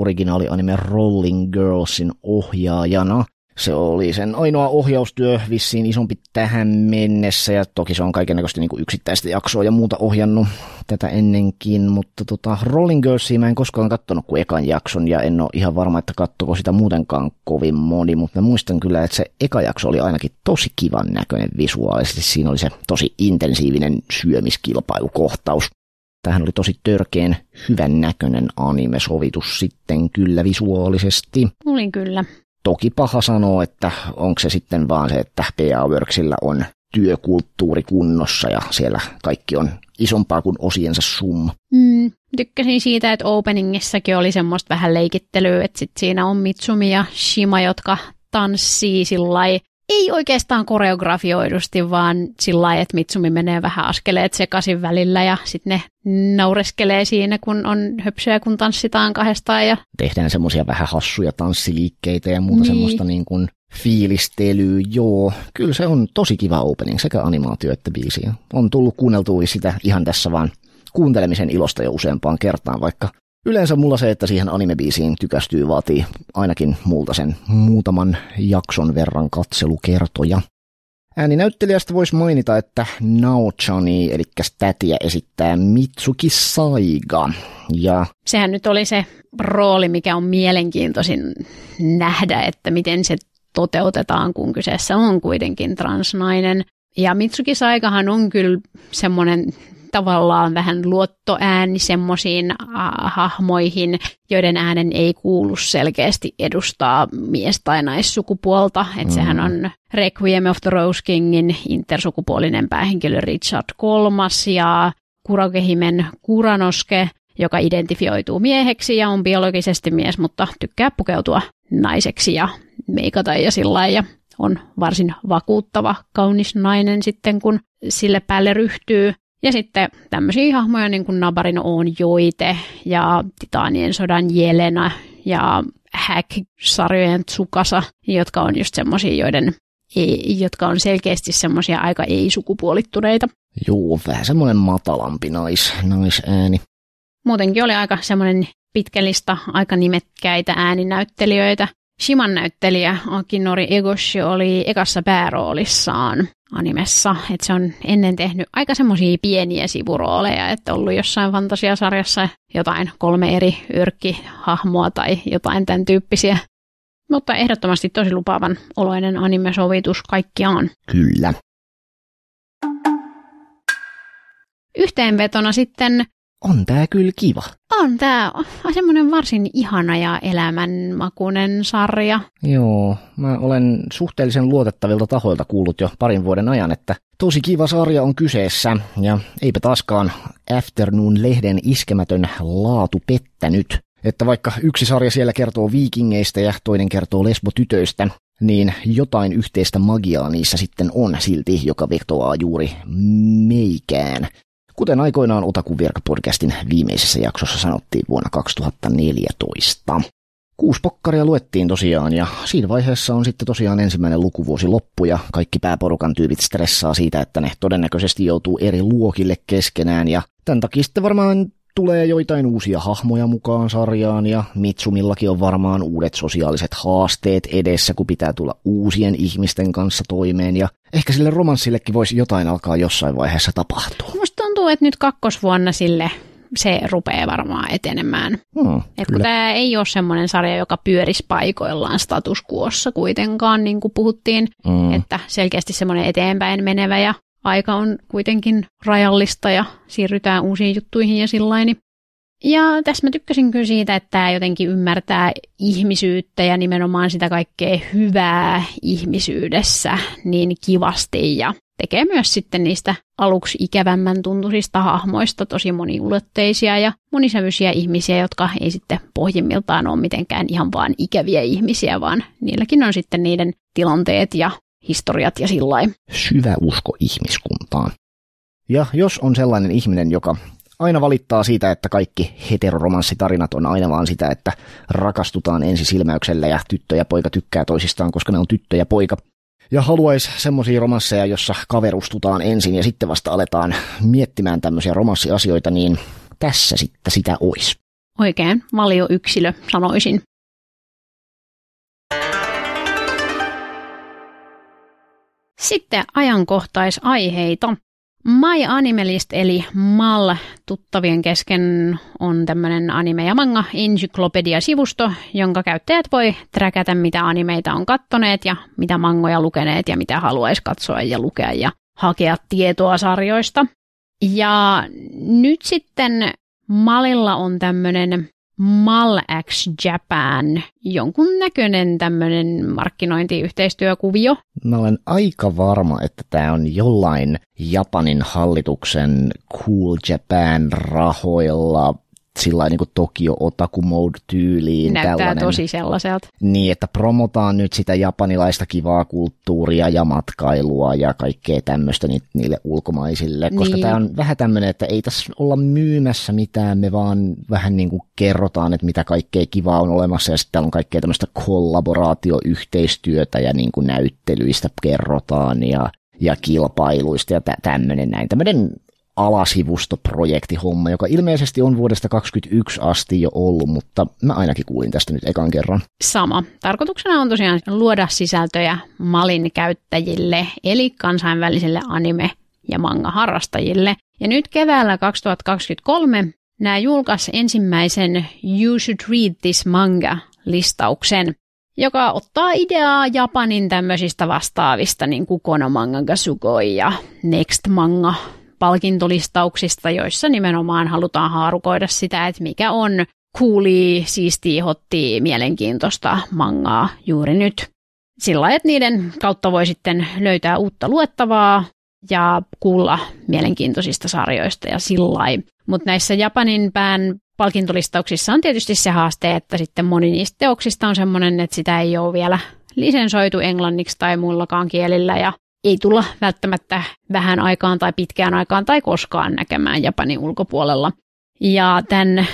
anime Rolling Girlsin ohjaajana. Se oli sen ainoa ohjaustyö vissiin isompi tähän mennessä ja toki se on kaikennäköisesti niin yksittäistä jaksoa ja muuta ohjannut tätä ennenkin, mutta tota, Rolling Girlsia mä en koskaan kattonut kuin ekan jakson ja en ole ihan varma, että kattoko sitä muutenkaan kovin moni, mutta mä muistan kyllä, että se eka jakso oli ainakin tosi kivan näköinen visuaalisesti. Siinä oli se tosi intensiivinen syömiskilpailukohtaus Tähän oli tosi törkeen hyvän näköinen anime-sovitus sitten kyllä visuaalisesti. Oli kyllä. Toki paha sanoa, että onko se sitten vaan se, että PA Worksillä on työkulttuuri kunnossa ja siellä kaikki on isompaa kuin osiensa summa. Mm, tykkäsin siitä, että openingissakin oli semmoista vähän leikittelyä, että sit siinä on Mitsumi ja Shima, jotka tanssii sillä ei oikeastaan koreografioidusti, vaan sillä lailla, että Mitsumi menee vähän askeleet sekaisin välillä ja sitten ne naureskelee siinä, kun on höpsyä, kun tanssitaan kahdestaan. Ja... Tehdään semmoisia vähän hassuja tanssiliikkeitä ja muuta niin. semmoista niin kuin fiilistelyä, joo. Kyllä se on tosi kiva opening, sekä animaatio että biisi. On tullut kuunneltua sitä ihan tässä vaan kuuntelemisen ilosta jo useampaan kertaan, vaikka Yleensä mulla se, että siihen animebiisiin tykästyy, vaatii ainakin multa sen muutaman jakson verran katselukertoja. Ääninäyttelijästä voisi mainita, että Naochani, eli tätiä, esittää Mitsuki Saiga. Ja... Sehän nyt oli se rooli, mikä on mielenkiintoisin nähdä, että miten se toteutetaan, kun kyseessä on kuitenkin transnainen. Ja Mitsuki Saigahan on kyllä semmoinen tavallaan vähän luottoääni semmoisiin hahmoihin, joiden äänen ei kuulu selkeästi edustaa mies- tai naissukupuolta. Että sehän mm. on Requiem of the Rose Kingin intersukupuolinen päähenkilö Richard kolmas ja Kurakehimen Kuranoske, joka identifioituu mieheksi ja on biologisesti mies, mutta tykkää pukeutua naiseksi ja meikata ja sillä ja on varsin vakuuttava, kaunis nainen sitten, kun sille päälle ryhtyy. Ja sitten tämmöisiä hahmoja niin kuin Nabarin on Joite ja Titaanien sodan Jelena ja Hack-sarjojen Tsukasa, jotka on just semmoisia, joiden ei, jotka on selkeästi semmoisia aika ei-sukupuolittuneita. Joo, vähän semmoinen matalampi nais, ääni. Muutenkin oli aika semmoinen pitkä lista aika nimekkäitä ääninäyttelijöitä, Shiman näyttelijä Akinori Egoshi oli ekassa pääroolissaan animessa. Et se on ennen tehnyt aika semmoisia pieniä sivurooleja, että ollut jossain fantasiasarjassa jotain kolme eri yrkkihahmoa tai jotain tämän tyyppisiä. Mutta ehdottomasti tosi lupaavan oloinen anime-sovitus kaikkiaan. Kyllä. Yhteenvetona sitten on tää kyllä kiva. On tää on semmonen varsin ihana ja elämänmakuinen sarja. Joo, mä olen suhteellisen luotettavilta tahoilta kuullut jo parin vuoden ajan, että tosi kiva sarja on kyseessä. Ja eipä taaskaan Afternoon-lehden iskemätön laatu pettänyt. Että vaikka yksi sarja siellä kertoo viikingeistä ja toinen kertoo lesbotytöistä, niin jotain yhteistä magiaa niissä sitten on silti, joka vetoaa juuri meikään kuten aikoinaan Otaku Virka-podcastin viimeisessä jaksossa sanottiin vuonna 2014. Kuusi pokkaria luettiin tosiaan ja siinä vaiheessa on sitten tosiaan ensimmäinen lukuvuosi loppu ja kaikki pääporukan tyypit stressaa siitä, että ne todennäköisesti joutuu eri luokille keskenään ja tämän takia sitten varmaan tulee joitain uusia hahmoja mukaan sarjaan ja Mitsumillakin on varmaan uudet sosiaaliset haasteet edessä, kun pitää tulla uusien ihmisten kanssa toimeen ja ehkä sille romanssillekin voisi jotain alkaa jossain vaiheessa tapahtua. Musta tuntuu, että nyt kakkosvuonna sille se rupeaa varmaan etenemään. Hmm, Et kun tämä ei ole semmoinen sarja, joka pyörisi paikoillaan statuskuossa kuitenkaan, niin kuin puhuttiin, hmm. että selkeästi semmoinen eteenpäin menevä ja aika on kuitenkin rajallista ja siirrytään uusiin juttuihin ja sillä niin ja tässä mä tykkäsin kyllä siitä, että tämä jotenkin ymmärtää ihmisyyttä ja nimenomaan sitä kaikkea hyvää ihmisyydessä niin kivasti ja tekee myös sitten niistä aluksi ikävämmän tuntuisista hahmoista tosi moniulotteisia ja monisävyisiä ihmisiä, jotka ei sitten pohjimmiltaan ole mitenkään ihan vaan ikäviä ihmisiä, vaan niilläkin on sitten niiden tilanteet ja historiat ja sillä Syvä usko ihmiskuntaan. Ja jos on sellainen ihminen, joka aina valittaa siitä, että kaikki heteroromanssitarinat on aina vaan sitä, että rakastutaan ensisilmäyksellä ja tyttö ja poika tykkää toisistaan, koska ne on tyttö ja poika. Ja haluaisi semmoisia romansseja, jossa kaverustutaan ensin ja sitten vasta aletaan miettimään tämmöisiä romanssiasioita, niin tässä sitten sitä olisi. Oikein valio yksilö, sanoisin. Sitten ajankohtaisaiheita. My Animalist eli MAL tuttavien kesken on tämmöinen anime- ja manga-ensyklopedia-sivusto, jonka käyttäjät voi träkätä, mitä animeita on kattoneet ja mitä mangoja lukeneet ja mitä haluaisi katsoa ja lukea ja hakea tietoa sarjoista. Ja nyt sitten Malilla on tämmöinen Malx Japan, jonkun näköinen tämmöinen markkinointiyhteistyökuvio. Mä olen aika varma, että tämä on jollain Japanin hallituksen Cool Japan rahoilla sillä niin kuin Tokio Otaku Mode tyyliin. Näyttää tällainen, tosi sellaiselta. Niin, että promotaan nyt sitä japanilaista kivaa kulttuuria ja matkailua ja kaikkea tämmöistä niille ulkomaisille, koska niin. tämä on vähän tämmöinen, että ei tässä olla myymässä mitään, me vaan vähän niin kuin kerrotaan, että mitä kaikkea kivaa on olemassa ja sitten täällä on kaikkea tämmöistä kollaboraatioyhteistyötä ja niin kuin näyttelyistä kerrotaan ja ja kilpailuista ja tä- tämmöinen näin. Tämmöinen alasivustoprojektihomma, joka ilmeisesti on vuodesta 2021 asti jo ollut, mutta mä ainakin kuulin tästä nyt ekan kerran. Sama. Tarkoituksena on tosiaan luoda sisältöjä Malin käyttäjille, eli kansainvälisille anime- ja manga-harrastajille. Ja nyt keväällä 2023 nämä julkaisi ensimmäisen You Should Read This Manga-listauksen, joka ottaa ideaa Japanin tämmöisistä vastaavista, niin kuin Konomanga Sugoi ja Next Manga palkintolistauksista, joissa nimenomaan halutaan haarukoida sitä, että mikä on kuuli, siisti hotti, mielenkiintoista mangaa juuri nyt. Sillä että niiden kautta voi sitten löytää uutta luettavaa ja kuulla mielenkiintoisista sarjoista ja sillä Mutta näissä Japanin pään palkintolistauksissa on tietysti se haaste, että sitten moni niistä teoksista on sellainen, että sitä ei ole vielä lisensoitu englanniksi tai muillakaan kielillä ja ei tulla välttämättä vähän aikaan tai pitkään aikaan tai koskaan näkemään Japanin ulkopuolella. Ja tämän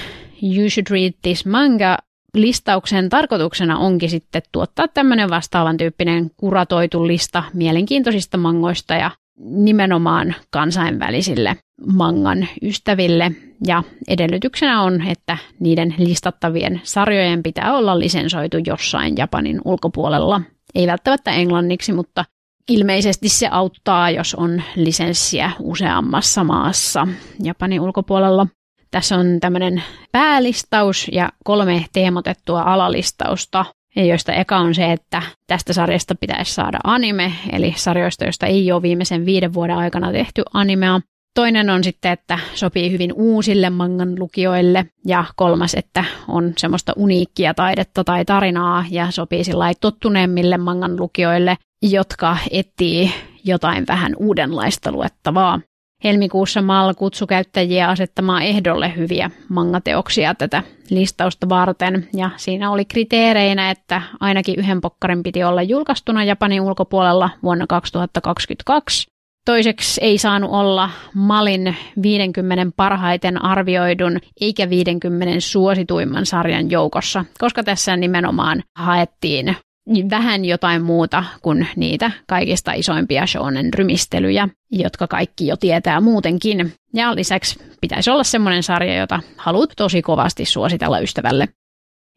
You Should Read This Manga listauksen tarkoituksena onkin sitten tuottaa tämmöinen vastaavan tyyppinen kuratoitu lista mielenkiintoisista mangoista ja nimenomaan kansainvälisille mangan ystäville. Ja edellytyksenä on, että niiden listattavien sarjojen pitää olla lisensoitu jossain Japanin ulkopuolella. Ei välttämättä englanniksi, mutta Ilmeisesti se auttaa, jos on lisenssiä useammassa maassa Japanin ulkopuolella. Tässä on tämmöinen päälistaus ja kolme teemotettua alalistausta, joista eka on se, että tästä sarjasta pitäisi saada anime, eli sarjoista, joista ei ole viimeisen viiden vuoden aikana tehty animea. Toinen on sitten, että sopii hyvin uusille mangan lukijoille ja kolmas, että on semmoista uniikkia taidetta tai tarinaa ja sopii sillä tottuneemmille mangan lukijoille, jotka etsii jotain vähän uudenlaista luettavaa. Helmikuussa MAL kutsui käyttäjiä asettamaan ehdolle hyviä mangateoksia tätä listausta varten, ja siinä oli kriteereinä, että ainakin yhden pokkarin piti olla julkaistuna Japanin ulkopuolella vuonna 2022, Toiseksi ei saanut olla Malin 50 parhaiten arvioidun eikä 50 suosituimman sarjan joukossa, koska tässä nimenomaan haettiin vähän jotain muuta kuin niitä kaikista isoimpia shonen rymistelyjä, jotka kaikki jo tietää muutenkin. Ja lisäksi pitäisi olla semmoinen sarja, jota haluat tosi kovasti suositella ystävälle.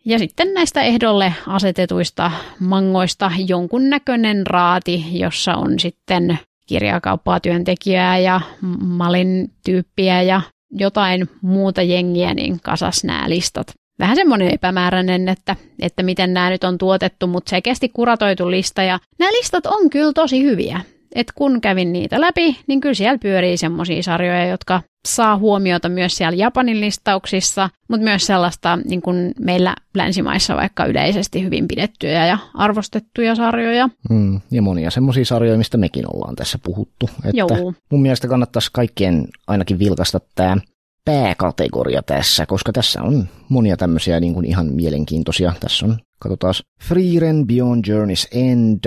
Ja sitten näistä ehdolle asetetuista mangoista jonkun näköinen raati, jossa on sitten kirjakauppaa työntekijää ja malin tyyppiä ja jotain muuta jengiä, niin kasas nämä listat. Vähän semmoinen epämääräinen, että, että miten nämä nyt on tuotettu, mutta se kesti kuratoitu lista ja nämä listat on kyllä tosi hyviä että kun kävin niitä läpi, niin kyllä siellä pyörii semmoisia sarjoja, jotka saa huomiota myös siellä Japanin listauksissa, mutta myös sellaista niin kuin meillä länsimaissa vaikka yleisesti hyvin pidettyjä ja arvostettuja sarjoja. Mm, ja monia semmoisia sarjoja, mistä mekin ollaan tässä puhuttu. Että Joo. Mun mielestä kannattaisi kaikkien ainakin vilkasta tämä pääkategoria tässä, koska tässä on monia tämmöisiä niin kuin ihan mielenkiintoisia. Tässä on, katsotaan, Freeren Beyond Journey's End,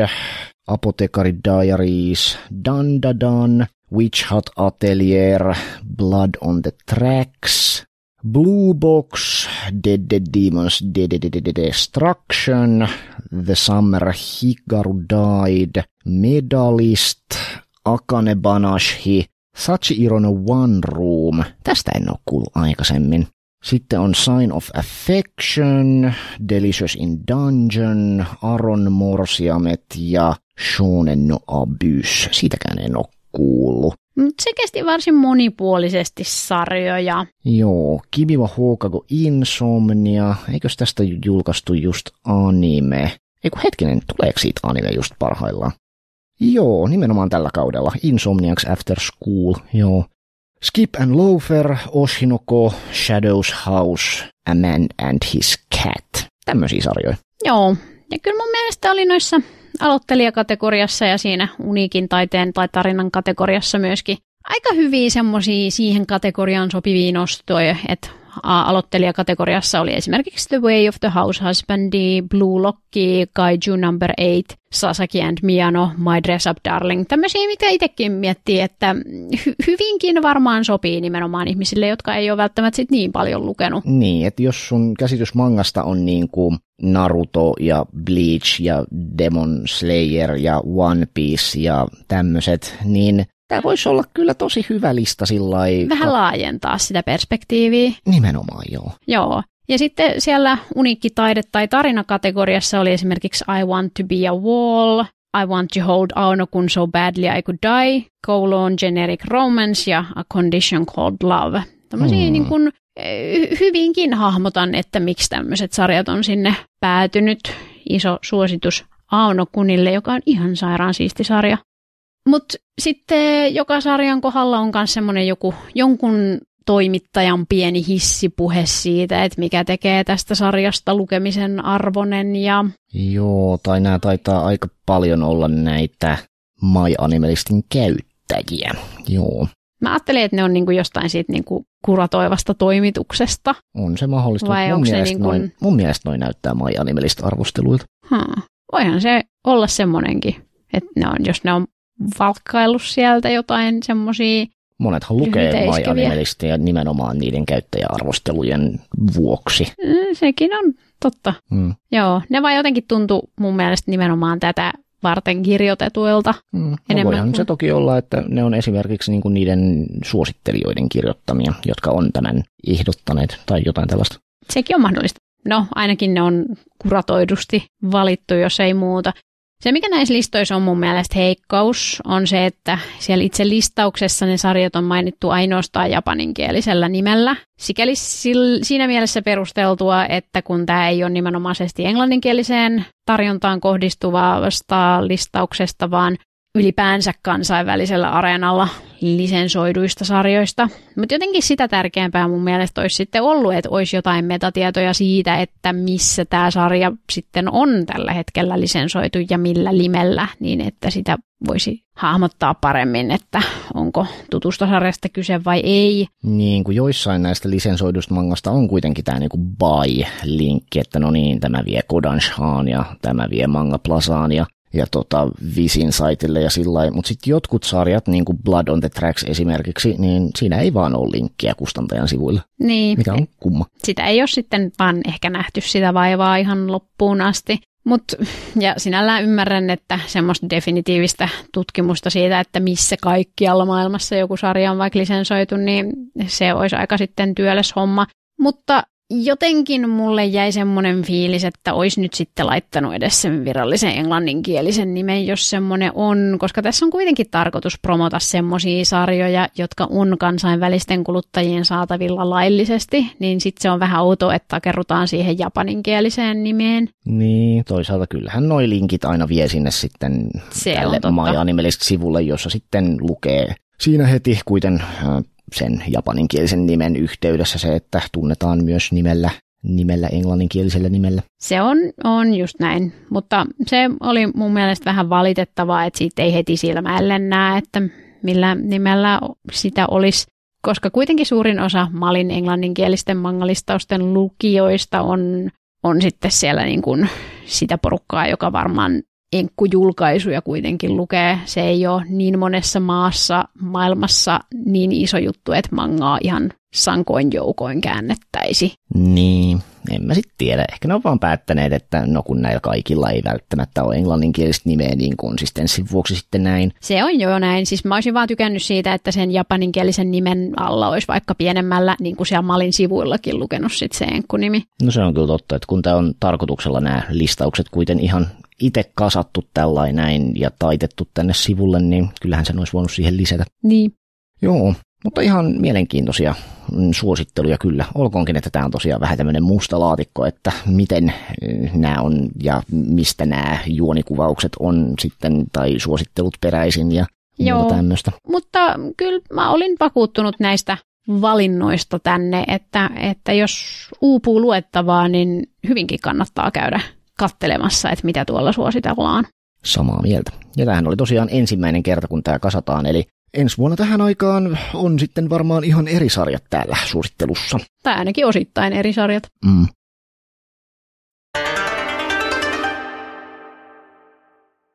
Apotekari Diaries, Dandadan, Witch Hat Atelier, Blood on the Tracks, Blue Box, Dead Dead Demons, Dead Dead Dead Destruction, The Summer Hikaru Died, Medalist, Akane Banashi, Sachi Irono One Room. Tästä en ole kuullut aikaisemmin. Sitten on Sign of Affection, Delicious in Dungeon, Aron Morsiamet ja Shonen no Abyss. Siitäkään en ole kuullut. Mut mm, se kesti varsin monipuolisesti sarjoja. Joo, Kibiva Hokago Insomnia. Eikös tästä julkaistu just anime? Eiku hetkinen, tuleeko siitä anime just parhaillaan? Joo, nimenomaan tällä kaudella. Insomniacs After School, joo. Skip and Loafer, Oshinoko, Shadows House, A Man and His Cat. Tämmöisiä sarjoja. Joo, ja kyllä mun mielestä oli noissa aloittelijakategoriassa ja siinä uniikin taiteen tai tarinan kategoriassa myöskin aika hyviä semmoisia siihen kategoriaan sopivia nostoja, että aloittelijakategoriassa oli esimerkiksi The Way of the House Husbandi, Blue Lock, Kaiju Number 8, Sasaki and Miano, My Dress Up Darling, tämmöisiä, mitä itsekin miettii, että hy- hyvinkin varmaan sopii nimenomaan ihmisille, jotka ei ole välttämättä sit niin paljon lukenut. Niin, että jos sun käsitys mangasta on niin kuin Naruto ja Bleach ja Demon Slayer ja One Piece ja tämmöiset, niin Tämä voisi olla kyllä tosi hyvä lista sillä Vähän laajentaa sitä perspektiiviä. Nimenomaan, joo. Joo. Ja sitten siellä uniikki taide- tai tarinakategoriassa oli esimerkiksi I want to be a wall, I want to hold Auno kun so badly I could die, colon generic romance ja a condition called love. Tämmöisiä hmm. niin kuin, e, hyvinkin hahmotan, että miksi tämmöiset sarjat on sinne päätynyt. Iso suositus Aunokunille, Kunille, joka on ihan sairaan siisti sarja. Mutta sitten joka sarjan kohdalla on myös semmoinen joku, jonkun toimittajan pieni hissipuhe siitä, että mikä tekee tästä sarjasta lukemisen arvonen. Ja... Joo, tai nämä taitaa aika paljon olla näitä My Animalistin käyttäjiä. Joo. Mä ajattelin, että ne on niinku jostain siitä niinku kuratoivasta toimituksesta. On se mahdollista. Vai mun, mielestä niinku... noin, mun mielestä noin näyttää My Animalist arvosteluilta. Hmm. Voihan se olla semmoinenkin, että ne on, jos ne on valkkaillut sieltä jotain semmoisia Monethan lukee ja nimenomaan niiden käyttäjäarvostelujen vuoksi. Mm, sekin on totta. Mm. Joo, ne vaan jotenkin tuntuu mun mielestä nimenomaan tätä varten kirjoitetuilta. Mm. No voihan kuin... se toki olla, että ne on esimerkiksi niinku niiden suosittelijoiden kirjoittamia, jotka on tämän ehdottaneet tai jotain tällaista. Sekin on mahdollista. No, ainakin ne on kuratoidusti valittu, jos ei muuta. Se, mikä näissä listoissa on mun mielestä heikkous, on se, että siellä itse listauksessa ne sarjat on mainittu ainoastaan japaninkielisellä nimellä. Sikäli sil- siinä mielessä perusteltua, että kun tämä ei ole nimenomaisesti englanninkieliseen tarjontaan kohdistuvaa listauksesta, vaan ylipäänsä kansainvälisellä areenalla lisensoiduista sarjoista. Mutta jotenkin sitä tärkeämpää mun mielestä olisi sitten ollut, että olisi jotain metatietoja siitä, että missä tämä sarja sitten on tällä hetkellä lisensoitu ja millä limellä, niin että sitä voisi hahmottaa paremmin, että onko tutusta sarjasta kyse vai ei. Niin kuin joissain näistä lisensoidusta mangasta on kuitenkin tämä niinku buy-linkki, että no niin, tämä vie Kodanshaan ja tämä vie Manga Plazaan ja ja tota, Visin saitille ja sillä Mutta sitten jotkut sarjat, niin kuin Blood on the Tracks esimerkiksi, niin siinä ei vaan ole linkkiä kustantajan sivuilla, niin, mikä on kumma. Sitä ei ole sitten vaan ehkä nähty sitä vaivaa ihan loppuun asti. Mut, ja sinällään ymmärrän, että semmoista definitiivistä tutkimusta siitä, että missä kaikkialla maailmassa joku sarja on vaikka lisensoitu, niin se olisi aika sitten työläs homma. Mutta jotenkin mulle jäi semmoinen fiilis, että olisi nyt sitten laittanut edes sen virallisen englanninkielisen nimen, jos semmoinen on, koska tässä on kuitenkin tarkoitus promota semmoisia sarjoja, jotka on kansainvälisten kuluttajien saatavilla laillisesti, niin sitten se on vähän outoa, että kerrotaan siihen japaninkieliseen nimeen. Niin, toisaalta kyllähän noi linkit aina vie sinne sitten se tälle maja sivulle, jossa sitten lukee siinä heti kuiten äh, sen japaninkielisen nimen yhteydessä se, että tunnetaan myös nimellä nimellä, englanninkielisellä nimellä. Se on, on just näin, mutta se oli mun mielestä vähän valitettavaa, että siitä ei heti silmälle näe, että millä nimellä sitä olisi, koska kuitenkin suurin osa Malin englanninkielisten mangalistausten lukijoista on, on sitten siellä niin kuin sitä porukkaa, joka varmaan enkkujulkaisuja kuitenkin lukee. Se ei ole niin monessa maassa maailmassa niin iso juttu, että mangaa ihan sankoin joukoin käännettäisi. Niin, en mä sitten tiedä. Ehkä ne on vaan päättäneet, että no kun näillä kaikilla ei välttämättä ole englanninkielistä nimeä niin konsistenssin vuoksi sitten näin. Se on jo näin. Siis mä olisin vaan tykännyt siitä, että sen japaninkielisen nimen alla olisi vaikka pienemmällä, niin kuin siellä Malin sivuillakin lukenut sitten se enkkunimi. No se on kyllä totta, että kun tämä on tarkoituksella nämä listaukset kuiten ihan itse kasattu tällainen näin ja taitettu tänne sivulle, niin kyllähän sen olisi voinut siihen lisätä. Niin. Joo, mutta ihan mielenkiintoisia mm, suositteluja kyllä. Olkoonkin, että tämä on tosiaan vähän tämmöinen musta laatikko, että miten mm, nämä on ja mistä nämä juonikuvaukset on sitten tai suosittelut peräisin ja Joo, muuta tämmöistä. mutta kyllä mä olin vakuuttunut näistä valinnoista tänne, että, että jos uupuu luettavaa, niin hyvinkin kannattaa käydä kattelemassa, että mitä tuolla suositellaan. Samaa mieltä. Ja tämähän oli tosiaan ensimmäinen kerta, kun tämä kasataan, eli ensi vuonna tähän aikaan on sitten varmaan ihan eri sarjat täällä suosittelussa. Tai ainakin osittain eri sarjat. Mm.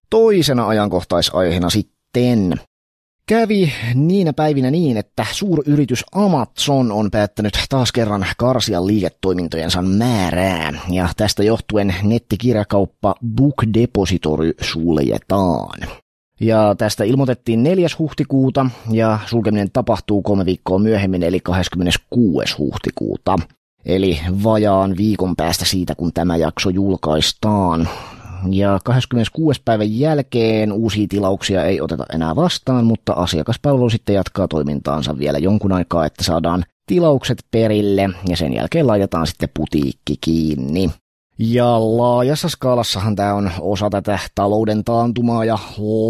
Toisena ajankohtaisaiheena sitten Kävi niinä päivinä niin, että suuryritys Amazon on päättänyt taas kerran karsia liiketoimintojensa määrää, ja tästä johtuen nettikirjakauppa Book Depository suljetaan. Ja tästä ilmoitettiin 4. huhtikuuta, ja sulkeminen tapahtuu kolme viikkoa myöhemmin, eli 26. huhtikuuta. Eli vajaan viikon päästä siitä, kun tämä jakso julkaistaan. Ja 26. päivän jälkeen uusia tilauksia ei oteta enää vastaan, mutta asiakaspalvelu sitten jatkaa toimintaansa vielä jonkun aikaa, että saadaan tilaukset perille ja sen jälkeen laitetaan sitten putiikki kiinni. Ja laajassa skaalassahan tämä on osa tätä talouden taantumaa ja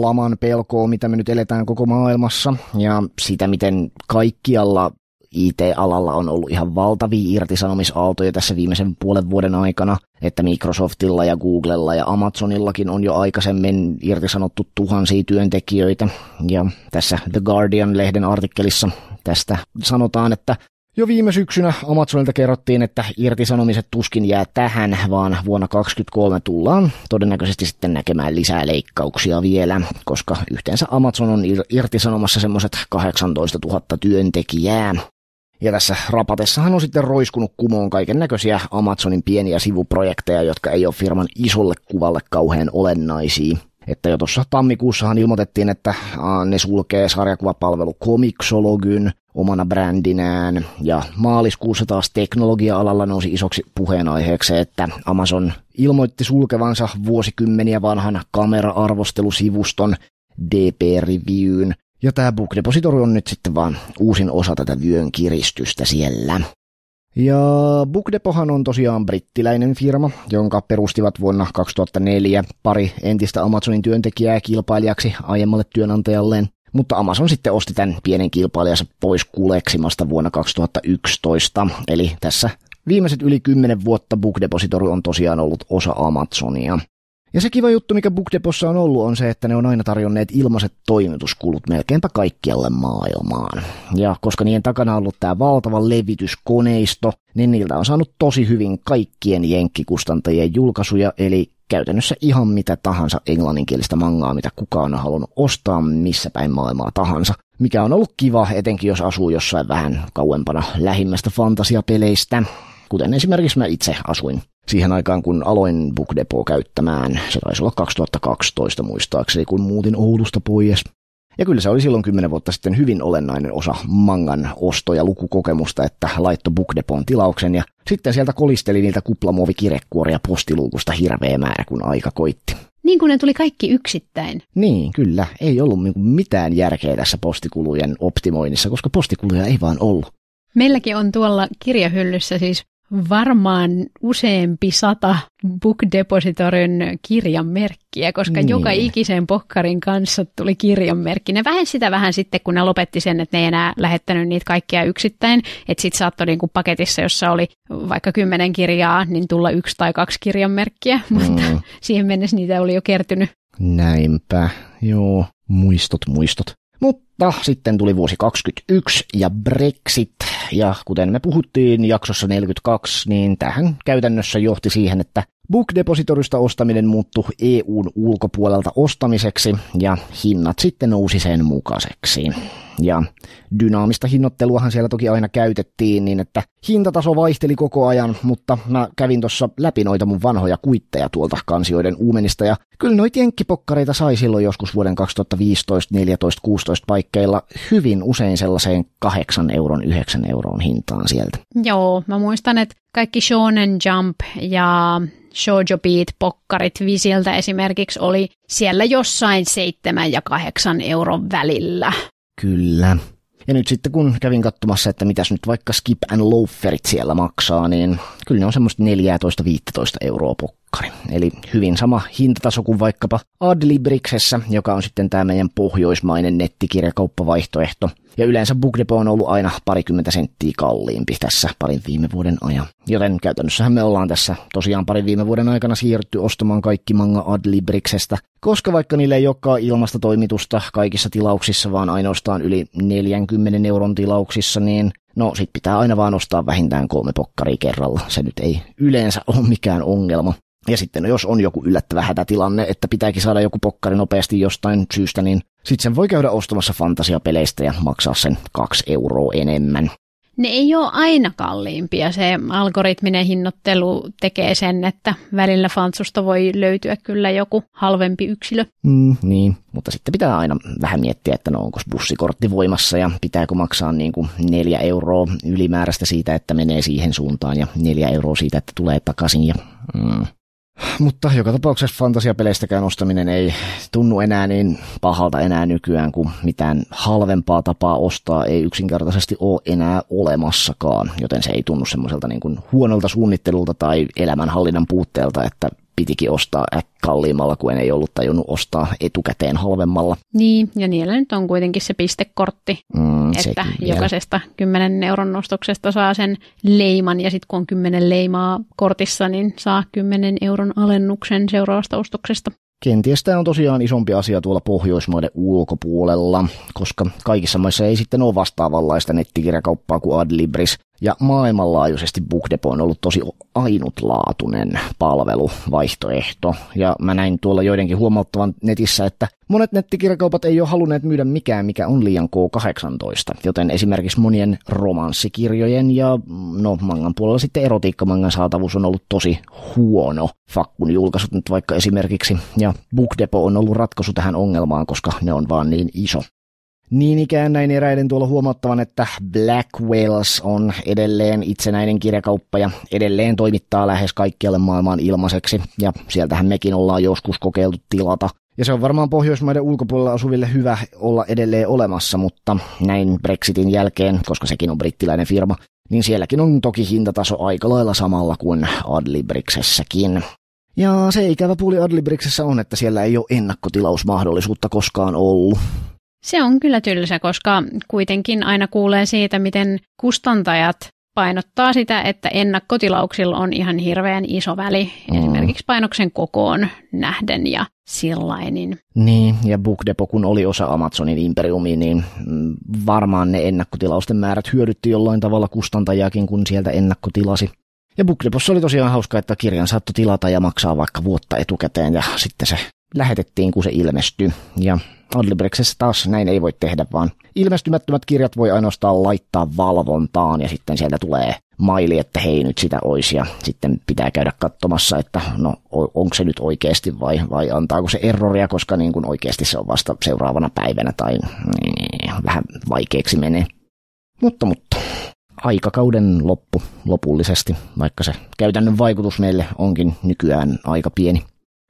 laman pelkoa, mitä me nyt eletään koko maailmassa, ja sitä, miten kaikkialla IT-alalla on ollut ihan valtavia irtisanomisaaltoja tässä viimeisen puolen vuoden aikana, että Microsoftilla ja Googlella ja Amazonillakin on jo aikaisemmin irtisanottu tuhansia työntekijöitä. Ja tässä The Guardian-lehden artikkelissa tästä sanotaan, että jo viime syksynä Amazonilta kerrottiin, että irtisanomiset tuskin jää tähän, vaan vuonna 2023 tullaan todennäköisesti sitten näkemään lisää leikkauksia vielä, koska yhteensä Amazon on irtisanomassa semmoiset 18 000 työntekijää, ja tässä rapatessahan on sitten roiskunut kumoon kaiken näköisiä Amazonin pieniä sivuprojekteja, jotka ei ole firman isolle kuvalle kauhean olennaisia. Että jo tuossa tammikuussahan ilmoitettiin, että ne sulkee sarjakuvapalvelu Comixologyn omana brändinään. Ja maaliskuussa taas teknologia-alalla nousi isoksi puheenaiheeksi, että Amazon ilmoitti sulkevansa vuosikymmeniä vanhan kamera-arvostelusivuston DP Reviewn, ja tämä Book Depository on nyt sitten vaan uusin osa tätä vyön kiristystä siellä. Ja Book Depohan on tosiaan brittiläinen firma, jonka perustivat vuonna 2004 pari entistä Amazonin työntekijää kilpailijaksi aiemmalle työnantajalleen. Mutta Amazon sitten osti tämän pienen kilpailijansa pois kuleksimasta vuonna 2011, eli tässä Viimeiset yli 10 vuotta Book Depository on tosiaan ollut osa Amazonia. Ja se kiva juttu, mikä BookDepossa on ollut, on se, että ne on aina tarjonneet ilmaiset toimituskulut melkeinpä kaikkialle maailmaan. Ja koska niiden takana on ollut tämä valtava levityskoneisto, niin niiltä on saanut tosi hyvin kaikkien jenkkikustantajien julkaisuja, eli käytännössä ihan mitä tahansa englanninkielistä mangaa, mitä kukaan on halunnut ostaa missä päin maailmaa tahansa. Mikä on ollut kiva, etenkin jos asuu jossain vähän kauempana lähimmästä fantasiapeleistä kuten esimerkiksi mä itse asuin siihen aikaan, kun aloin Book Depot käyttämään. Se taisi olla 2012 muistaakseni, kun muutin Oulusta pois. Ja kyllä se oli silloin kymmenen vuotta sitten hyvin olennainen osa mangan osto- ja lukukokemusta, että laitto Book Depon tilauksen ja sitten sieltä kolisteli niitä kuplamuovikirekuoria postiluukusta hirveä määrä, kun aika koitti. Niin kuin ne tuli kaikki yksittäin. Niin, kyllä. Ei ollut niinku mitään järkeä tässä postikulujen optimoinnissa, koska postikuluja ei vaan ollut. Meilläkin on tuolla kirjahyllyssä siis varmaan useampi sata Book Depositorin kirjanmerkkiä, koska niin. joka ikisen pokkarin kanssa tuli kirjanmerkki. Ne vähän sitä vähän sitten, kun ne lopetti sen, että ne ei enää lähettänyt niitä kaikkia yksittäin, että sitten saattoi niinku paketissa, jossa oli vaikka kymmenen kirjaa, niin tulla yksi tai kaksi kirjanmerkkiä, mutta mm. siihen mennessä niitä oli jo kertynyt. Näinpä, joo, muistot, muistot. Mutta sitten tuli vuosi 2021 ja Brexit, ja kuten me puhuttiin jaksossa 42, niin tähän käytännössä johti siihen, että Book Depositorysta ostaminen muuttui EUn ulkopuolelta ostamiseksi ja hinnat sitten nousi sen mukaiseksi ja dynaamista hinnoitteluahan siellä toki aina käytettiin, niin että hintataso vaihteli koko ajan, mutta mä kävin tuossa läpi noita mun vanhoja kuitteja tuolta kansioiden uumenista, ja kyllä noita jenkkipokkareita sai silloin joskus vuoden 2015, 14, 16 paikkeilla hyvin usein sellaiseen 8 euron, 9 euron hintaan sieltä. Joo, mä muistan, että kaikki Shonen Jump ja Shoujo Beat-pokkarit Visiltä esimerkiksi oli siellä jossain 7 ja 8 euron välillä. Kyllä. Ja nyt sitten kun kävin katsomassa, että mitäs nyt vaikka Skip and Loaferit siellä maksaa, niin kyllä ne on semmoista 14-15 euroa pokkari. Eli hyvin sama hintataso kuin vaikkapa Adlibriksessä, joka on sitten tämä meidän pohjoismainen nettikirjakauppavaihtoehto. Ja yleensä Bookdepo on ollut aina parikymmentä senttiä kalliimpi tässä parin viime vuoden ajan. Joten käytännössähän me ollaan tässä tosiaan parin viime vuoden aikana siirrytty ostamaan kaikki manga Adlibriksestä, koska vaikka niille, ei olekaan ilmasta toimitusta kaikissa tilauksissa, vaan ainoastaan yli 40 euron tilauksissa, niin No sit pitää aina vaan ostaa vähintään kolme pokkaria kerralla. Se nyt ei yleensä ole mikään ongelma. Ja sitten no, jos on joku yllättävä hätätilanne, että pitääkin saada saada joku pokkari nopeasti jostain syystä, niin sitten sen voi käydä ostamassa fantasiapeleistä ja maksaa sen kaksi euroa enemmän. Ne ei ole aina kalliimpia. Se algoritminen hinnoittelu tekee sen, että välillä fansusta voi löytyä kyllä joku halvempi yksilö. Mm, niin, mutta sitten pitää aina vähän miettiä, että no onko bussikortti voimassa ja pitääkö maksaa niin kuin neljä euroa ylimääräistä siitä, että menee siihen suuntaan ja neljä euroa siitä, että tulee takaisin. Ja, mm. Mutta joka tapauksessa fantasiapeleistäkään ostaminen ei tunnu enää niin pahalta enää nykyään, kun mitään halvempaa tapaa ostaa ei yksinkertaisesti ole enää olemassakaan, joten se ei tunnu semmoiselta niin kuin huonolta suunnittelulta tai elämänhallinnan puutteelta, että pitikin ostaa äk kalliimmalla, kun ei ollut tajunnut ostaa etukäteen halvemmalla. Niin, ja niillä nyt on kuitenkin se pistekortti, mm, että jokaisesta 10 euron nostoksesta saa sen leiman, ja sitten kun on 10 leimaa kortissa, niin saa 10 euron alennuksen seuraavasta ostoksesta. Kenties tämä on tosiaan isompi asia tuolla Pohjoismaiden ulkopuolella, koska kaikissa maissa ei sitten ole vastaavanlaista nettikirjakauppaa kuin Adlibris, ja maailmanlaajuisesti Bookdepo on ollut tosi ainutlaatuinen palveluvaihtoehto. Ja mä näin tuolla joidenkin huomauttavan netissä, että monet nettikirjakaupat ei ole halunneet myydä mikään, mikä on liian K18. Joten esimerkiksi monien romanssikirjojen ja no mangan puolella sitten erotiikkamangan saatavuus on ollut tosi huono. Fakkun julkaisut nyt vaikka esimerkiksi. Ja Bookdepo on ollut ratkaisu tähän ongelmaan, koska ne on vaan niin iso. Niin ikään näin eräiden tuolla huomattavan, että Blackwells on edelleen itsenäinen kirjakauppa ja edelleen toimittaa lähes kaikkialle maailmaan ilmaiseksi. Ja sieltähän mekin ollaan joskus kokeiltu tilata. Ja se on varmaan Pohjoismaiden ulkopuolella asuville hyvä olla edelleen olemassa, mutta näin Brexitin jälkeen, koska sekin on brittiläinen firma, niin sielläkin on toki hintataso aika lailla samalla kuin Adlibriksessäkin. Ja se ikävä puoli Adlibriksessä on, että siellä ei ole ennakkotilausmahdollisuutta koskaan ollut. Se on kyllä tylsä, koska kuitenkin aina kuulee siitä, miten kustantajat painottaa sitä, että ennakkotilauksilla on ihan hirveän iso väli mm. esimerkiksi painoksen kokoon nähden ja sillainen. Niin, ja Book Depot, kun oli osa Amazonin imperiumia, niin mm, varmaan ne ennakkotilausten määrät hyödytti jollain tavalla kustantajakin kun sieltä ennakkotilasi. Ja Book Depossa oli tosiaan hauska, että kirjan saattoi tilata ja maksaa vaikka vuotta etukäteen ja sitten se lähetettiin, kun se ilmestyi. Ja Adlibreksessä taas näin ei voi tehdä, vaan ilmestymättömät kirjat voi ainoastaan laittaa valvontaan ja sitten sieltä tulee maili, että hei nyt sitä olisi ja sitten pitää käydä katsomassa, että no onko se nyt oikeasti vai, vai antaako se erroria, koska niin kuin oikeasti se on vasta seuraavana päivänä tai niin, niin, vähän vaikeaksi menee. Mutta, mutta aikakauden loppu lopullisesti, vaikka se käytännön vaikutus meille onkin nykyään aika pieni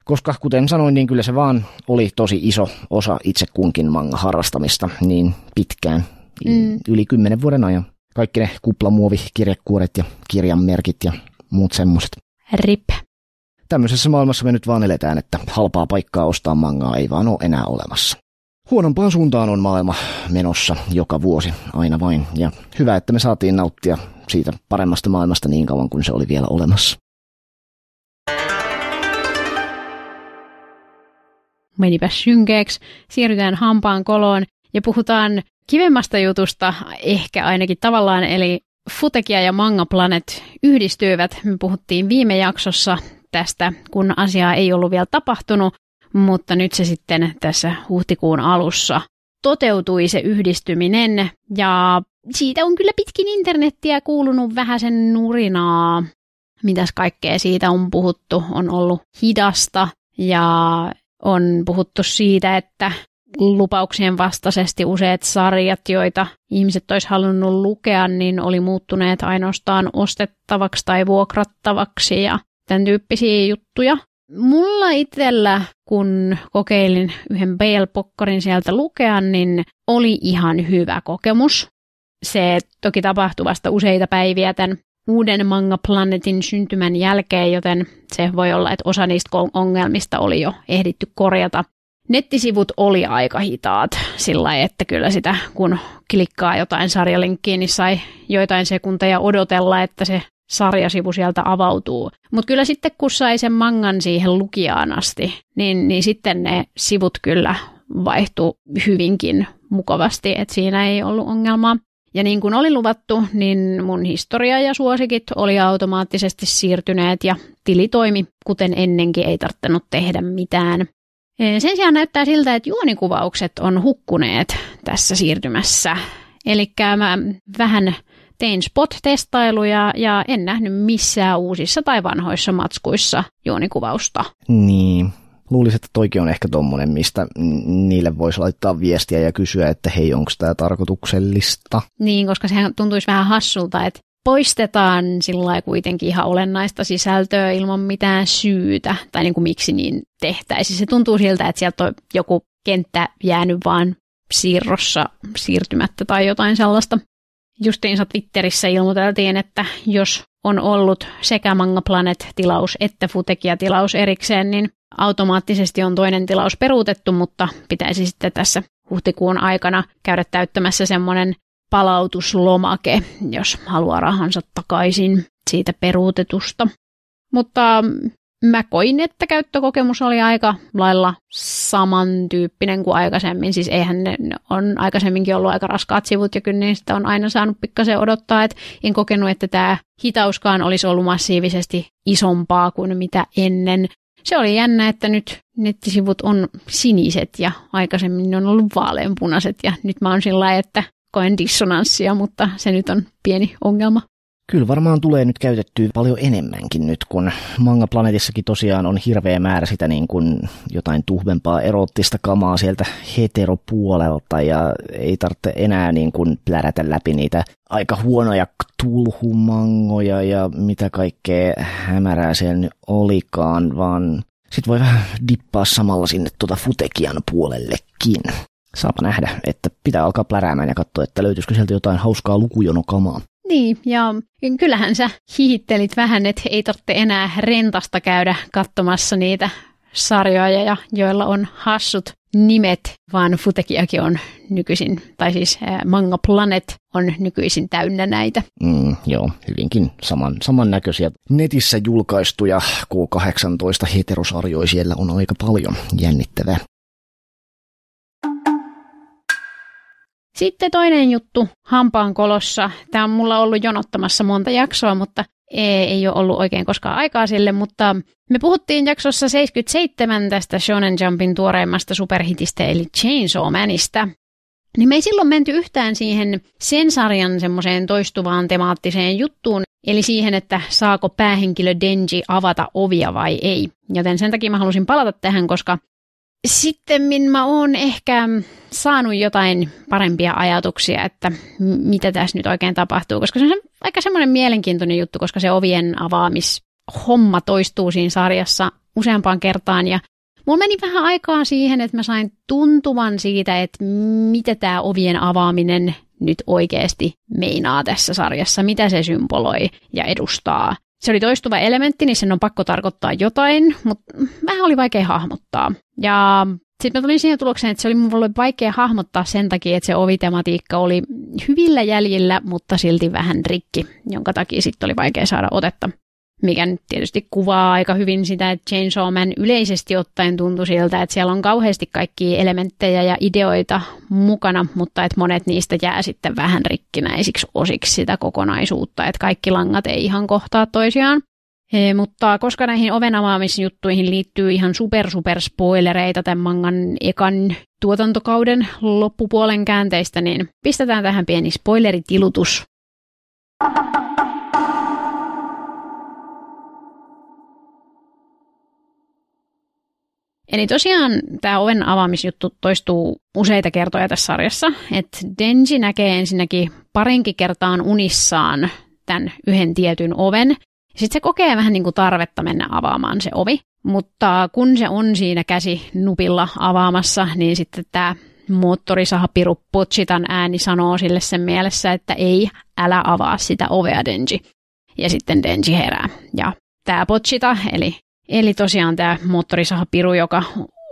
koska kuten sanoin, niin kyllä se vaan oli tosi iso osa itse kunkin manga harrastamista niin pitkään, mm. yli kymmenen vuoden ajan. Kaikki ne kuplamuovikirjekuoret ja kirjanmerkit ja muut semmoiset. Rip. Tämmöisessä maailmassa me nyt vaan eletään, että halpaa paikkaa ostaa mangaa ei vaan ole enää olemassa. Huonompaan suuntaan on maailma menossa joka vuosi aina vain, ja hyvä, että me saatiin nauttia siitä paremmasta maailmasta niin kauan kuin se oli vielä olemassa. menipä synkeeksi, siirrytään hampaan koloon ja puhutaan kivemmasta jutusta ehkä ainakin tavallaan, eli Futekia ja Manga Planet yhdistyivät. Me puhuttiin viime jaksossa tästä, kun asiaa ei ollut vielä tapahtunut, mutta nyt se sitten tässä huhtikuun alussa toteutui se yhdistyminen ja siitä on kyllä pitkin internettiä kuulunut vähän sen nurinaa. Mitäs kaikkea siitä on puhuttu, on ollut hidasta ja on puhuttu siitä, että lupauksien vastaisesti useat sarjat, joita ihmiset olisi halunnut lukea, niin oli muuttuneet ainoastaan ostettavaksi tai vuokrattavaksi ja tämän tyyppisiä juttuja. Mulla itsellä, kun kokeilin yhden bl pokkarin sieltä lukea, niin oli ihan hyvä kokemus. Se toki tapahtui vasta useita päiviä tämän uuden Manga Planetin syntymän jälkeen, joten se voi olla, että osa niistä ongelmista oli jo ehditty korjata. Nettisivut oli aika hitaat sillä lailla, että kyllä sitä kun klikkaa jotain sarjalinkkiä, niin sai joitain sekunteja odotella, että se sarjasivu sieltä avautuu. Mutta kyllä sitten kun sai sen mangan siihen lukijaan asti, niin, niin sitten ne sivut kyllä vaihtui hyvinkin mukavasti, että siinä ei ollut ongelmaa. Ja niin kuin oli luvattu, niin mun historia ja suosikit oli automaattisesti siirtyneet ja tili toimi, kuten ennenkin ei tarttanut tehdä mitään. Sen sijaan näyttää siltä, että juonikuvaukset on hukkuneet tässä siirtymässä. Eli mä vähän tein spot-testailuja ja en nähnyt missään uusissa tai vanhoissa matskuissa juonikuvausta. Niin, luulisin, että toikin on ehkä tuommoinen, mistä niille voisi laittaa viestiä ja kysyä, että hei, onko tämä tarkoituksellista. Niin, koska sehän tuntuisi vähän hassulta, että poistetaan sillä kuitenkin ihan olennaista sisältöä ilman mitään syytä, tai niin kuin miksi niin tehtäisiin. Se tuntuu siltä, että sieltä on joku kenttä jäänyt vaan siirrossa siirtymättä tai jotain sellaista justiinsa Twitterissä ilmoiteltiin, että jos on ollut sekä Manga Planet-tilaus että Futekia-tilaus erikseen, niin automaattisesti on toinen tilaus peruutettu, mutta pitäisi sitten tässä huhtikuun aikana käydä täyttämässä semmoinen palautuslomake, jos haluaa rahansa takaisin siitä peruutetusta. Mutta Mä koin, että käyttökokemus oli aika lailla samantyyppinen kuin aikaisemmin. Siis eihän ne on aikaisemminkin ollut aika raskaat sivut ja kyllä niistä on aina saanut pikkasen odottaa. Et en kokenut, että tämä hitauskaan olisi ollut massiivisesti isompaa kuin mitä ennen. Se oli jännä, että nyt nettisivut on siniset ja aikaisemmin ne on ollut vaaleanpunaiset ja nyt mä oon sillä että koen dissonanssia, mutta se nyt on pieni ongelma. Kyllä varmaan tulee nyt käytettyä paljon enemmänkin nyt, kun Manga Planetissakin tosiaan on hirveä määrä sitä niin kuin jotain tuhvempaa erottista kamaa sieltä heteropuolelta ja ei tarvitse enää niin kuin plärätä läpi niitä aika huonoja tulhumangoja ja mitä kaikkea hämärää siellä nyt olikaan, vaan sit voi vähän dippaa samalla sinne tuota futekian puolellekin. Saapa nähdä, että pitää alkaa pläräämään ja katsoa, että löytyisikö sieltä jotain hauskaa lukujonokamaa. Niin, ja kyllähän sä hiittelit vähän, että ei tarvitse enää rentasta käydä katsomassa niitä sarjoja, ja joilla on hassut nimet, vaan Futekiakin on nykyisin, tai siis Manga Planet on nykyisin täynnä näitä. Mm, joo, hyvinkin saman, samannäköisiä. Netissä julkaistuja K18 heterosarjoja siellä on aika paljon jännittävää. Sitten toinen juttu hampaankolossa. Tämä on mulla ollut jonottamassa monta jaksoa, mutta ei ole ollut oikein koskaan aikaa sille, mutta me puhuttiin jaksossa 77 tästä Shonen Jumpin tuoreimmasta superhitistä eli Chainsaw Manista. Niin me ei silloin menty yhtään siihen sen sarjan semmoiseen toistuvaan temaattiseen juttuun, eli siihen, että saako päähenkilö Denji avata ovia vai ei. Joten sen takia mä halusin palata tähän, koska sitten mä oon ehkä saanut jotain parempia ajatuksia, että mitä tässä nyt oikein tapahtuu, koska se on aika semmoinen mielenkiintoinen juttu, koska se ovien avaamishomma toistuu siinä sarjassa useampaan kertaan ja Mulla meni vähän aikaa siihen, että mä sain tuntuvan siitä, että mitä tämä ovien avaaminen nyt oikeasti meinaa tässä sarjassa, mitä se symboloi ja edustaa se oli toistuva elementti, niin sen on pakko tarkoittaa jotain, mutta vähän oli vaikea hahmottaa. Ja sitten mä tulin siihen tulokseen, että se oli mulle vaikea hahmottaa sen takia, että se ovitematiikka oli hyvillä jäljillä, mutta silti vähän rikki, jonka takia sitten oli vaikea saada otetta mikä nyt tietysti kuvaa aika hyvin sitä, että Chainsaw Man yleisesti ottaen tuntui siltä, että siellä on kauheasti kaikki elementtejä ja ideoita mukana, mutta että monet niistä jää sitten vähän rikkinäisiksi osiksi sitä kokonaisuutta, että kaikki langat ei ihan kohtaa toisiaan. E, mutta koska näihin oven avaamisjuttuihin liittyy ihan super super spoilereita tämän mangan ekan tuotantokauden loppupuolen käänteistä, niin pistetään tähän pieni spoileritilutus. Thank Eli tosiaan tämä oven avaamisjuttu toistuu useita kertoja tässä sarjassa, että Denji näkee ensinnäkin parinkin kertaan unissaan tämän yhden tietyn oven, sitten se kokee vähän niin kuin tarvetta mennä avaamaan se ovi, mutta kun se on siinä käsi nupilla avaamassa, niin sitten tämä moottorisahapiru Potsitan ääni sanoo sille sen mielessä, että ei, älä avaa sitä ovea Denji. Ja sitten Denji herää. Ja tämä Potsita, eli Eli tosiaan tämä moottorisahapiru, joka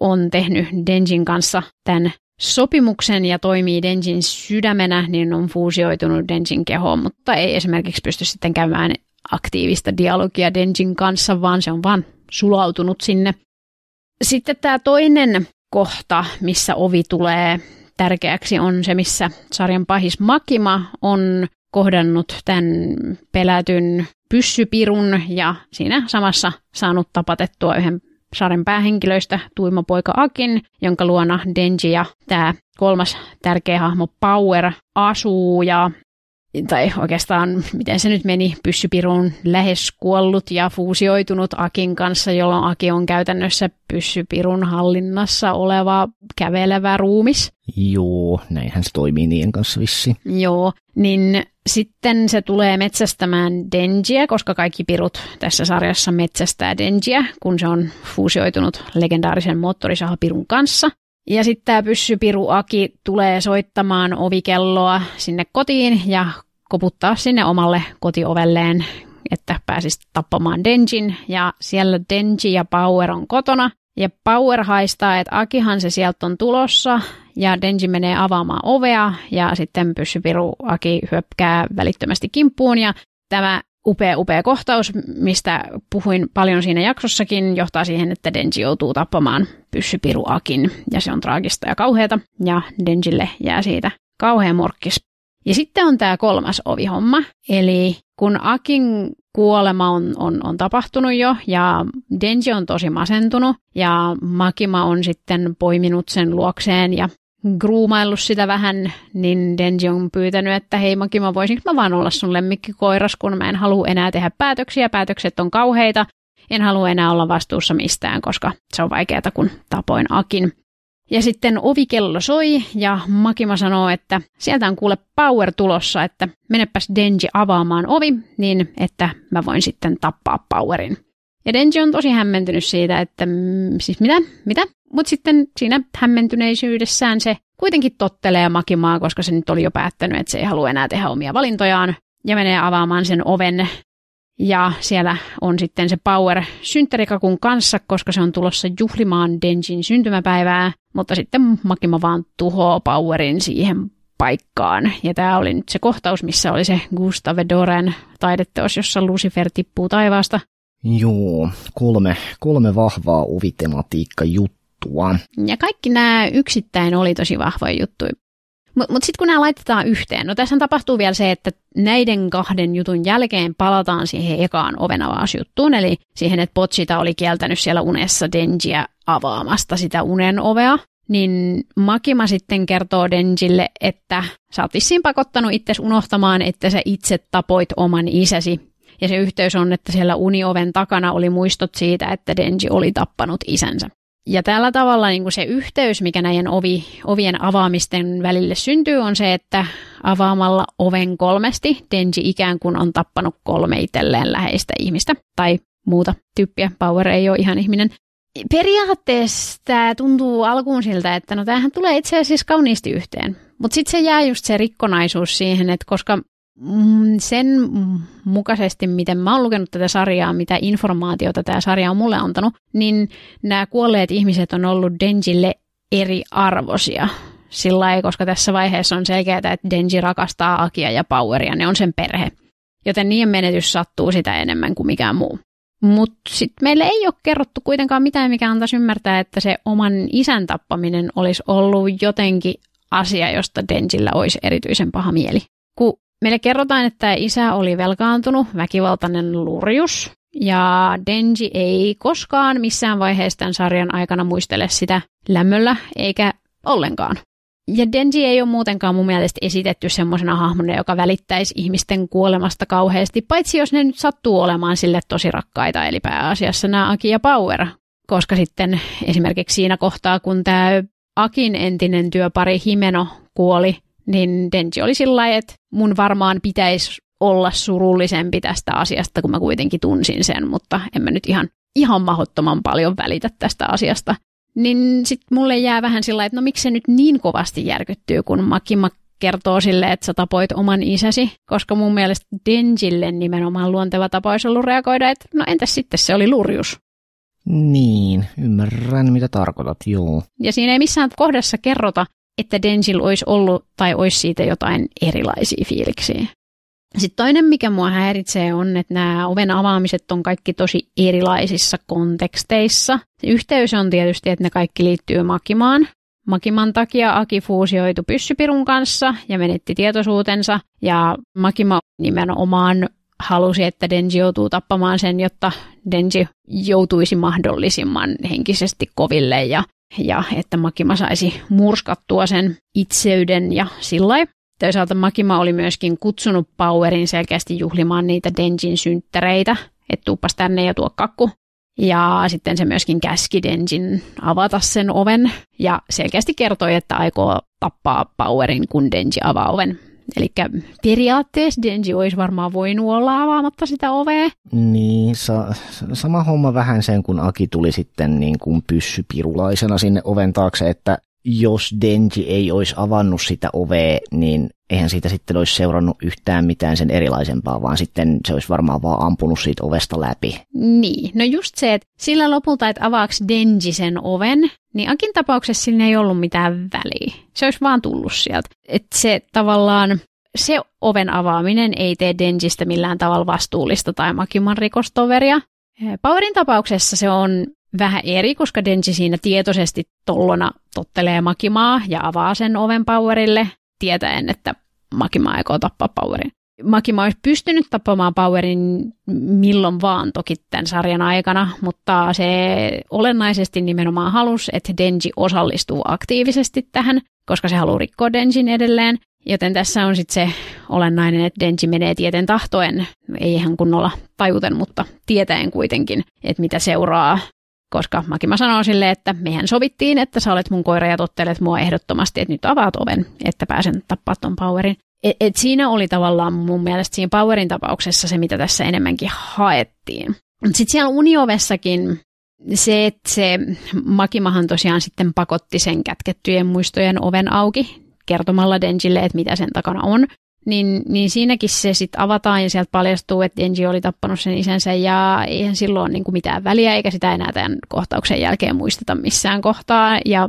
on tehnyt Denjin kanssa tämän sopimuksen ja toimii Denjin sydämenä, niin on fuusioitunut Denjin kehoon, mutta ei esimerkiksi pysty sitten käymään aktiivista dialogia Denjin kanssa, vaan se on vaan sulautunut sinne. Sitten tämä toinen kohta, missä ovi tulee tärkeäksi, on se, missä sarjan pahis Makima on kohdannut tämän pelätyn pyssypirun ja siinä samassa saanut tapatettua yhden saaren päähenkilöistä tuima poika Akin, jonka luona Denji ja tämä kolmas tärkeä hahmo Power asuu ja tai oikeastaan miten se nyt meni, pyssypiruun lähes kuollut ja fuusioitunut Akin kanssa, jolloin Aki on käytännössä pyssypirun hallinnassa oleva kävelevä ruumis. Joo, näinhän se toimii niiden kanssa vissi. Joo, niin sitten se tulee metsästämään Denjiä, koska kaikki pirut tässä sarjassa metsästää Denjiä, kun se on fuusioitunut legendaarisen moottorisahapirun kanssa. Ja sitten tämä pyssypiru Aki tulee soittamaan ovikelloa sinne kotiin ja koputtaa sinne omalle kotiovelleen, että pääsisi tappamaan Denjin. Ja siellä Denji ja Power on kotona. Ja Power haistaa, että Akihan se sieltä on tulossa ja Denji menee avaamaan ovea ja sitten pyssypiru Aki hyökkää välittömästi kimppuun ja tämä upea, upea kohtaus, mistä puhuin paljon siinä jaksossakin, johtaa siihen, että Denji joutuu tappamaan pyssypiruakin, ja se on traagista ja kauheata, ja Denjille jää siitä kauhean morkkis. Ja sitten on tämä kolmas ovihomma, eli kun Akin kuolema on, on, on tapahtunut jo, ja Denji on tosi masentunut, ja Makima on sitten poiminut sen luokseen ja gruumaillut sitä vähän, niin Denji on pyytänyt, että hei Maki mä voisinko mä vaan olla sun lemmikkikoiras, kun mä en halua enää tehdä päätöksiä, päätökset on kauheita, en halua enää olla vastuussa mistään, koska se on vaikeata, kun tapoin Akin. Ja sitten ovikello soi ja Makima sanoo, että sieltä on kuule Power tulossa, että menepäs Denji avaamaan ovi, niin että mä voin sitten tappaa Powerin. Ja Denji on tosi hämmentynyt siitä, että siis mitä, mitä, mutta sitten siinä hämmentyneisyydessään se kuitenkin tottelee makimaa, koska se nyt oli jo päättänyt, että se ei halua enää tehdä omia valintojaan ja menee avaamaan sen oven. Ja siellä on sitten se Power synttärikakun kanssa, koska se on tulossa juhlimaan Denjin syntymäpäivää, mutta sitten Makima vaan tuhoaa Powerin siihen paikkaan. Ja tämä oli nyt se kohtaus, missä oli se Gustave Doren taideteos, jossa Lucifer tippuu taivaasta. Joo, kolme, kolme vahvaa uvitematiikka juttu juttua. Ja kaikki nämä yksittäin oli tosi vahvoja juttuja. Mutta mut sitten kun nämä laitetaan yhteen, no tässä tapahtuu vielä se, että näiden kahden jutun jälkeen palataan siihen ekaan oven avausjuttuun, eli siihen, että Potsita oli kieltänyt siellä unessa Denjiä avaamasta sitä unen ovea, niin Makima sitten kertoo Denjille, että sä oot vissiin pakottanut itsesi unohtamaan, että sä itse tapoit oman isäsi. Ja se yhteys on, että siellä unioven takana oli muistot siitä, että Denji oli tappanut isänsä. Ja tällä tavalla niin kuin se yhteys, mikä näiden ovi, ovien avaamisten välille syntyy, on se, että avaamalla oven kolmesti Denji ikään kuin on tappanut kolme itselleen läheistä ihmistä tai muuta tyyppiä. Power ei ole ihan ihminen. Periaatteessa tämä tuntuu alkuun siltä, että no tämähän tulee itse asiassa kauniisti yhteen. Mutta sitten se jää just se rikkonaisuus siihen, että koska Mm, sen mukaisesti, miten mä oon lukenut tätä sarjaa, mitä informaatiota tämä sarja on mulle antanut, niin nämä kuolleet ihmiset on ollut Denjille eri arvosia. Sillä ei, koska tässä vaiheessa on selkeää, että Denji rakastaa Akia ja Poweria, ne on sen perhe. Joten niiden menetys sattuu sitä enemmän kuin mikään muu. Mutta sitten meille ei ole kerrottu kuitenkaan mitään, mikä antaisi ymmärtää, että se oman isän tappaminen olisi ollut jotenkin asia, josta Denjillä olisi erityisen paha mieli. Kun Meille kerrotaan, että isä oli velkaantunut, väkivaltainen lurjus, ja Denji ei koskaan missään vaiheessa tämän sarjan aikana muistele sitä lämmöllä, eikä ollenkaan. Ja Denji ei ole muutenkaan mun mielestä esitetty semmoisena hahmona, joka välittäisi ihmisten kuolemasta kauheasti, paitsi jos ne nyt sattuu olemaan sille tosi rakkaita, eli pääasiassa nämä Aki ja Power. Koska sitten esimerkiksi siinä kohtaa, kun tämä Akin entinen työpari Himeno kuoli, niin Denji oli sillä että mun varmaan pitäisi olla surullisempi tästä asiasta, kun mä kuitenkin tunsin sen, mutta en mä nyt ihan, ihan mahdottoman paljon välitä tästä asiasta. Niin sitten mulle jää vähän sillä että no miksi se nyt niin kovasti järkyttyy, kun Makima kertoo sille, että sä tapoit oman isäsi, koska mun mielestä Denjille nimenomaan luonteva tapa olisi ollut reagoida, että no entäs sitten se oli lurjus. Niin, ymmärrän mitä tarkoitat, joo. Ja siinä ei missään kohdassa kerrota, että Densil olisi ollut tai olisi siitä jotain erilaisia fiiliksiä. Sitten toinen, mikä mua häiritsee, on, että nämä oven avaamiset on kaikki tosi erilaisissa konteksteissa. Se yhteys on tietysti, että ne kaikki liittyy makimaan. Makiman takia Aki fuusioitu pyssypirun kanssa ja menetti tietoisuutensa, ja Makima nimenomaan halusi, että Denji joutuu tappamaan sen, jotta Denji joutuisi mahdollisimman henkisesti koville ja, ja että Makima saisi murskattua sen itseyden ja sillä Toisaalta Makima oli myöskin kutsunut Powerin selkeästi juhlimaan niitä Denjin synttäreitä, että tuuppas tänne ja tuo kakku. Ja sitten se myöskin käski Denjin avata sen oven ja selkeästi kertoi, että aikoo tappaa Powerin, kun Denji avaa oven. Eli periaatteessa Denji olisi varmaan voinut olla avaamatta sitä ovea. Niin, sa- sama homma vähän sen, kun Aki tuli sitten niin kuin pyssypirulaisena sinne oven taakse, että jos Denji ei olisi avannut sitä ovea, niin eihän siitä sitten olisi seurannut yhtään mitään sen erilaisempaa, vaan sitten se olisi varmaan vaan ampunut siitä ovesta läpi. Niin, no just se, että sillä lopulta, että avaaks Denji sen oven, niin Akin tapauksessa sillä ei ollut mitään väliä. Se olisi vaan tullut sieltä. Että se tavallaan, se oven avaaminen ei tee Denjistä millään tavalla vastuullista tai Makiman rikostoveria. Powerin tapauksessa se on vähän eri, koska Denji siinä tietoisesti tollona tottelee Makimaa ja avaa sen oven Powerille, tietäen, että Makima aikoo tappaa Powerin. Makima olisi pystynyt tappamaan Powerin milloin vaan toki tämän sarjan aikana, mutta se olennaisesti nimenomaan halusi, että Denji osallistuu aktiivisesti tähän, koska se haluaa rikkoa Denjin edelleen. Joten tässä on sitten se olennainen, että Denji menee tieten tahtoen, ei ihan kunnolla tajuten, mutta tietäen kuitenkin, että mitä seuraa koska mäkin mä sanon sille, että mehän sovittiin, että sä olet mun koira ja tottelet mua ehdottomasti, että nyt avaat oven, että pääsen tappaa ton powerin. Et, et siinä oli tavallaan mun mielestä siinä powerin tapauksessa se, mitä tässä enemmänkin haettiin. Sitten siellä uniovessakin se, että se makimahan tosiaan sitten pakotti sen kätkettyjen muistojen oven auki kertomalla Denjille, että mitä sen takana on niin, niin siinäkin se sitten avataan ja sieltä paljastuu, että Jenji oli tappanut sen isänsä ja eihän silloin niin kuin mitään väliä eikä sitä enää tämän kohtauksen jälkeen muisteta missään kohtaa ja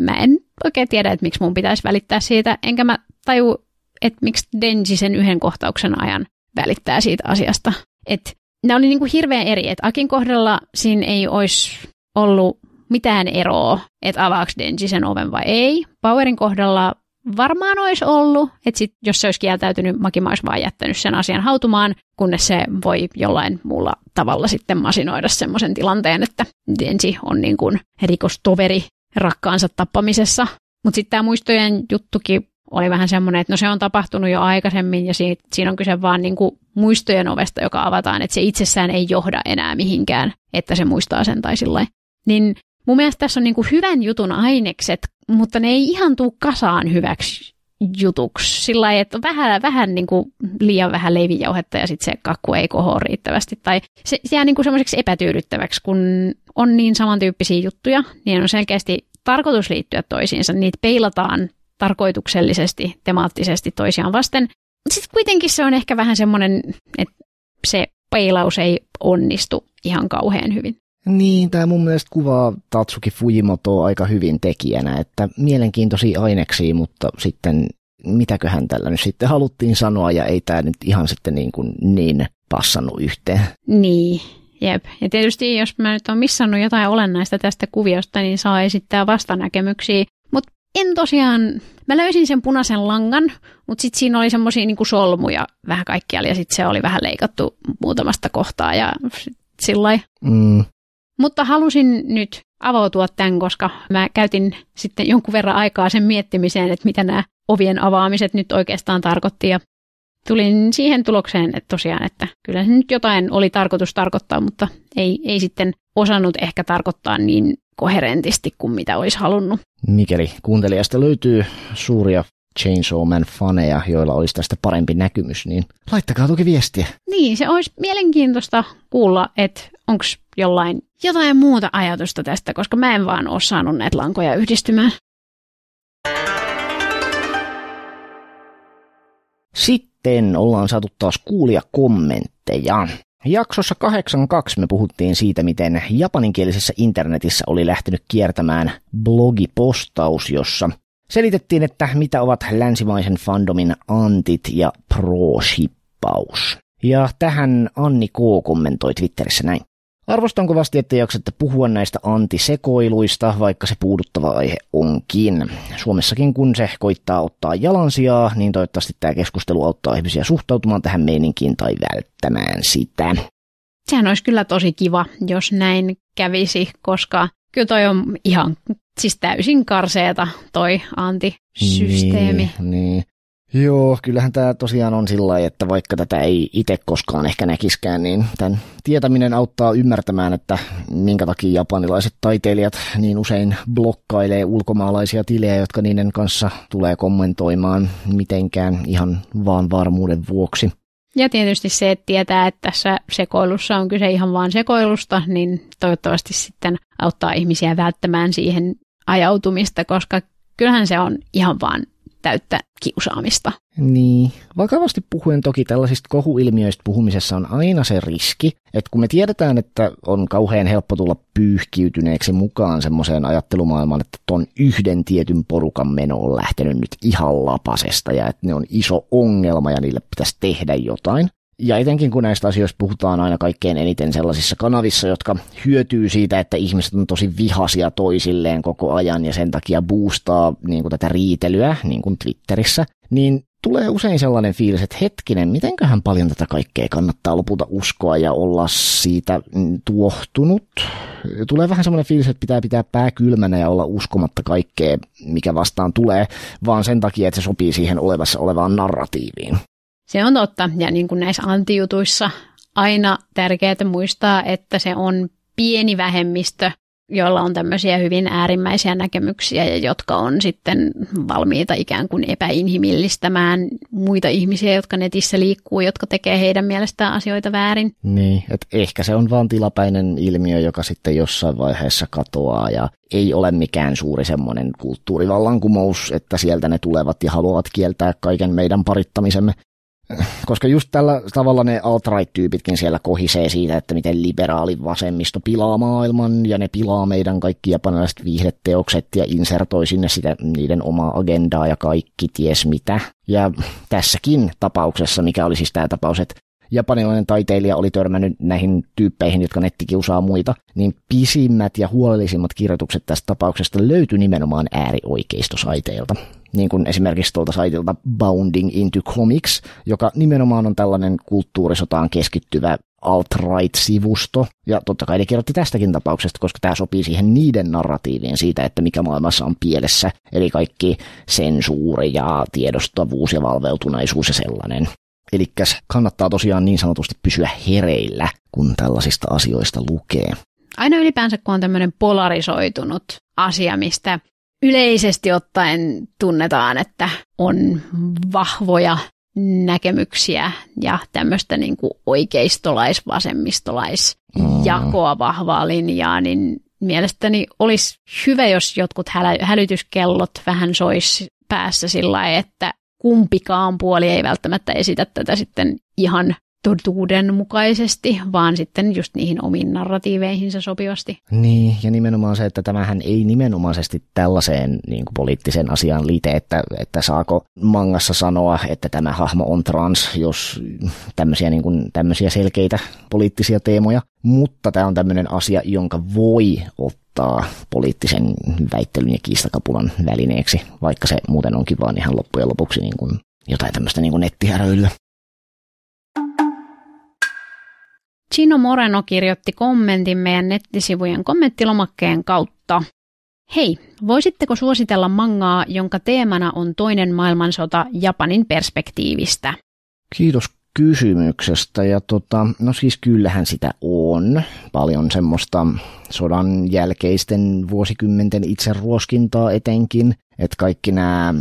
mä en oikein tiedä, että miksi mun pitäisi välittää siitä, enkä mä taju, että miksi Denji sen yhden kohtauksen ajan välittää siitä asiasta. Että nämä oli niin kuin hirveän eri, että Akin kohdalla siinä ei olisi ollut mitään eroa, että avaako Denji sen oven vai ei. Powerin kohdalla varmaan olisi ollut, että sit, jos se olisi kieltäytynyt, Makima olisi vaan jättänyt sen asian hautumaan, kunnes se voi jollain muulla tavalla sitten masinoida semmoisen tilanteen, että ensi on niin kuin rikostoveri rakkaansa tappamisessa. Mutta sitten tämä muistojen juttukin oli vähän semmoinen, että no se on tapahtunut jo aikaisemmin ja siitä, siinä on kyse vaan niin kuin muistojen ovesta, joka avataan, että se itsessään ei johda enää mihinkään, että se muistaa sen tai sillä Niin mun mielestä tässä on niin kuin hyvän jutun ainekset, mutta ne ei ihan tuu kasaan hyväksi jutuksi. Sillä lailla, että vähän, vähän niin kuin liian vähän leivijauhetta ja sitten se kakku ei koho riittävästi. Tai se, se jää niin kuin semmoiseksi epätyydyttäväksi, kun on niin samantyyppisiä juttuja, niin on selkeästi tarkoitus liittyä toisiinsa. Niitä peilataan tarkoituksellisesti, temaattisesti toisiaan vasten. Sitten kuitenkin se on ehkä vähän semmoinen, että se peilaus ei onnistu ihan kauhean hyvin. Niin, tämä mun mielestä kuvaa Tatsuki Fujimoto aika hyvin tekijänä, että mielenkiintoisia aineksia, mutta sitten mitäköhän tällä nyt sitten haluttiin sanoa ja ei tämä nyt ihan sitten niin, kuin niin passannut yhteen. Niin, jep. Ja tietysti jos mä nyt oon missannut jotain olennaista tästä kuviosta, niin saa esittää vastanäkemyksiä. Mutta en tosiaan, mä löysin sen punaisen langan, mutta sitten siinä oli semmoisia niinku solmuja vähän kaikkialla ja sitten se oli vähän leikattu muutamasta kohtaa ja sillä mm. Mutta halusin nyt avautua tämän, koska mä käytin sitten jonkun verran aikaa sen miettimiseen, että mitä nämä ovien avaamiset nyt oikeastaan tarkoitti. Ja tulin siihen tulokseen, että tosiaan, että kyllä se nyt jotain oli tarkoitus tarkoittaa, mutta ei, ei sitten osannut ehkä tarkoittaa niin koherentisti kuin mitä olisi halunnut. Mikäli kuuntelijasta löytyy suuria Chainsaw Man-faneja, joilla olisi tästä parempi näkymys, niin laittakaa toki viestiä. Niin, se olisi mielenkiintoista kuulla, että onko jollain jotain muuta ajatusta tästä, koska mä en vaan saanut näitä lankoja yhdistymään. Sitten ollaan saatu taas kuulia kommentteja. Jaksossa 82 me puhuttiin siitä, miten japaninkielisessä internetissä oli lähtenyt kiertämään blogipostaus, jossa selitettiin, että mitä ovat länsimaisen fandomin antit ja pro-shippaus. Ja tähän Anni K. kommentoi Twitterissä näin. Arvostan kovasti, että jaksatte puhua näistä antisekoiluista, vaikka se puuduttava aihe onkin. Suomessakin kun se koittaa ottaa jalansijaa, niin toivottavasti tämä keskustelu auttaa ihmisiä suhtautumaan tähän meininkiin tai välttämään sitä. Sehän olisi kyllä tosi kiva, jos näin kävisi, koska kyllä toi on ihan siis täysin karseeta toi antisysteemi. Niin, niin. Joo, kyllähän tämä tosiaan on sillä lailla, että vaikka tätä ei itse koskaan ehkä näkiskään, niin tämän tietäminen auttaa ymmärtämään, että minkä takia japanilaiset taiteilijat niin usein blokkailee ulkomaalaisia tilejä, jotka niiden kanssa tulee kommentoimaan mitenkään ihan vaan varmuuden vuoksi. Ja tietysti se, että tietää, että tässä sekoilussa on kyse ihan vaan sekoilusta, niin toivottavasti sitten auttaa ihmisiä välttämään siihen ajautumista, koska kyllähän se on ihan vaan täyttä kiusaamista. Niin. Vakavasti puhuen toki tällaisista kohuilmiöistä puhumisessa on aina se riski, että kun me tiedetään, että on kauhean helppo tulla pyyhkiytyneeksi mukaan semmoiseen ajattelumaailmaan, että ton yhden tietyn porukan meno on lähtenyt nyt ihan lapasesta ja että ne on iso ongelma ja niille pitäisi tehdä jotain, ja etenkin kun näistä asioista puhutaan aina kaikkein eniten sellaisissa kanavissa, jotka hyötyy siitä, että ihmiset on tosi vihasia toisilleen koko ajan ja sen takia boostaa niin kuin tätä riitelyä, niin kuin Twitterissä, niin tulee usein sellainen fiilis, että hetkinen, mitenköhän paljon tätä kaikkea kannattaa lopulta uskoa ja olla siitä tuohtunut. Tulee vähän semmoinen fiilis, että pitää pitää pää kylmänä ja olla uskomatta kaikkea, mikä vastaan tulee, vaan sen takia, että se sopii siihen olevassa olevaan narratiiviin. Se on totta, ja niin kuin näissä antijutuissa aina tärkeää muistaa, että se on pieni vähemmistö, jolla on tämmöisiä hyvin äärimmäisiä näkemyksiä ja jotka on sitten valmiita ikään kuin epäinhimillistämään muita ihmisiä, jotka netissä liikkuu, jotka tekee heidän mielestään asioita väärin. Niin, että ehkä se on vaan tilapäinen ilmiö, joka sitten jossain vaiheessa katoaa ja ei ole mikään suuri semmoinen kulttuurivallankumous, että sieltä ne tulevat ja haluavat kieltää kaiken meidän parittamisemme koska just tällä tavalla ne alt-right-tyypitkin siellä kohisee siitä, että miten liberaali vasemmisto pilaa maailman ja ne pilaa meidän kaikki japanilaiset viihdeteokset ja insertoi sinne sitä niiden omaa agendaa ja kaikki ties mitä. Ja tässäkin tapauksessa, mikä oli siis tämä tapaus, että japanilainen taiteilija oli törmännyt näihin tyyppeihin, jotka nettikiusaa muita, niin pisimmät ja huolellisimmat kirjoitukset tästä tapauksesta löytyi nimenomaan äärioikeistosaiteilta. Niin kuin esimerkiksi tuolta saitilta Bounding into Comics, joka nimenomaan on tällainen kulttuurisotaan keskittyvä alt-right-sivusto. Ja totta kai ne kirjoitti tästäkin tapauksesta, koska tämä sopii siihen niiden narratiiviin siitä, että mikä maailmassa on pielessä. Eli kaikki sensuuri ja tiedostavuus ja valveutuneisuus ja sellainen. Eli kannattaa tosiaan niin sanotusti pysyä hereillä, kun tällaisista asioista lukee. Aina ylipäänsä, kun on tämmöinen polarisoitunut asia, mistä yleisesti ottaen tunnetaan, että on vahvoja näkemyksiä ja tämmöistä niin oikeistolais-vasemmistolaisjakoa mm. vahvaa linjaa, niin mielestäni olisi hyvä, jos jotkut hälytyskellot vähän sois päässä sillä lailla, että kumpikaan puoli ei välttämättä esitä tätä sitten ihan totuuden mukaisesti, vaan sitten just niihin omiin narratiiveihinsa sopivasti. Niin, ja nimenomaan se, että tämähän ei nimenomaisesti tällaiseen niin kuin poliittiseen asiaan liite, että, että saako mangassa sanoa, että tämä hahmo on trans, jos tämmöisiä, niin kuin, tämmöisiä selkeitä poliittisia teemoja. Mutta tämä on tämmöinen asia, jonka voi ottaa poliittisen väittelyn ja kiistakapulan välineeksi, vaikka se muuten onkin vaan ihan loppujen lopuksi niin kuin jotain tämmöistä niin nettihäröilyä. Chino Moreno kirjoitti kommentin meidän nettisivujen kommenttilomakkeen kautta. Hei, voisitteko suositella mangaa, jonka teemana on toinen maailmansota Japanin perspektiivistä? Kiitos kysymyksestä. Ja tota, no siis kyllähän sitä on. Paljon semmoista sodan jälkeisten vuosikymmenten ruoskintaa etenkin. Että kaikki nämä,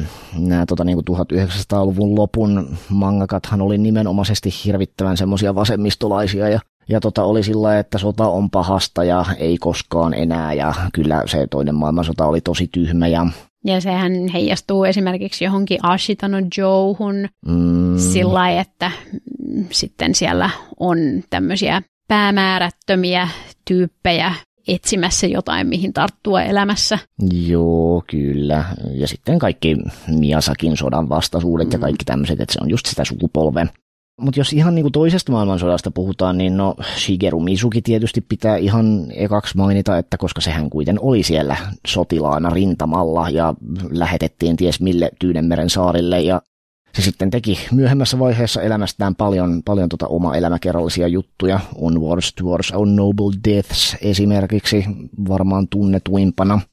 tota, niin 1900-luvun lopun mangakathan oli nimenomaisesti hirvittävän semmoisia vasemmistolaisia ja ja tota, oli sillä että sota on pahasta ja ei koskaan enää ja kyllä se toinen maailmansota oli tosi tyhmä ja ja sehän heijastuu esimerkiksi johonkin Ashitano Joehun mm. sillä että mm, sitten siellä on tämmöisiä päämäärättömiä tyyppejä etsimässä jotain, mihin tarttua elämässä. Joo, kyllä. Ja sitten kaikki Miasakin sodan vastaisuudet mm. ja kaikki tämmöiset, että se on just sitä sukupolven mutta jos ihan niinku toisesta maailmansodasta puhutaan, niin no Shigeru Mizuki tietysti pitää ihan ekaksi mainita, että koska sehän kuiten oli siellä sotilaana rintamalla ja lähetettiin ties mille Tyynemeren saarille ja se sitten teki myöhemmässä vaiheessa elämästään paljon, paljon tota oma elämäkerrallisia juttuja. on wars Towards Our Noble Deaths esimerkiksi varmaan tunnetuimpana –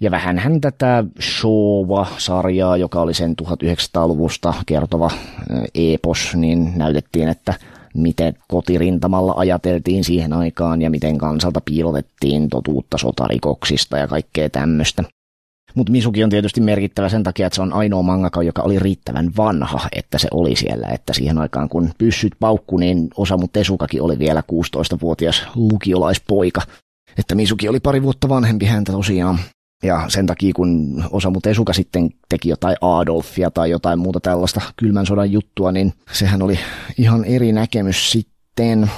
ja vähän hän tätä Showa-sarjaa, joka oli sen 1900-luvusta kertova eh, epos, niin näytettiin, että miten kotirintamalla ajateltiin siihen aikaan ja miten kansalta piilotettiin totuutta sotarikoksista ja kaikkea tämmöistä. Mutta Misuki on tietysti merkittävä sen takia, että se on ainoa mangaka, joka oli riittävän vanha, että se oli siellä. Että siihen aikaan, kun pyssyt paukku, niin mut Tesukakin oli vielä 16-vuotias lukiolaispoika. Että Misuki oli pari vuotta vanhempi häntä tosiaan. Ja sen takia, kun mut esuka sitten teki jotain Adolfia tai jotain muuta tällaista kylmän sodan juttua, niin sehän oli ihan eri näkemys sitten.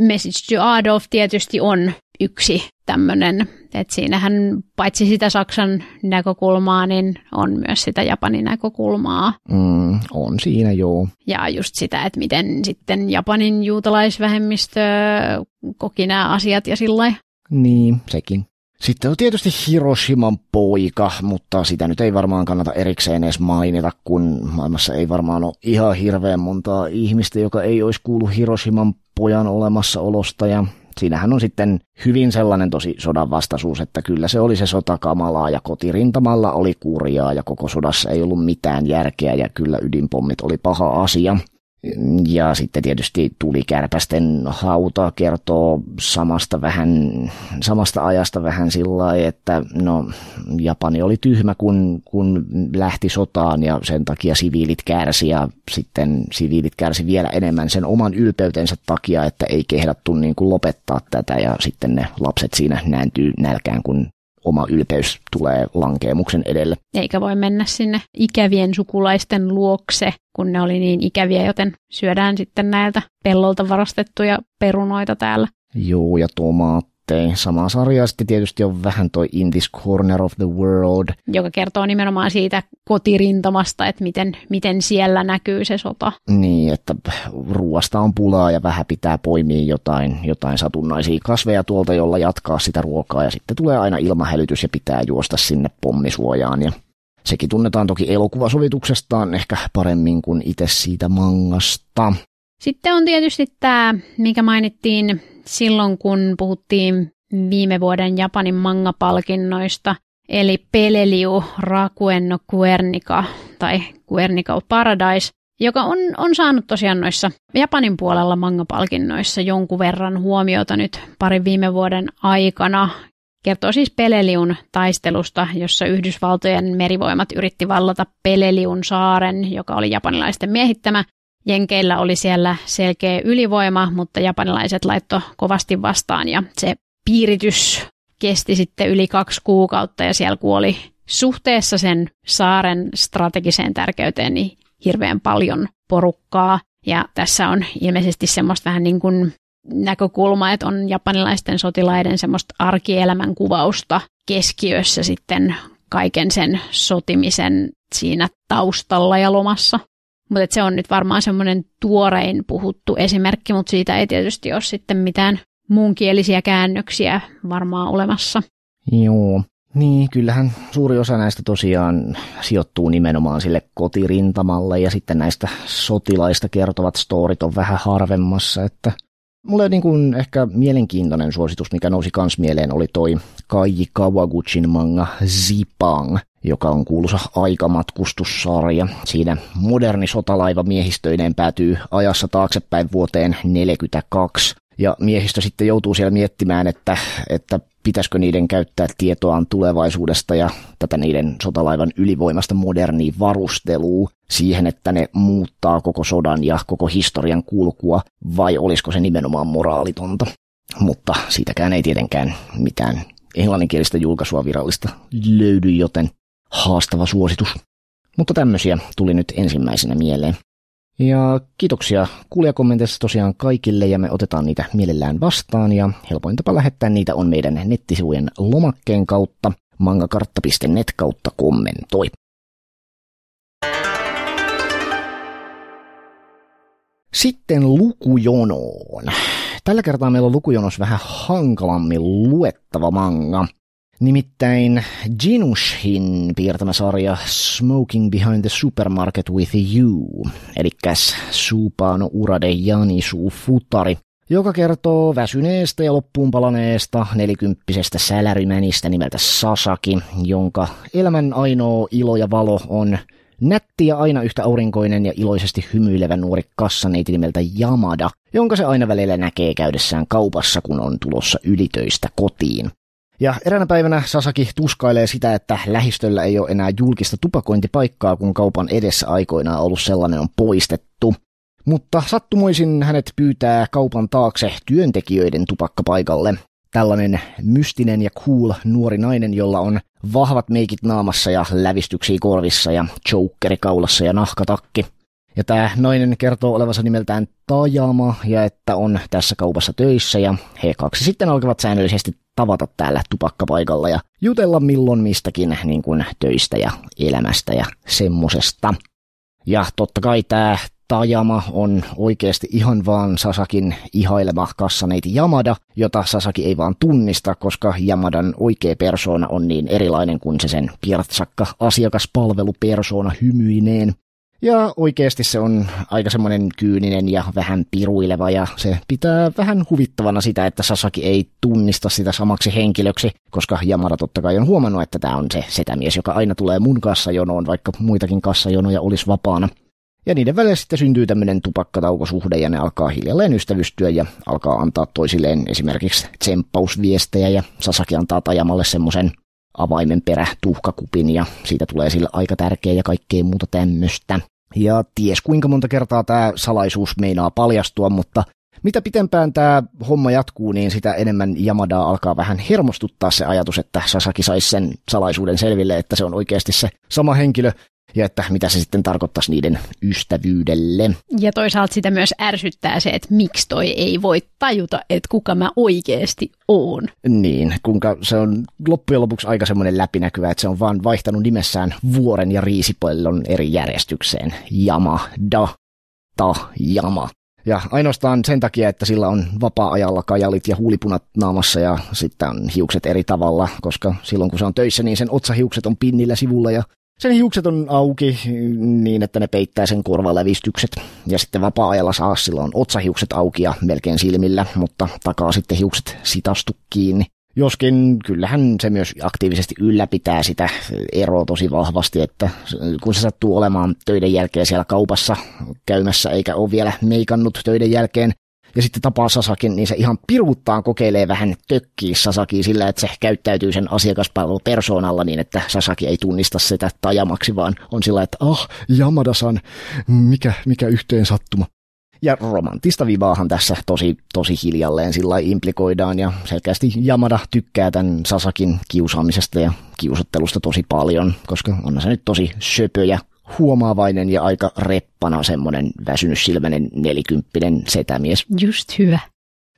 Message to Adolf tietysti on yksi tämmöinen, että siinähän paitsi sitä Saksan näkökulmaa, niin on myös sitä Japanin näkökulmaa. Mm, on siinä, joo. Ja just sitä, että miten sitten Japanin juutalaisvähemmistö koki nämä asiat ja sillä Niin, sekin. Sitten on tietysti Hiroshiman poika, mutta sitä nyt ei varmaan kannata erikseen edes mainita, kun maailmassa ei varmaan ole ihan hirveän montaa ihmistä, joka ei olisi kuullut Hiroshiman pojan olemassaolosta ja siinähän on sitten hyvin sellainen tosi sodan vastaisuus, että kyllä se oli se sota kamalaa ja kotirintamalla oli kurjaa ja koko sodassa ei ollut mitään järkeä ja kyllä ydinpommit oli paha asia. Ja sitten tietysti tuli kärpästen hauta kertoo samasta, vähän, samasta ajasta vähän sillä lailla, että no, Japani oli tyhmä, kun, kun lähti sotaan ja sen takia siviilit kärsi ja sitten siviilit kärsi vielä enemmän sen oman ylpeytensä takia, että ei kehdattu niin kuin lopettaa tätä ja sitten ne lapset siinä nääntyy nälkään, kun oma ylpeys tulee lankeemuksen edelle. Eikä voi mennä sinne ikävien sukulaisten luokse, kun ne oli niin ikäviä, joten syödään sitten näiltä pellolta varastettuja perunoita täällä. Joo, ja tomaatti sitten. Samaa sarja sitten tietysti on vähän toi In This Corner of the World. Joka kertoo nimenomaan siitä kotirintamasta, että miten, miten siellä näkyy se sota. Niin, että ruoasta on pulaa ja vähän pitää poimia jotain, jotain satunnaisia kasveja tuolta, jolla jatkaa sitä ruokaa. Ja sitten tulee aina ilmahälytys ja pitää juosta sinne pommisuojaan ja Sekin tunnetaan toki elokuvasovituksestaan ehkä paremmin kuin itse siitä mangasta. Sitten on tietysti tämä, mikä mainittiin silloin, kun puhuttiin viime vuoden Japanin mangapalkinnoista, eli Peleliu Rakuenno Kuernika tai Kuernika Paradise, joka on, on saanut tosiaan noissa Japanin puolella mangapalkinnoissa jonkun verran huomiota nyt parin viime vuoden aikana. Kertoo siis Peleliun taistelusta, jossa Yhdysvaltojen merivoimat yritti vallata Peleliun saaren, joka oli japanilaisten miehittämä, Jenkeillä oli siellä selkeä ylivoima, mutta japanilaiset laitto kovasti vastaan ja se piiritys kesti sitten yli kaksi kuukautta ja siellä kuoli suhteessa sen saaren strategiseen tärkeyteen niin hirveän paljon porukkaa. Ja tässä on ilmeisesti semmoista vähän niin kuin näkökulma, että on japanilaisten sotilaiden semmoista arkielämän kuvausta keskiössä sitten kaiken sen sotimisen siinä taustalla ja lomassa. Mutta se on nyt varmaan semmoinen tuorein puhuttu esimerkki, mutta siitä ei tietysti ole sitten mitään muunkielisiä käännöksiä varmaan olemassa. Joo. Niin, kyllähän suuri osa näistä tosiaan sijoittuu nimenomaan sille kotirintamalle ja sitten näistä sotilaista kertovat storit on vähän harvemmassa, että Mulle niin kuin ehkä mielenkiintoinen suositus, mikä nousi kans mieleen, oli toi Kaiji Kawaguchin manga Zipang, joka on kuuluisa aikamatkustussarja. Siinä moderni sotalaiva miehistöineen päätyy ajassa taaksepäin vuoteen 42. Ja miehistö sitten joutuu siellä miettimään, että, että pitäisikö niiden käyttää tietoaan tulevaisuudesta ja tätä niiden sotalaivan ylivoimasta moderni varustelua siihen, että ne muuttaa koko sodan ja koko historian kulkua, vai olisiko se nimenomaan moraalitonta. Mutta siitäkään ei tietenkään mitään englanninkielistä julkaisua virallista löydy, joten haastava suositus. Mutta tämmöisiä tuli nyt ensimmäisenä mieleen. Ja kiitoksia kuulijakommenteissa tosiaan kaikille ja me otetaan niitä mielellään vastaan ja helpoin tapa lähettää niitä on meidän nettisivujen lomakkeen kautta mangakartta.net kautta kommentoi. Sitten lukujonoon. Tällä kertaa meillä on lukujonos vähän hankalammin luettava manga. Nimittäin Jinushin piirtämä sarja Smoking Behind the Supermarket with You, eli Suupano Urade Janisu Futari, joka kertoo väsyneestä ja loppuun palaneesta nelikymppisestä sälärymänistä nimeltä Sasaki, jonka elämän ainoa ilo ja valo on nätti ja aina yhtä aurinkoinen ja iloisesti hymyilevä nuori kassaneiti nimeltä Yamada, jonka se aina välillä näkee käydessään kaupassa, kun on tulossa ylitöistä kotiin. Ja eräänä päivänä Sasaki tuskailee sitä, että lähistöllä ei ole enää julkista tupakointipaikkaa, kun kaupan edessä aikoinaan ollut sellainen on poistettu. Mutta sattumoisin hänet pyytää kaupan taakse työntekijöiden tupakkapaikalle. Tällainen mystinen ja cool nuori nainen, jolla on vahvat meikit naamassa ja lävistyksiä korvissa ja jokeri kaulassa ja nahkatakki. Ja tämä nainen kertoo olevansa nimeltään Tajama ja että on tässä kaupassa töissä ja he kaksi sitten alkavat säännöllisesti tavata täällä tupakkapaikalla ja jutella milloin mistäkin niin kuin töistä ja elämästä ja semmosesta. Ja totta kai tämä Tajama on oikeasti ihan vaan Sasakin ihailema kassaneiti Yamada, jota Sasaki ei vaan tunnista, koska Yamadan oikea persoona on niin erilainen kuin se sen pirtsakka asiakaspalvelupersoona hymyineen. Ja oikeasti se on aika semmoinen kyyninen ja vähän piruileva ja se pitää vähän huvittavana sitä, että Sasaki ei tunnista sitä samaksi henkilöksi, koska Jamara totta kai on huomannut, että tämä on se setämies, joka aina tulee mun kassajonoon, vaikka muitakin kassajonoja olisi vapaana. Ja niiden välillä sitten syntyy tämmöinen tupakkataukosuhde ja ne alkaa hiljalleen ystävystyä ja alkaa antaa toisilleen esimerkiksi tsemppausviestejä ja Sasaki antaa Tajamalle semmoisen avaimen perä tuhkakupin ja siitä tulee sille aika tärkeä ja kaikkea muuta tämmöistä. Ja ties kuinka monta kertaa tämä salaisuus meinaa paljastua, mutta mitä pitempään tämä homma jatkuu, niin sitä enemmän Yamadaa alkaa vähän hermostuttaa se ajatus, että Sasaki saisi sen salaisuuden selville, että se on oikeasti se sama henkilö, ja että mitä se sitten tarkoittaisi niiden ystävyydelle. Ja toisaalta sitä myös ärsyttää se, että miksi toi ei voi tajuta, että kuka mä oikeasti oon. Niin, kuinka se on loppujen lopuksi aika semmoinen läpinäkyvä, että se on vaan vaihtanut nimessään vuoren ja riisipellon eri järjestykseen. Jama, da, ta, jama. Ja ainoastaan sen takia, että sillä on vapaa-ajalla kajalit ja huulipunat naamassa ja sitten on hiukset eri tavalla, koska silloin kun se on töissä, niin sen otsahiukset on pinnillä sivulla ja sen hiukset on auki mm, niin, että ne peittää sen korvalevistykset. Ja sitten vapaa-ajalla saa silloin otsahiukset auki ja melkein silmillä, mutta takaa sitten hiukset sitastu kiinni. Joskin kyllähän se myös aktiivisesti ylläpitää sitä eroa tosi vahvasti, että kun se sattuu olemaan töiden jälkeen siellä kaupassa käymässä eikä ole vielä meikannut töiden jälkeen, ja sitten tapaa Sasakin, niin se ihan piruuttaan kokeilee vähän tökkiä Sasaki sillä, että se käyttäytyy sen asiakaspalvelupersoonalla niin, että Sasaki ei tunnista sitä tajamaksi, vaan on sillä, että ah, oh, Yamada-san, mikä, mikä yhteen sattuma. Ja romantista vivaahan tässä tosi, tosi hiljalleen sillä implikoidaan ja selkeästi Yamada tykkää tämän Sasakin kiusaamisesta ja kiusottelusta tosi paljon, koska on se nyt tosi söpö ja huomaavainen ja aika reppana semmoinen väsynyt silmäinen nelikymppinen setämies. Just hyvä.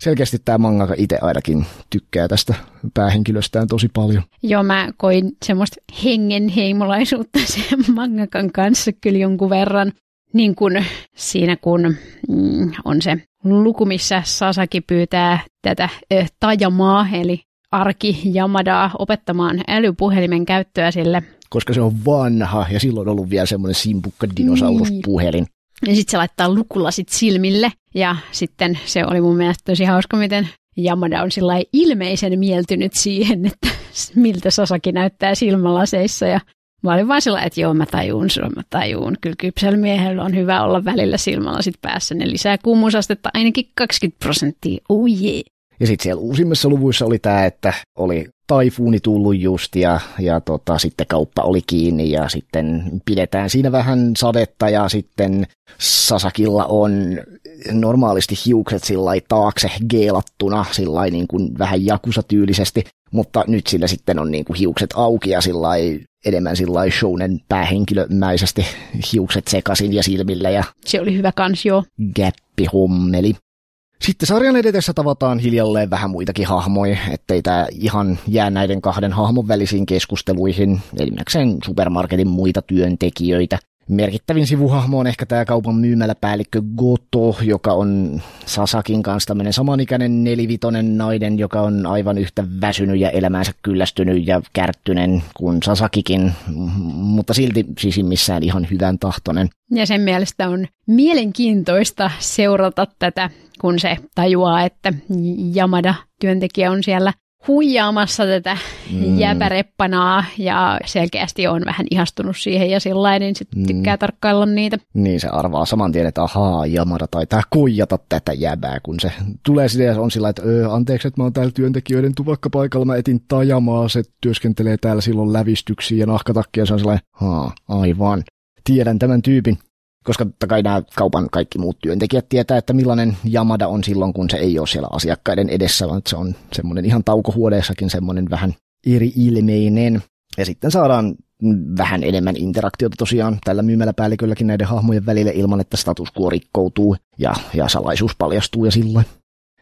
Selkeästi tämä mangaka itse ainakin tykkää tästä päähenkilöstään tosi paljon. Joo, mä koin semmoista hengenheimolaisuutta sen mangakan kanssa kyllä jonkun verran. Niin kuin siinä, kun mm, on se luku, missä Sasaki pyytää tätä tajamaa, eli arki Yamadaa opettamaan älypuhelimen käyttöä sille koska se on vanha ja silloin on ollut vielä semmoinen simpukka dinosauruspuhelin. Niin. Ja sitten se laittaa lukulasit silmille ja sitten se oli mun mielestä tosi hauska, miten Yamada on sillä ilmeisen mieltynyt siihen, että miltä Sasaki näyttää silmälaseissa ja Mä olin vaan sillä, että joo mä tajuun, se mä tajuun. Kyllä kypsällä on hyvä olla välillä sit päässä, ne lisää kuumuusastetta ainakin 20 prosenttia, oh yeah. Ja sitten siellä uusimmissa luvuissa oli tämä, että oli taifuuni tullut just ja, ja tota, sitten kauppa oli kiinni ja sitten pidetään siinä vähän sadetta ja sitten Sasakilla on normaalisti hiukset sillä taakse geelattuna sillä niin kuin vähän tyylisesti, mutta nyt sillä sitten on niin kuin hiukset auki ja sillä enemmän sillä shounen päähenkilömäisesti hiukset sekaisin ja silmillä. Ja se oli hyvä kans, joo. hommeli. Sitten sarjan edetessä tavataan hiljalleen vähän muitakin hahmoja, ettei tämä ihan jää näiden kahden hahmon välisiin keskusteluihin, enimmäkseen supermarketin muita työntekijöitä, Merkittävin sivuhahmo on ehkä tämä kaupan myymäläpäällikkö Goto, joka on Sasakin kanssa tämmöinen samanikäinen nelivitonen nainen, joka on aivan yhtä väsynyt ja elämäänsä kyllästynyt ja kärttynen kuin Sasakikin, mutta silti sisimmissään ihan hyvän tahtonen. Ja sen mielestä on mielenkiintoista seurata tätä, kun se tajuaa, että Yamada työntekijä on siellä huijaamassa tätä mm. jäpäreppanaa ja selkeästi on vähän ihastunut siihen ja sillä niin sitten mm. tykkää tarkkailla niitä. Niin se arvaa saman tien, että ahaa, Jamara taitaa kuijata tätä jäbää, kun se tulee sinne ja on sillä että öö, anteeksi, että mä oon täällä työntekijöiden tuvakkapaikalla, mä etin tajamaa, se työskentelee täällä silloin lävistyksiä ja nahkatakkia, se on sellainen, haa, aivan, tiedän tämän tyypin koska totta kai nämä kaupan kaikki muut työntekijät tietää, että millainen Yamada on silloin, kun se ei ole siellä asiakkaiden edessä, vaan se on semmoinen ihan taukohuoneessakin semmoinen vähän eri ilmeinen. Ja sitten saadaan vähän enemmän interaktiota tosiaan tällä myymäläpäällikölläkin näiden hahmojen välille ilman, että status quo rikkoutuu ja, ja salaisuus paljastuu ja silloin.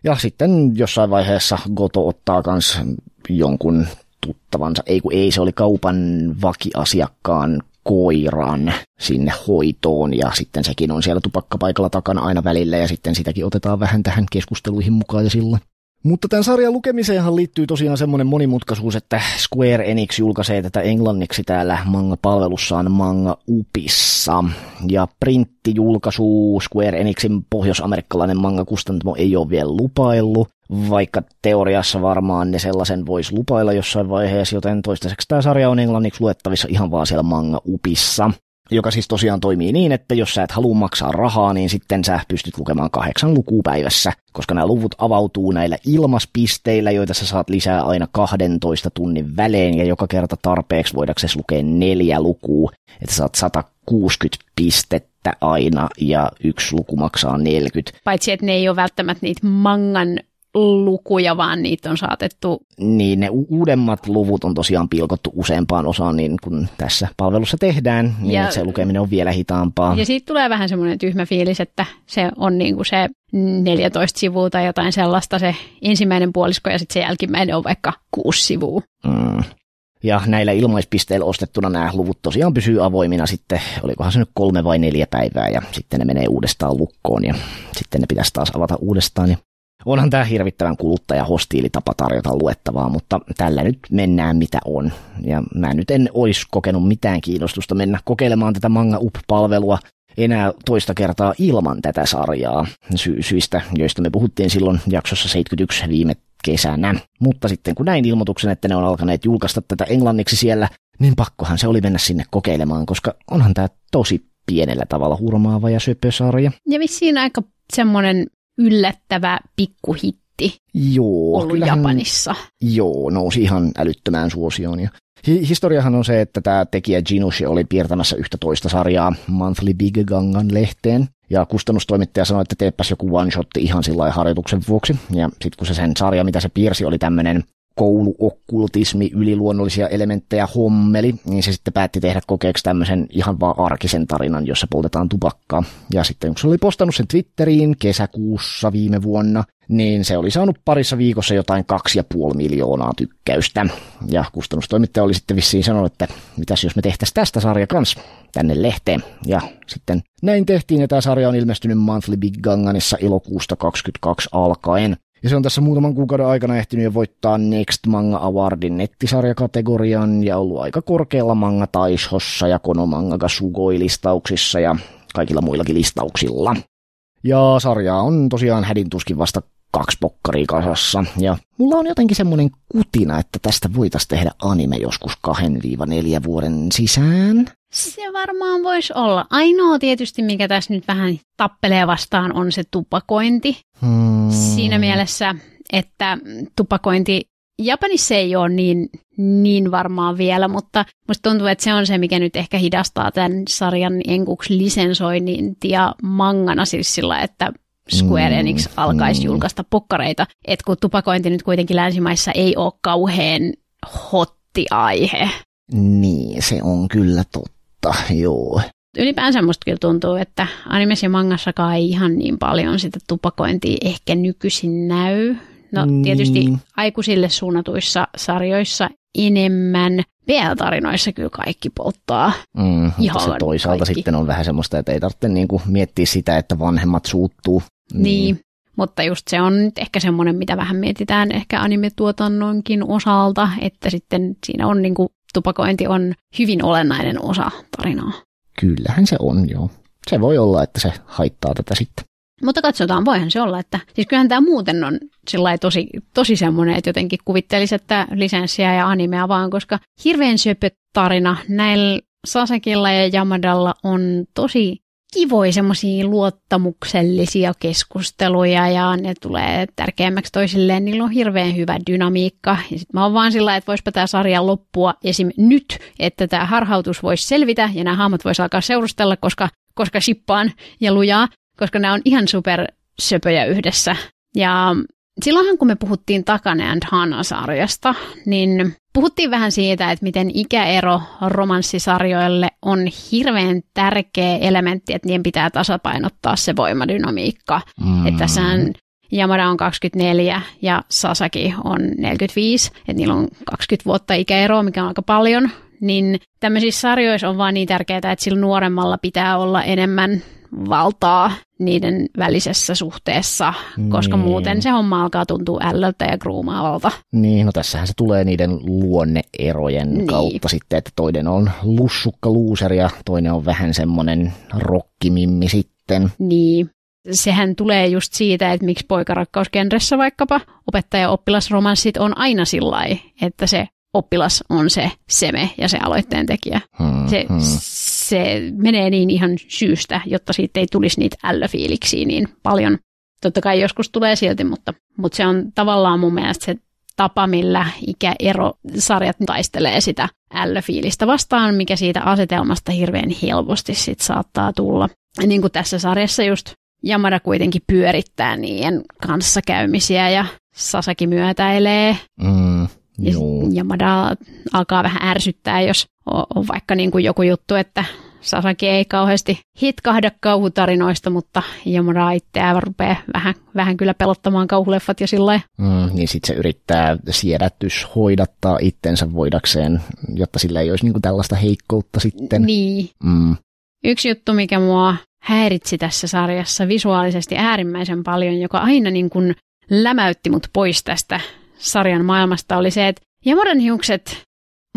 Ja sitten jossain vaiheessa Goto ottaa kans jonkun tuttavansa, ei kun ei, se oli kaupan vakiasiakkaan koiran sinne hoitoon ja sitten sekin on siellä tupakkapaikalla takana aina välillä ja sitten sitäkin otetaan vähän tähän keskusteluihin mukaan ja silloin. Mutta tämän sarjan lukemiseenhan liittyy tosiaan semmoinen monimutkaisuus, että Square Enix julkaisee tätä englanniksi täällä manga-palvelussaan Manga Upissa. Ja printtijulkaisu Square Enixin pohjoisamerikkalainen manga-kustantamo ei ole vielä lupaillut, vaikka teoriassa varmaan ne sellaisen voisi lupailla jossain vaiheessa, joten toistaiseksi tämä sarja on englanniksi luettavissa ihan vaan siellä manga-upissa, joka siis tosiaan toimii niin, että jos sä et halua maksaa rahaa, niin sitten sä pystyt lukemaan kahdeksan lukua päivässä, koska nämä luvut avautuu näillä ilmaspisteillä, joita sä saat lisää aina 12 tunnin välein, ja joka kerta tarpeeksi voidaksesi lukea neljä lukua, että saat 160 pistettä aina, ja yksi luku maksaa 40. Paitsi, että ne ei ole välttämättä niitä mangan lukuja, vaan niitä on saatettu... Niin, ne uudemmat luvut on tosiaan pilkottu useampaan osaan, niin kuin tässä palvelussa tehdään, niin ja, se lukeminen on vielä hitaampaa. Ja siitä tulee vähän semmoinen tyhmä fiilis, että se on niin kuin se 14 sivua tai jotain sellaista se ensimmäinen puolisko, ja sitten se jälkimmäinen on vaikka kuusi sivua. Mm. Ja näillä ilmaispisteillä ostettuna nämä luvut tosiaan pysyy avoimina sitten, olikohan se nyt kolme vai neljä päivää, ja sitten ne menee uudestaan lukkoon, ja sitten ne pitäisi taas avata uudestaan. Ja Onhan tämä hirvittävän kuluttaja tapa tarjota luettavaa, mutta tällä nyt mennään mitä on. Ja mä nyt en olisi kokenut mitään kiinnostusta mennä kokeilemaan tätä Manga Up-palvelua enää toista kertaa ilman tätä sarjaa sy- syistä, joista me puhuttiin silloin jaksossa 71 viime kesänä. Mutta sitten kun näin ilmoituksen, että ne on alkaneet julkaista tätä englanniksi siellä, niin pakkohan se oli mennä sinne kokeilemaan, koska onhan tämä tosi pienellä tavalla hurmaava ja söpösarja. sarja. Ja vissiin aika semmoinen yllättävä pikkuhitti joo, ollut kyllähän, Japanissa. Joo, nousi ihan älyttömään suosioon. Ja historiahan on se, että tämä tekijä Jinushi oli piirtämässä yhtä toista sarjaa Monthly Big Gangan lehteen. Ja kustannustoimittaja sanoi, että teepäs joku one-shot ihan sillä harjoituksen vuoksi. Ja sitten kun se sen sarja, mitä se piirsi, oli tämmöinen kouluokkultismi, yliluonnollisia elementtejä hommeli, niin se sitten päätti tehdä kokeeksi tämmöisen ihan vaan arkisen tarinan, jossa poltetaan tupakkaa. Ja sitten kun se oli postannut sen Twitteriin kesäkuussa viime vuonna, niin se oli saanut parissa viikossa jotain 2,5 miljoonaa tykkäystä. Ja kustannustoimittaja oli sitten vissiin sanonut, että mitäs jos me tehtäisiin tästä sarja kans tänne lehteen. Ja sitten näin tehtiin, ja tämä sarja on ilmestynyt Monthly Big Ganganissa elokuusta 22 alkaen. Ja se on tässä muutaman kuukauden aikana ehtinyt jo voittaa Next Manga Awardin nettisarjakategorian ja ollut aika korkealla manga Taishossa ja Konomanga Sugoi-listauksissa ja kaikilla muillakin listauksilla. Ja sarjaa on tosiaan hädintuskin vasta kaksi pokkaria kasassa. Ja mulla on jotenkin semmoinen kutina, että tästä voitaisiin tehdä anime joskus 2-4 vuoden sisään. Se varmaan voisi olla. Ainoa tietysti, mikä tässä nyt vähän tappelee vastaan, on se tupakointi. Hmm. Siinä mielessä, että tupakointi Japanissa ei ole niin, niin varmaan vielä, mutta musta tuntuu, että se on se, mikä nyt ehkä hidastaa tämän sarjan enkuksi ja mangana siis sillä, että Square mm, Enix alkaisi mm. julkaista pokkareita. Et kun tupakointi nyt kuitenkin länsimaissa ei ole kauhean hotti aihe. Niin, se on kyllä totta, joo. Ylipäänsä musta kyllä tuntuu, että animes ja mangassakaan ei ihan niin paljon sitä tupakointia ehkä nykyisin näy. No niin. tietysti aikuisille suunnatuissa sarjoissa enemmän. BL-tarinoissa kyllä kaikki polttaa. Mm, mutta se toisaalta kaikki. sitten on vähän semmoista, että ei tarvitse niinku miettiä sitä, että vanhemmat suuttuu. Niin. niin. Mutta just se on nyt ehkä semmoinen, mitä vähän mietitään ehkä animetuotannonkin osalta, että sitten siinä on niin kuin, tupakointi on hyvin olennainen osa tarinaa. Kyllähän se on, joo. Se voi olla, että se haittaa tätä sitten. Mutta katsotaan, voihan se olla, että siis kyllähän tämä muuten on tosi, tosi semmoinen, että jotenkin kuvittelisi, että lisenssiä ja animea vaan, koska hirveän söpö tarina näillä Sasekilla ja Yamadalla on tosi kivoja semmoisia luottamuksellisia keskusteluja ja ne tulee tärkeämmäksi toisilleen. Niillä on hirveän hyvä dynamiikka. Ja sit mä oon vaan sillä, että voispa tämä sarja loppua esim. nyt, että tämä harhautus voisi selvitä ja nämä hahmot voisi alkaa seurustella, koska, koska shippaan ja lujaa, koska nämä on ihan super söpöjä yhdessä. Ja silloinhan kun me puhuttiin Takane and Hana-sarjasta, niin Puhuttiin vähän siitä, että miten ikäero romanssisarjoille on hirveän tärkeä elementti, että niiden pitää tasapainottaa se voimadynamiikka. Mm. Että tässähän Yamada on 24 ja Sasaki on 45, että niillä on 20 vuotta ikäeroa, mikä on aika paljon. Niin tämmöisissä sarjoissa on vaan niin tärkeää, että sillä nuoremmalla pitää olla enemmän valtaa niiden välisessä suhteessa, niin. koska muuten se homma alkaa tuntua ällöltä ja gruumaavalta. Niin, no tässähän se tulee niiden luonneerojen niin. kautta sitten, että toinen on lussukka luuseri ja toinen on vähän semmoinen rokkimimmi sitten. Niin, sehän tulee just siitä, että miksi poikarakkausgenressä vaikkapa opettaja-oppilasromanssit on aina sillä että se oppilas on se seme ja se aloitteen tekijä. Hmm, se, hmm se menee niin ihan syystä, jotta siitä ei tulisi niitä ällöfiiliksiä niin paljon. Totta kai joskus tulee silti, mutta, mutta se on tavallaan mun mielestä se tapa, millä ikäerosarjat taistelee sitä ällöfiilistä vastaan, mikä siitä asetelmasta hirveän helposti sit saattaa tulla. Ja niin kuin tässä sarjassa just jamada kuitenkin pyörittää niiden kanssakäymisiä ja Sasaki myötäilee. Mm, ja Jamada alkaa vähän ärsyttää, jos on vaikka niin kuin joku juttu, että Sasaki ei kauheasti hitkahda kauhutarinoista, mutta Jomara itseään rupeaa vähän, vähän kyllä pelottamaan kauhuleffat ja sillä mm, Niin sitten se yrittää siedätys hoidattaa itsensä voidakseen, jotta sillä ei olisi niinku tällaista heikkoutta sitten. Niin. Mm. Yksi juttu, mikä mua häiritsi tässä sarjassa visuaalisesti äärimmäisen paljon, joka aina niin kuin lämäytti mut pois tästä sarjan maailmasta, oli se, että Jamoran hiukset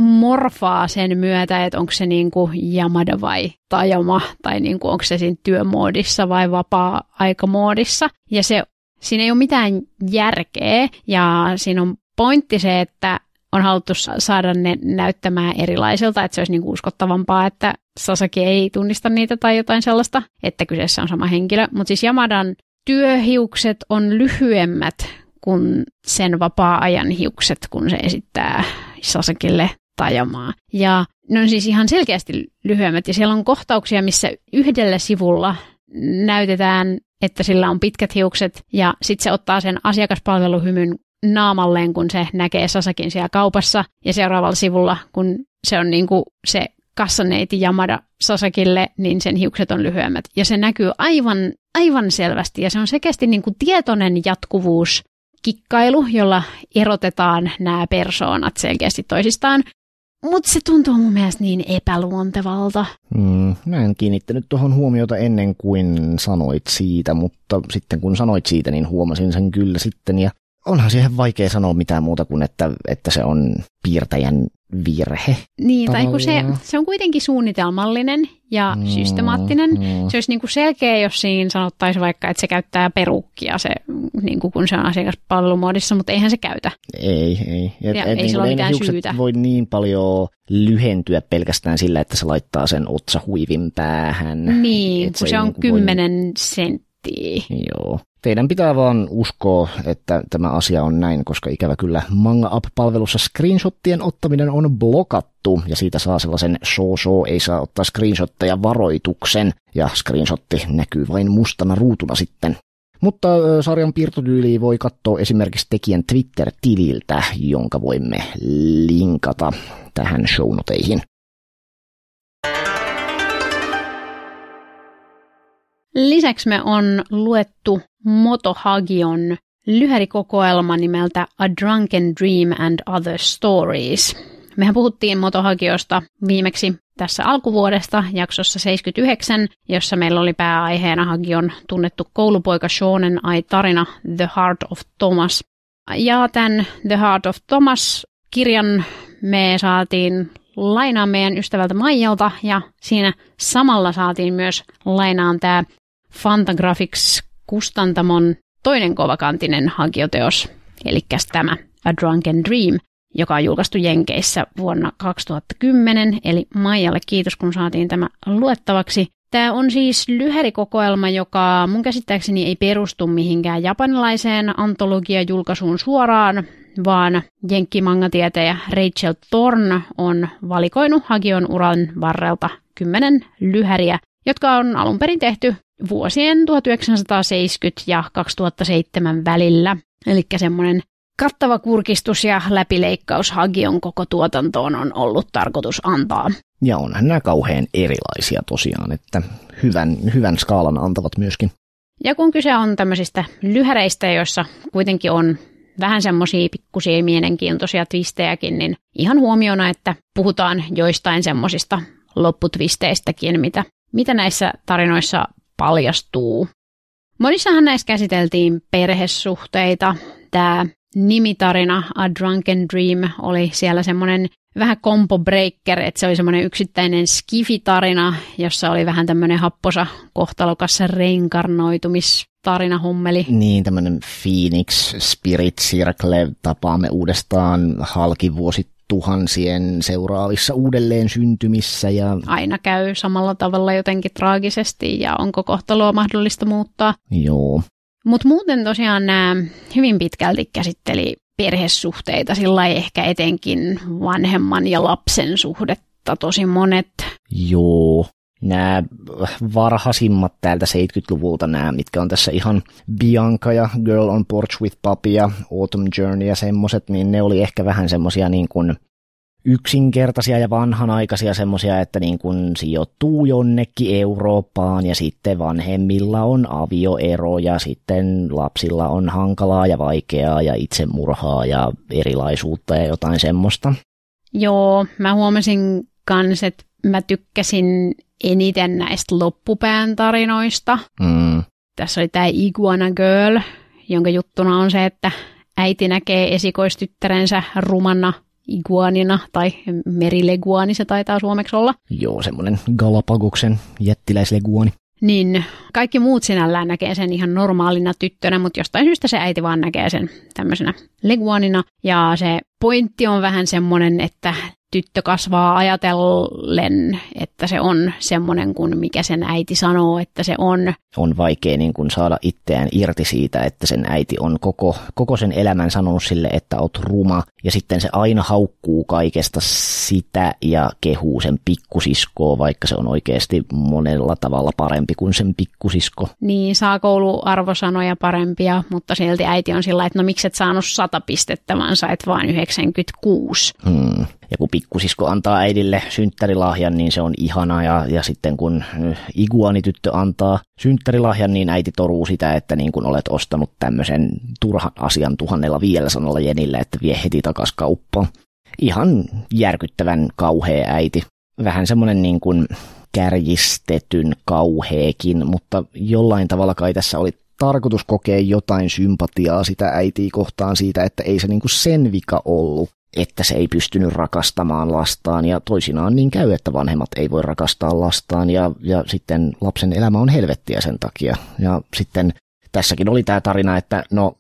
morfaa sen myötä, että onko se niin kuin jamada vai tajama, tai niin kuin onko se siinä työmoodissa vai vapaa-aikamoodissa. Ja se, siinä ei ole mitään järkeä, ja siinä on pointti se, että on haluttu saada ne näyttämään erilaiselta, että se olisi niin kuin uskottavampaa, että Sasaki ei tunnista niitä tai jotain sellaista, että kyseessä on sama henkilö. Mutta siis Yamadan työhiukset on lyhyemmät kuin sen vapaa-ajan hiukset, kun se esittää Sasakille tajumaa. Ja ne on siis ihan selkeästi lyhyemmät ja siellä on kohtauksia, missä yhdellä sivulla näytetään, että sillä on pitkät hiukset ja sitten se ottaa sen asiakaspalveluhymyn naamalleen, kun se näkee Sasakin siellä kaupassa ja seuraavalla sivulla, kun se on niin kuin se kassaneiti Yamada Sasakille, niin sen hiukset on lyhyemmät. Ja se näkyy aivan, aivan selvästi ja se on selkeästi niin kuin tietoinen jatkuvuus kikkailu, jolla erotetaan nämä persoonat selkeästi toisistaan. Mutta se tuntuu mun mielestä niin epäluontevalta. Mm, mä en kiinnittänyt tuohon huomiota ennen kuin sanoit siitä, mutta sitten kun sanoit siitä, niin huomasin sen kyllä sitten. Ja onhan siihen vaikea sanoa mitään muuta kuin, että, että se on piirtäjän virhe. Niin, tai kun se, se on kuitenkin suunnitelmallinen ja mm, systemaattinen. Mm. Se olisi niin kuin selkeä, jos siinä sanottaisiin vaikka, että se käyttää perukkia, se, niin kuin kun se on asiakaspalvelumuodissa, mutta eihän se käytä. Ei, ei. Ja, ja et, ei niin sillä ole mitään syytä. voi niin paljon lyhentyä pelkästään sillä, että se laittaa sen otsahuivin päähän. Niin, kun se, se on niinku kymmenen voi... sentti miettii. Joo. Teidän pitää vaan uskoa, että tämä asia on näin, koska ikävä kyllä Manga app palvelussa screenshottien ottaminen on blokattu, ja siitä saa sellaisen so-so ei saa ottaa screenshotteja varoituksen, ja screenshotti näkyy vain mustana ruutuna sitten. Mutta sarjan piirtotyyli voi katsoa esimerkiksi tekijän Twitter-tililtä, jonka voimme linkata tähän shownoteihin. Lisäksi me on luettu Motohagion lyhärikokoelma nimeltä A Drunken Dream and Other Stories. Mehän puhuttiin Motohagiosta viimeksi tässä alkuvuodesta jaksossa 79, jossa meillä oli pääaiheena Hagion tunnettu koulupoika Seanen ai tarina The Heart of Thomas. Ja tämän The Heart of Thomas kirjan me saatiin lainaa meidän ystävältä Maijalta ja siinä samalla saatiin myös lainaan tämä Fantagraphics kustantamon toinen kovakantinen hankioteos, eli tämä A Drunken Dream, joka on julkaistu Jenkeissä vuonna 2010, eli Maijalle kiitos, kun saatiin tämä luettavaksi. Tämä on siis lyhärikokoelma, joka mun käsittääkseni ei perustu mihinkään japanilaiseen antologiajulkaisuun suoraan, vaan jenkkimangatietäjä Rachel Thorn on valikoinut hagion uran varrelta kymmenen lyhäriä, jotka on alun perin tehty vuosien 1970 ja 2007 välillä. Eli semmoinen kattava kurkistus ja läpileikkaus Hagion koko tuotantoon on ollut tarkoitus antaa. Ja onhan nämä kauhean erilaisia tosiaan, että hyvän, hyvän skaalan antavat myöskin. Ja kun kyse on tämmöisistä lyhäreistä, joissa kuitenkin on vähän semmoisia pikkusia mielenkiintoisia twistejäkin, niin ihan huomiona, että puhutaan joistain semmoisista lopputvisteistäkin, mitä, mitä näissä tarinoissa paljastuu. Monissahan näissä käsiteltiin perhesuhteita. Tämä nimitarina A Drunken Dream oli siellä semmoinen vähän combo breaker, että se oli semmoinen yksittäinen skifitarina, jossa oli vähän tämmöinen happosa kohtalokas renkarnoitumis tarinahommeli. Niin, tämmöinen Phoenix Spirit Circle tapaamme uudestaan halki vuosi tuhansien seuraavissa uudelleen syntymissä. Ja... Aina käy samalla tavalla jotenkin traagisesti ja onko kohtaloa mahdollista muuttaa. Joo. Mutta muuten tosiaan nämä hyvin pitkälti käsitteli perhesuhteita, sillä ehkä etenkin vanhemman ja lapsen suhdetta tosi monet. Joo, nämä varhaisimmat täältä 70-luvulta nämä, mitkä on tässä ihan Bianca ja Girl on Porch with Papi ja Autumn Journey ja semmoset, niin ne oli ehkä vähän semmosia niin kuin yksinkertaisia ja vanhanaikaisia semmoisia, että niin kuin sijoittuu jonnekin Eurooppaan ja sitten vanhemmilla on avioero ja sitten lapsilla on hankalaa ja vaikeaa ja itsemurhaa ja erilaisuutta ja jotain semmoista. Joo, mä huomasin kans, että mä tykkäsin eniten näistä loppupään tarinoista. Mm. Tässä oli tämä Iguana Girl, jonka juttuna on se, että äiti näkee esikoistyttärensä rumana iguanina, tai merileguani se taitaa suomeksi olla. Joo, semmoinen Galapagoksen jättiläisleguani. Niin, kaikki muut sinällään näkee sen ihan normaalina tyttönä, mutta jostain syystä se äiti vaan näkee sen tämmöisenä leguanina. Ja se pointti on vähän semmoinen, että tyttö kasvaa ajatellen, että se on semmoinen kuin mikä sen äiti sanoo, että se on. On vaikea niin kuin saada itseään irti siitä, että sen äiti on koko, koko sen elämän sanonut sille, että oot ruma. Ja sitten se aina haukkuu kaikesta sitä ja kehuu sen pikkusiskoa, vaikka se on oikeasti monella tavalla parempi kuin sen pikkusisko. Niin, saa kouluarvosanoja parempia, mutta silti äiti on sillä, että no miksi et saanut sata pistettä, vaan sait vain 96. Hmm ja kun pikkusisko antaa äidille synttärilahjan, niin se on ihanaa. Ja, ja sitten kun eh, iguanityttö antaa synttärilahjan, niin äiti toruu sitä, että niin kun olet ostanut tämmöisen turhan asian tuhannella vielä sanalla jenille, että vie heti takas kauppaan. Ihan järkyttävän kauhea äiti. Vähän semmoinen niin kuin kärjistetyn kauheekin, mutta jollain tavalla kai tässä oli tarkoitus kokea jotain sympatiaa sitä äitiä kohtaan siitä, että ei se niin kuin sen vika ollut että se ei pystynyt rakastamaan lastaan ja toisinaan niin käy, että vanhemmat ei voi rakastaa lastaan ja, ja sitten lapsen elämä on helvettiä sen takia. Ja sitten tässäkin oli tämä tarina, että no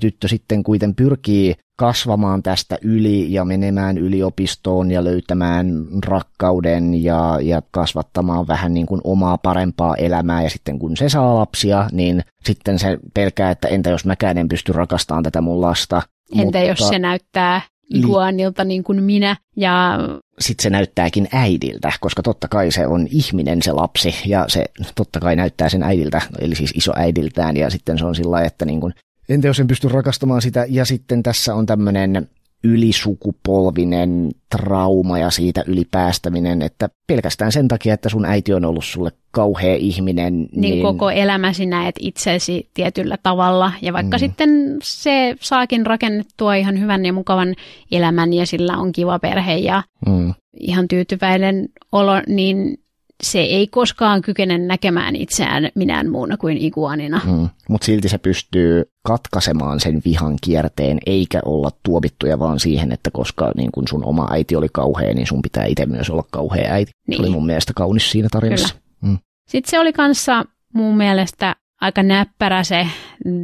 tyttö sitten kuiten pyrkii kasvamaan tästä yli ja menemään yliopistoon ja löytämään rakkauden ja, ja kasvattamaan vähän niin kuin omaa parempaa elämää. Ja sitten kun se saa lapsia, niin sitten se pelkää, että entä jos mäkään en pysty rakastamaan tätä mun lasta. Entä Mutta, jos se näyttää niin. iguanilta niin kuin minä. Ja... Sitten se näyttääkin äidiltä, koska totta kai se on ihminen se lapsi ja se totta kai näyttää sen äidiltä, eli siis isoäidiltään ja sitten se on sillä että niin kuin, entä jos en pysty rakastamaan sitä ja sitten tässä on tämmöinen ylisukupolvinen trauma ja siitä ylipäästäminen, että pelkästään sen takia, että sun äiti on ollut sulle kauhea ihminen. Niin, niin... koko elämäsi näet itsesi tietyllä tavalla ja vaikka mm. sitten se saakin rakennettua ihan hyvän ja mukavan elämän ja sillä on kiva perhe ja mm. ihan tyytyväinen olo, niin se ei koskaan kykene näkemään itseään minään muuna kuin iguanina. Mm. Mutta silti se pystyy katkaisemaan sen vihan kierteen, eikä olla tuomittuja vaan siihen, että koska niin kun sun oma äiti oli kauhea, niin sun pitää itse myös olla kauhea äiti. Niin. Se oli niin. mun mielestä kaunis siinä tarinassa. Mm. Sitten se oli kanssa mun mielestä aika näppärä se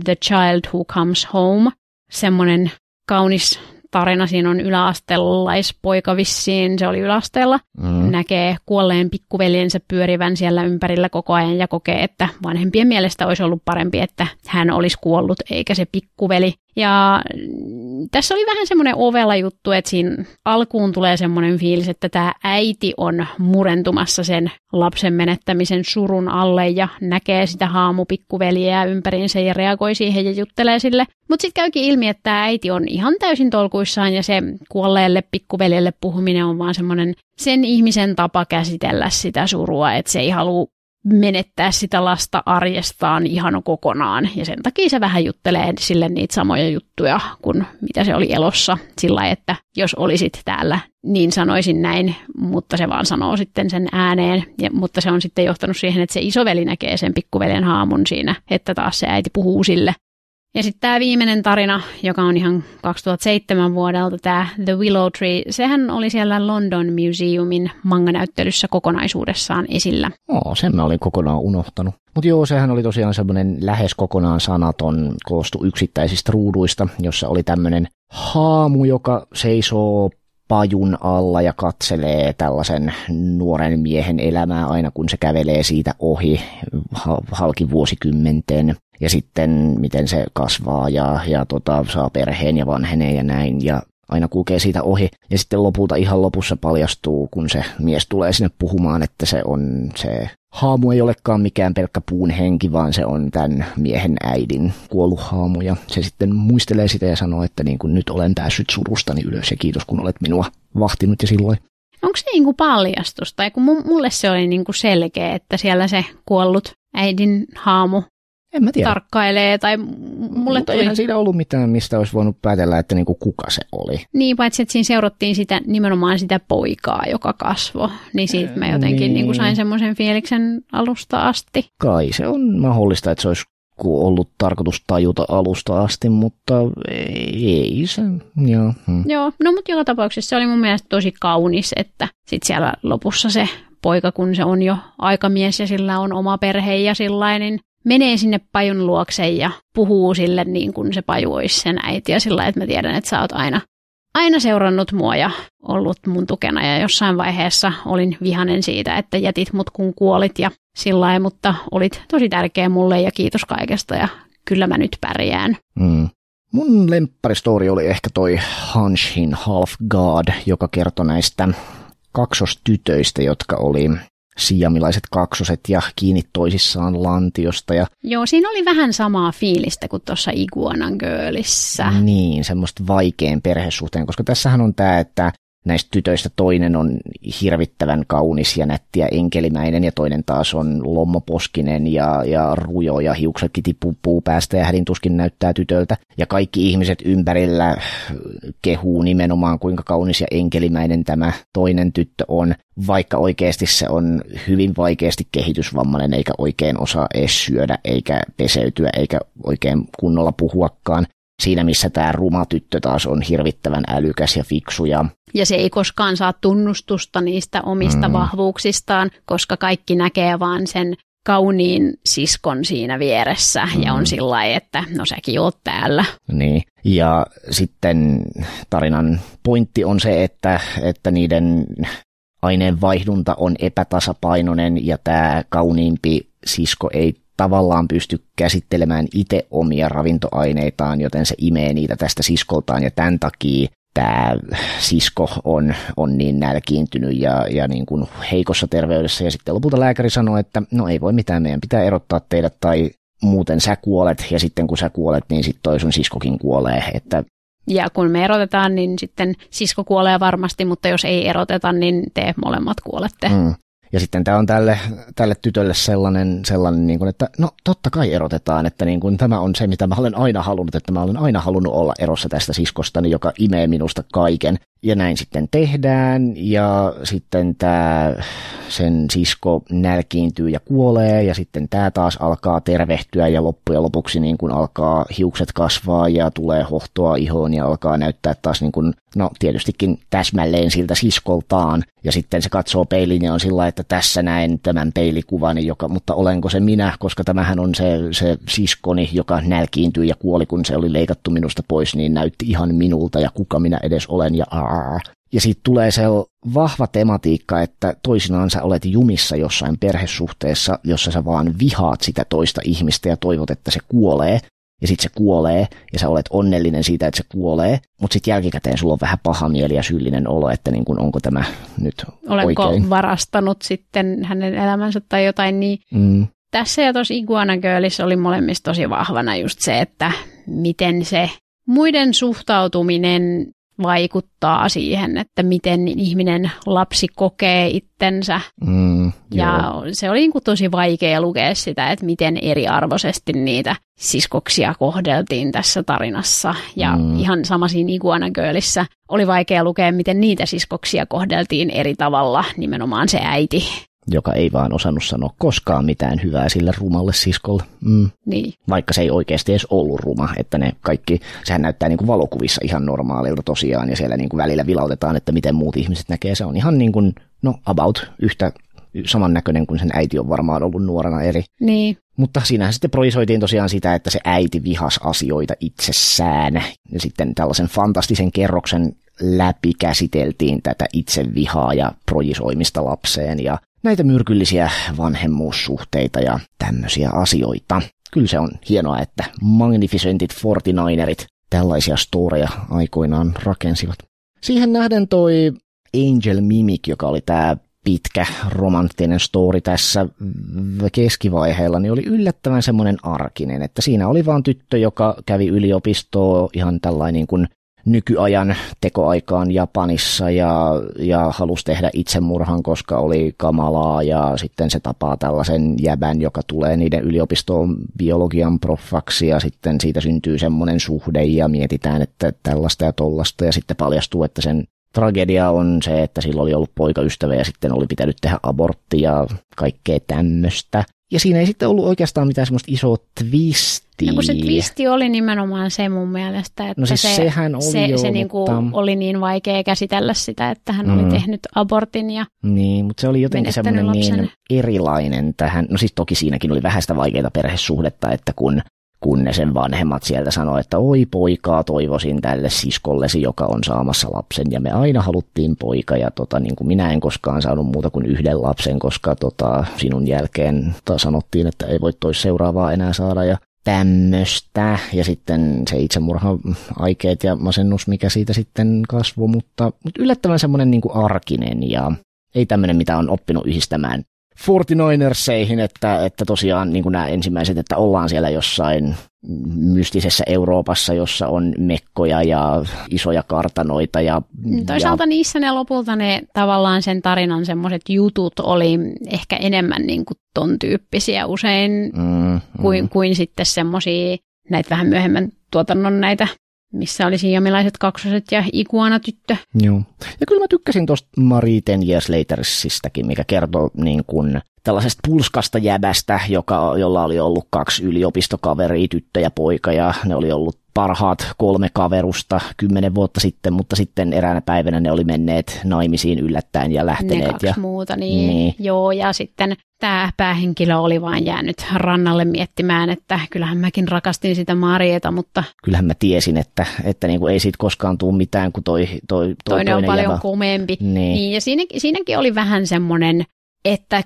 The Child Who Comes Home, semmoinen kaunis tarina. Siinä on yläastellaispoika vissiin, se oli yläasteella. Mm. Näkee kuolleen pikkuveljensä pyörivän siellä ympärillä koko ajan ja kokee, että vanhempien mielestä olisi ollut parempi, että hän olisi kuollut eikä se pikkuveli. Ja tässä oli vähän semmoinen ovella juttu, että siinä alkuun tulee semmoinen fiilis, että tämä äiti on murentumassa sen lapsen menettämisen surun alle ja näkee sitä haamupikkuveliä ympäriinsä ja reagoi siihen ja juttelee sille. Mutta sitten käykin ilmi, että tämä äiti on ihan täysin tolkuissaan ja se kuolleelle pikkuveljelle puhuminen on vaan semmoinen sen ihmisen tapa käsitellä sitä surua, että se ei halua menettää sitä lasta arjestaan ihan kokonaan. Ja sen takia se vähän juttelee sille niitä samoja juttuja kuin mitä se oli elossa. Sillä että jos olisit täällä, niin sanoisin näin, mutta se vaan sanoo sitten sen ääneen. Ja, mutta se on sitten johtanut siihen, että se isoveli näkee sen pikkuveljen haamun siinä, että taas se äiti puhuu sille. Ja sitten tämä viimeinen tarina, joka on ihan 2007 vuodelta, tämä The Willow Tree, sehän oli siellä London Museumin manganäyttelyssä kokonaisuudessaan esillä. Oo, sen mä olin kokonaan unohtanut. Mutta joo, sehän oli tosiaan semmoinen lähes kokonaan sanaton, koostu yksittäisistä ruuduista, jossa oli tämmöinen haamu, joka seisoo pajun alla ja katselee tällaisen nuoren miehen elämää aina kun se kävelee siitä ohi halki vuosikymmenten ja sitten miten se kasvaa ja, ja tota, saa perheen ja vanhenee ja näin ja aina kulkee siitä ohi. Ja sitten lopulta ihan lopussa paljastuu, kun se mies tulee sinne puhumaan, että se on se haamu ei olekaan mikään pelkkä puun henki, vaan se on tämän miehen äidin kuollut haamu. Ja se sitten muistelee sitä ja sanoo, että niin kuin nyt olen päässyt surustani ylös ja kiitos kun olet minua vahtinut ja silloin. Onko se niin kuin paljastus? Tai kun mulle se oli niin kuin selkeä, että siellä se kuollut äidin haamu en mä tiedä. tarkkailee. Tai mulle Mutta tuli... eihän siinä ollut mitään, mistä olisi voinut päätellä, että niinku kuka se oli. Niin, paitsi että siinä seurattiin sitä, nimenomaan sitä poikaa, joka kasvoi. Niin siitä mä jotenkin niin. niinku sain niin. semmoisen fiiliksen alusta asti. Kai se on mahdollista, että se olisi ollut tarkoitus tajuta alusta asti, mutta ei se, joo. Hmm. Joo, no mutta joka tapauksessa se oli mun mielestä tosi kaunis, että sit siellä lopussa se poika, kun se on jo aikamies ja sillä on oma perhe ja sillä niin menee sinne pajun luokse ja puhuu sille niin kuin se paju olisi sen äiti ja sillä että mä tiedän, että sä oot aina, aina seurannut mua ja ollut mun tukena ja jossain vaiheessa olin vihanen siitä, että jätit mut kun kuolit ja sillä mutta olit tosi tärkeä mulle ja kiitos kaikesta ja kyllä mä nyt pärjään. Mm. Mun lempparistori oli ehkä toi Hanshin Half God, joka kertoi näistä kaksostytöistä, jotka oli siamilaiset kaksoset ja kiinni toisissaan lantiosta. Ja... Joo, siinä oli vähän samaa fiilistä kuin tuossa Iguanan Girlissä. Niin, semmoista vaikean perhesuhteen, koska tässähän on tämä, että näistä tytöistä toinen on hirvittävän kaunis ja nätti ja enkelimäinen ja toinen taas on lommoposkinen ja, ja rujo ja hiuksetkin tippuu päästä ja hädin tuskin näyttää tytöltä. Ja kaikki ihmiset ympärillä kehuu nimenomaan kuinka kaunis ja enkelimäinen tämä toinen tyttö on, vaikka oikeasti se on hyvin vaikeasti kehitysvammainen eikä oikein osaa edes syödä eikä peseytyä eikä oikein kunnolla puhuakaan siinä missä tämä ruma tyttö taas on hirvittävän älykäs ja fiksu. Ja, ja se ei koskaan saa tunnustusta niistä omista mm. vahvuuksistaan, koska kaikki näkee vaan sen kauniin siskon siinä vieressä mm. ja on mm. sillä että no säkin oot täällä. Niin, ja sitten tarinan pointti on se, että, että niiden aineen vaihdunta on epätasapainoinen ja tämä kauniimpi sisko ei tavallaan pysty käsittelemään itse omia ravintoaineitaan, joten se imee niitä tästä siskoltaan ja tämän takia tämä sisko on, on niin nälkiintynyt ja, ja niin kuin heikossa terveydessä. Ja sitten lopulta lääkäri sanoi, että no ei voi mitään, meidän pitää erottaa teidät tai muuten sä kuolet ja sitten kun sä kuolet, niin sitten toi sun siskokin kuolee. Että ja kun me erotetaan, niin sitten sisko kuolee varmasti, mutta jos ei eroteta, niin te molemmat kuolette. Mm. Ja sitten tämä on tälle, tälle tytölle sellainen, sellainen niin kuin, että no totta kai erotetaan, että niin kuin, tämä on se, mitä mä olen aina halunnut, että mä olen aina halunnut olla erossa tästä siskostani, joka imee minusta kaiken. Ja näin sitten tehdään, ja sitten tämä sen sisko nälkiintyy ja kuolee, ja sitten tämä taas alkaa tervehtyä, ja loppujen lopuksi niin kuin alkaa hiukset kasvaa, ja tulee hohtoa ihoon, ja alkaa näyttää taas niin kuin no tietystikin täsmälleen siltä siskoltaan, ja sitten se katsoo peilin ja on sillä että tässä näen tämän peilikuvani, joka, mutta olenko se minä, koska tämähän on se, se siskoni, joka nälkiintyi ja kuoli, kun se oli leikattu minusta pois, niin näytti ihan minulta ja kuka minä edes olen ja aah. Ja siitä tulee se vahva tematiikka, että toisinaan sä olet jumissa jossain perhesuhteessa, jossa sä vaan vihaat sitä toista ihmistä ja toivot, että se kuolee ja sit se kuolee, ja sä olet onnellinen siitä, että se kuolee, mutta sitten jälkikäteen sulla on vähän paha mieli ja syyllinen olo, että niin kun, onko tämä nyt Oletko oikein. varastanut sitten hänen elämänsä tai jotain, niin mm. tässä ja tuossa Iguana Girlissä oli molemmissa tosi vahvana just se, että miten se muiden suhtautuminen vaikuttaa siihen, että miten ihminen lapsi kokee itsensä. Mm, ja joo. se oli niin kuin tosi vaikea lukea sitä, että miten eriarvoisesti niitä siskoksia kohdeltiin tässä tarinassa. Ja mm. ihan sama siinä Iguana Girlissä oli vaikea lukea, miten niitä siskoksia kohdeltiin eri tavalla, nimenomaan se äiti joka ei vaan osannut sanoa koskaan mitään hyvää sille rumalle siskolle. Mm. Niin. Vaikka se ei oikeasti edes ollut ruma, että ne kaikki, sehän näyttää niin kuin valokuvissa ihan normaalilta tosiaan, ja siellä niin kuin välillä vilautetaan, että miten muut ihmiset näkee. Se on ihan niin kuin, no about yhtä samannäköinen kuin sen äiti on varmaan ollut nuorena eri. Niin. Mutta siinähän sitten projisoitiin tosiaan sitä, että se äiti vihas asioita itsessään. Ja sitten tällaisen fantastisen kerroksen läpi käsiteltiin tätä itse vihaa ja projisoimista lapseen ja näitä myrkyllisiä vanhemmuussuhteita ja tämmöisiä asioita. Kyllä se on hienoa, että magnificentit 49erit tällaisia storeja aikoinaan rakensivat. Siihen nähden toi Angel Mimic, joka oli tämä pitkä romanttinen story tässä keskivaiheella, niin oli yllättävän semmoinen arkinen, että siinä oli vaan tyttö, joka kävi yliopistoa ihan tällainen niin kuin nykyajan tekoaikaan Japanissa ja, ja halusi tehdä itsemurhan, koska oli kamalaa ja sitten se tapaa tällaisen jäbän, joka tulee niiden yliopistoon biologian profaksi ja sitten siitä syntyy semmoinen suhde ja mietitään, että tällaista ja tollasta ja sitten paljastuu, että sen tragedia on se, että sillä oli ollut poikaystävä ja sitten oli pitänyt tehdä abortti ja kaikkea tämmöistä. Ja siinä ei sitten ollut oikeastaan mitään semmoista isoa twistiä. No kun se twisti oli nimenomaan se mun mielestä, että no siis se, sehän oli se, jo, se niinku mutta... oli niin vaikea käsitellä sitä, että hän mm. oli tehnyt abortin ja Niin, mutta se oli jotenkin semmoinen niin erilainen tähän. No siis toki siinäkin oli vähän sitä vaikeaa perhesuhdetta, että kun kun ne sen vanhemmat sieltä sanoi, että oi poikaa toivoisin tälle siskollesi, joka on saamassa lapsen, ja me aina haluttiin poika, ja tota, niin kuin minä en koskaan saanut muuta kuin yhden lapsen, koska tota, sinun jälkeen ta, sanottiin, että ei voi tois seuraavaa enää saada, ja tämmöstä, ja sitten se itsemurha aikeet ja masennus, mikä siitä sitten kasvoi, mutta, mutta yllättävän semmoinen niin kuin arkinen, ja ei tämmöinen, mitä on oppinut yhdistämään Fortinoinerseihin, että, että tosiaan niin kuin nämä ensimmäiset, että ollaan siellä jossain mystisessä Euroopassa, jossa on mekkoja ja isoja kartanoita. Ja, mm, Toisaalta ja... niissä ne lopulta ne tavallaan sen tarinan semmoiset jutut oli ehkä enemmän niin kuin ton tyyppisiä usein mm, mm. Kuin, kuin sitten semmoisia näitä vähän myöhemmän tuotannon näitä missä oli siamilaiset kaksoset ja iguanatyttö. Joo. Ja kyllä mä tykkäsin tuosta Marie Ten Years Latersistäkin, mikä kertoo niin kuin tällaisesta pulskasta jäbästä, joka, jolla oli ollut kaksi yliopistokaveria, tyttö ja poika, ja ne oli ollut parhaat kolme kaverusta kymmenen vuotta sitten, mutta sitten eräänä päivänä ne oli menneet naimisiin yllättäen ja lähteneet. Ne kaksi ja, muuta, niin, niin. Joo, ja sitten tämä päähenkilö oli vain jäänyt rannalle miettimään, että kyllähän mäkin rakastin sitä Marieta, mutta... Kyllähän mä tiesin, että, että niin kuin ei siitä koskaan tule mitään, kuin toi, toi, toi toinen, toinen on paljon jävä. komeempi. Niin. niin ja siinä, siinäkin oli vähän semmoinen että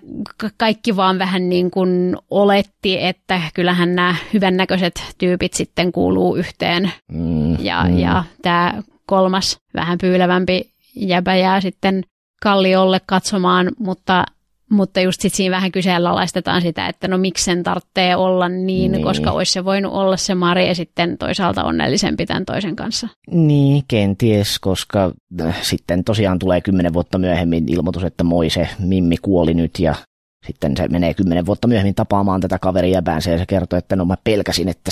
kaikki vaan vähän niin kuin oletti, että kyllähän nämä hyvännäköiset tyypit sitten kuuluu yhteen. Mm, ja, mm. ja tämä kolmas vähän pyylevämpi jäbä jää sitten kalliolle katsomaan, mutta mutta just sitten siinä vähän kyseenalaistetaan sitä, että no miksi sen tarvitsee olla niin, niin, koska olisi se voinut olla se Mari ja sitten toisaalta onnellisempi tämän toisen kanssa. Niin, kenties, koska äh, sitten tosiaan tulee kymmenen vuotta myöhemmin ilmoitus, että moi se Mimmi kuoli nyt ja sitten se menee kymmenen vuotta myöhemmin tapaamaan tätä kaveria ja ja se kertoo, että no mä pelkäsin, että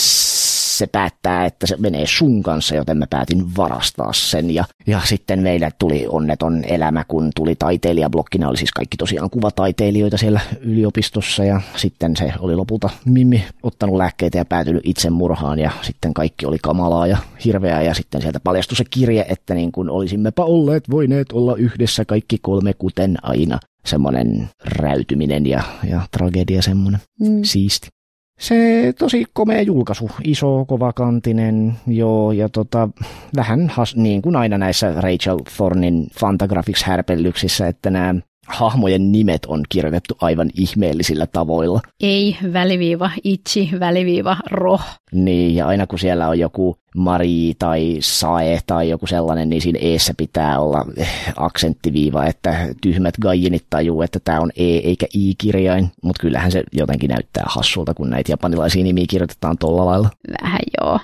se päättää, että se menee sun kanssa, joten mä päätin varastaa sen. Ja, ja sitten meillä tuli onneton elämä, kun tuli taiteilijablokkina, oli siis kaikki tosiaan kuvataiteilijoita siellä yliopistossa ja sitten se oli lopulta Mimmi ottanut lääkkeitä ja päätynyt murhaan ja sitten kaikki oli kamalaa ja hirveää ja sitten sieltä paljastui se kirje, että niin kuin olisimmepa olleet voineet olla yhdessä kaikki kolme kuten aina semmoinen räytyminen ja, ja tragedia semmoinen. Mm. Siisti se tosi komea julkaisu, iso, kovakantinen, joo, ja tota, vähän has, niin kuin aina näissä Rachel Thornin Fantagraphics-härpellyksissä, että nämä hahmojen nimet on kirjoitettu aivan ihmeellisillä tavoilla. Ei, väliviiva, itsi, väliviiva, roh. Niin, ja aina kun siellä on joku Mari tai Sae tai joku sellainen, niin siinä eessä pitää olla eh, aksenttiviiva, että tyhmät gaijinit tajuu, että tämä on E eikä I-kirjain, mutta kyllähän se jotenkin näyttää hassulta, kun näitä japanilaisia nimiä kirjoitetaan tuolla lailla. Vähän joo.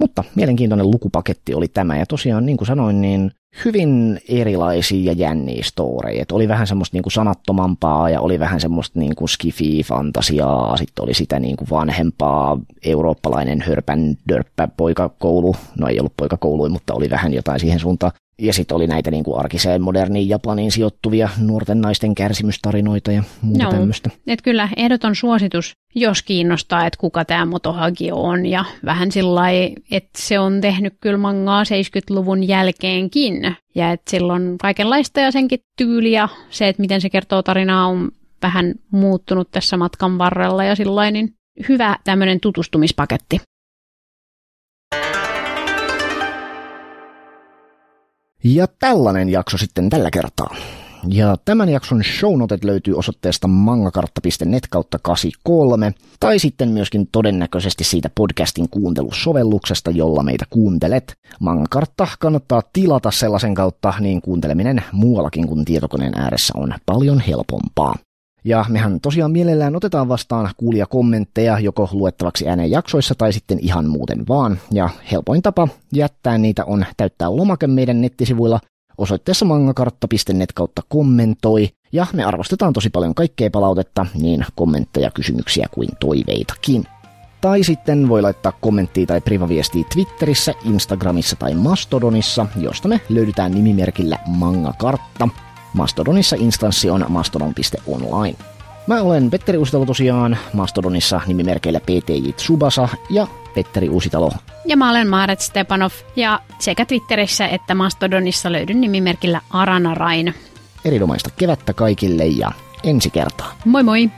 Mutta mielenkiintoinen lukupaketti oli tämä, ja tosiaan niin kuin sanoin, niin hyvin erilaisia ja jänniä storeja. Oli vähän semmoista niinku sanattomampaa ja oli vähän semmoista niinku skifi-fantasiaa, sitten oli sitä niinku vanhempaa eurooppalainen hörpän dörppä poikakoulu. No ei ollut poikakoulu, mutta oli vähän jotain siihen suuntaan. Ja sitten oli näitä niin kuin arkiseen moderniin Japaniin sijoittuvia nuorten naisten kärsimystarinoita ja muuta no, tämmöistä. Et kyllä ehdoton suositus, jos kiinnostaa, että kuka tämä Motohagi on ja vähän sillä että se on tehnyt kyllä mangaa 70-luvun jälkeenkin. Ja että silloin kaikenlaista ja senkin tyyliä, se, että miten se kertoo tarinaa on vähän muuttunut tässä matkan varrella ja sillä niin hyvä tämmöinen tutustumispaketti. Ja tällainen jakso sitten tällä kertaa. Ja tämän jakson shownotet löytyy osoitteesta mangakartta.net kautta 83, tai sitten myöskin todennäköisesti siitä podcastin kuuntelusovelluksesta, jolla meitä kuuntelet. Mangakartta kannattaa tilata sellaisen kautta, niin kuunteleminen muuallakin kuin tietokoneen ääressä on paljon helpompaa. Ja mehän tosiaan mielellään otetaan vastaan kuulia kommentteja joko luettavaksi ääneen jaksoissa tai sitten ihan muuten vaan. Ja helpoin tapa jättää niitä on täyttää lomake meidän nettisivuilla osoitteessa mangakartta.net kautta kommentoi. Ja me arvostetaan tosi paljon kaikkea palautetta, niin kommentteja, kysymyksiä kuin toiveitakin. Tai sitten voi laittaa kommenttia tai privaviestiä Twitterissä, Instagramissa tai Mastodonissa, josta me löydetään nimimerkillä mangakartta. Mastodonissa instanssi on mastodon.online. Mä olen Petteri Uusitalo tosiaan, Mastodonissa nimimerkeillä PTJ Tsubasa ja Petteri Uusitalo. Ja mä olen Maaret Stepanov ja sekä Twitterissä että Mastodonissa löydyn nimimerkillä Aranarain. Erinomaista kevättä kaikille ja ensi kertaa. Moi moi!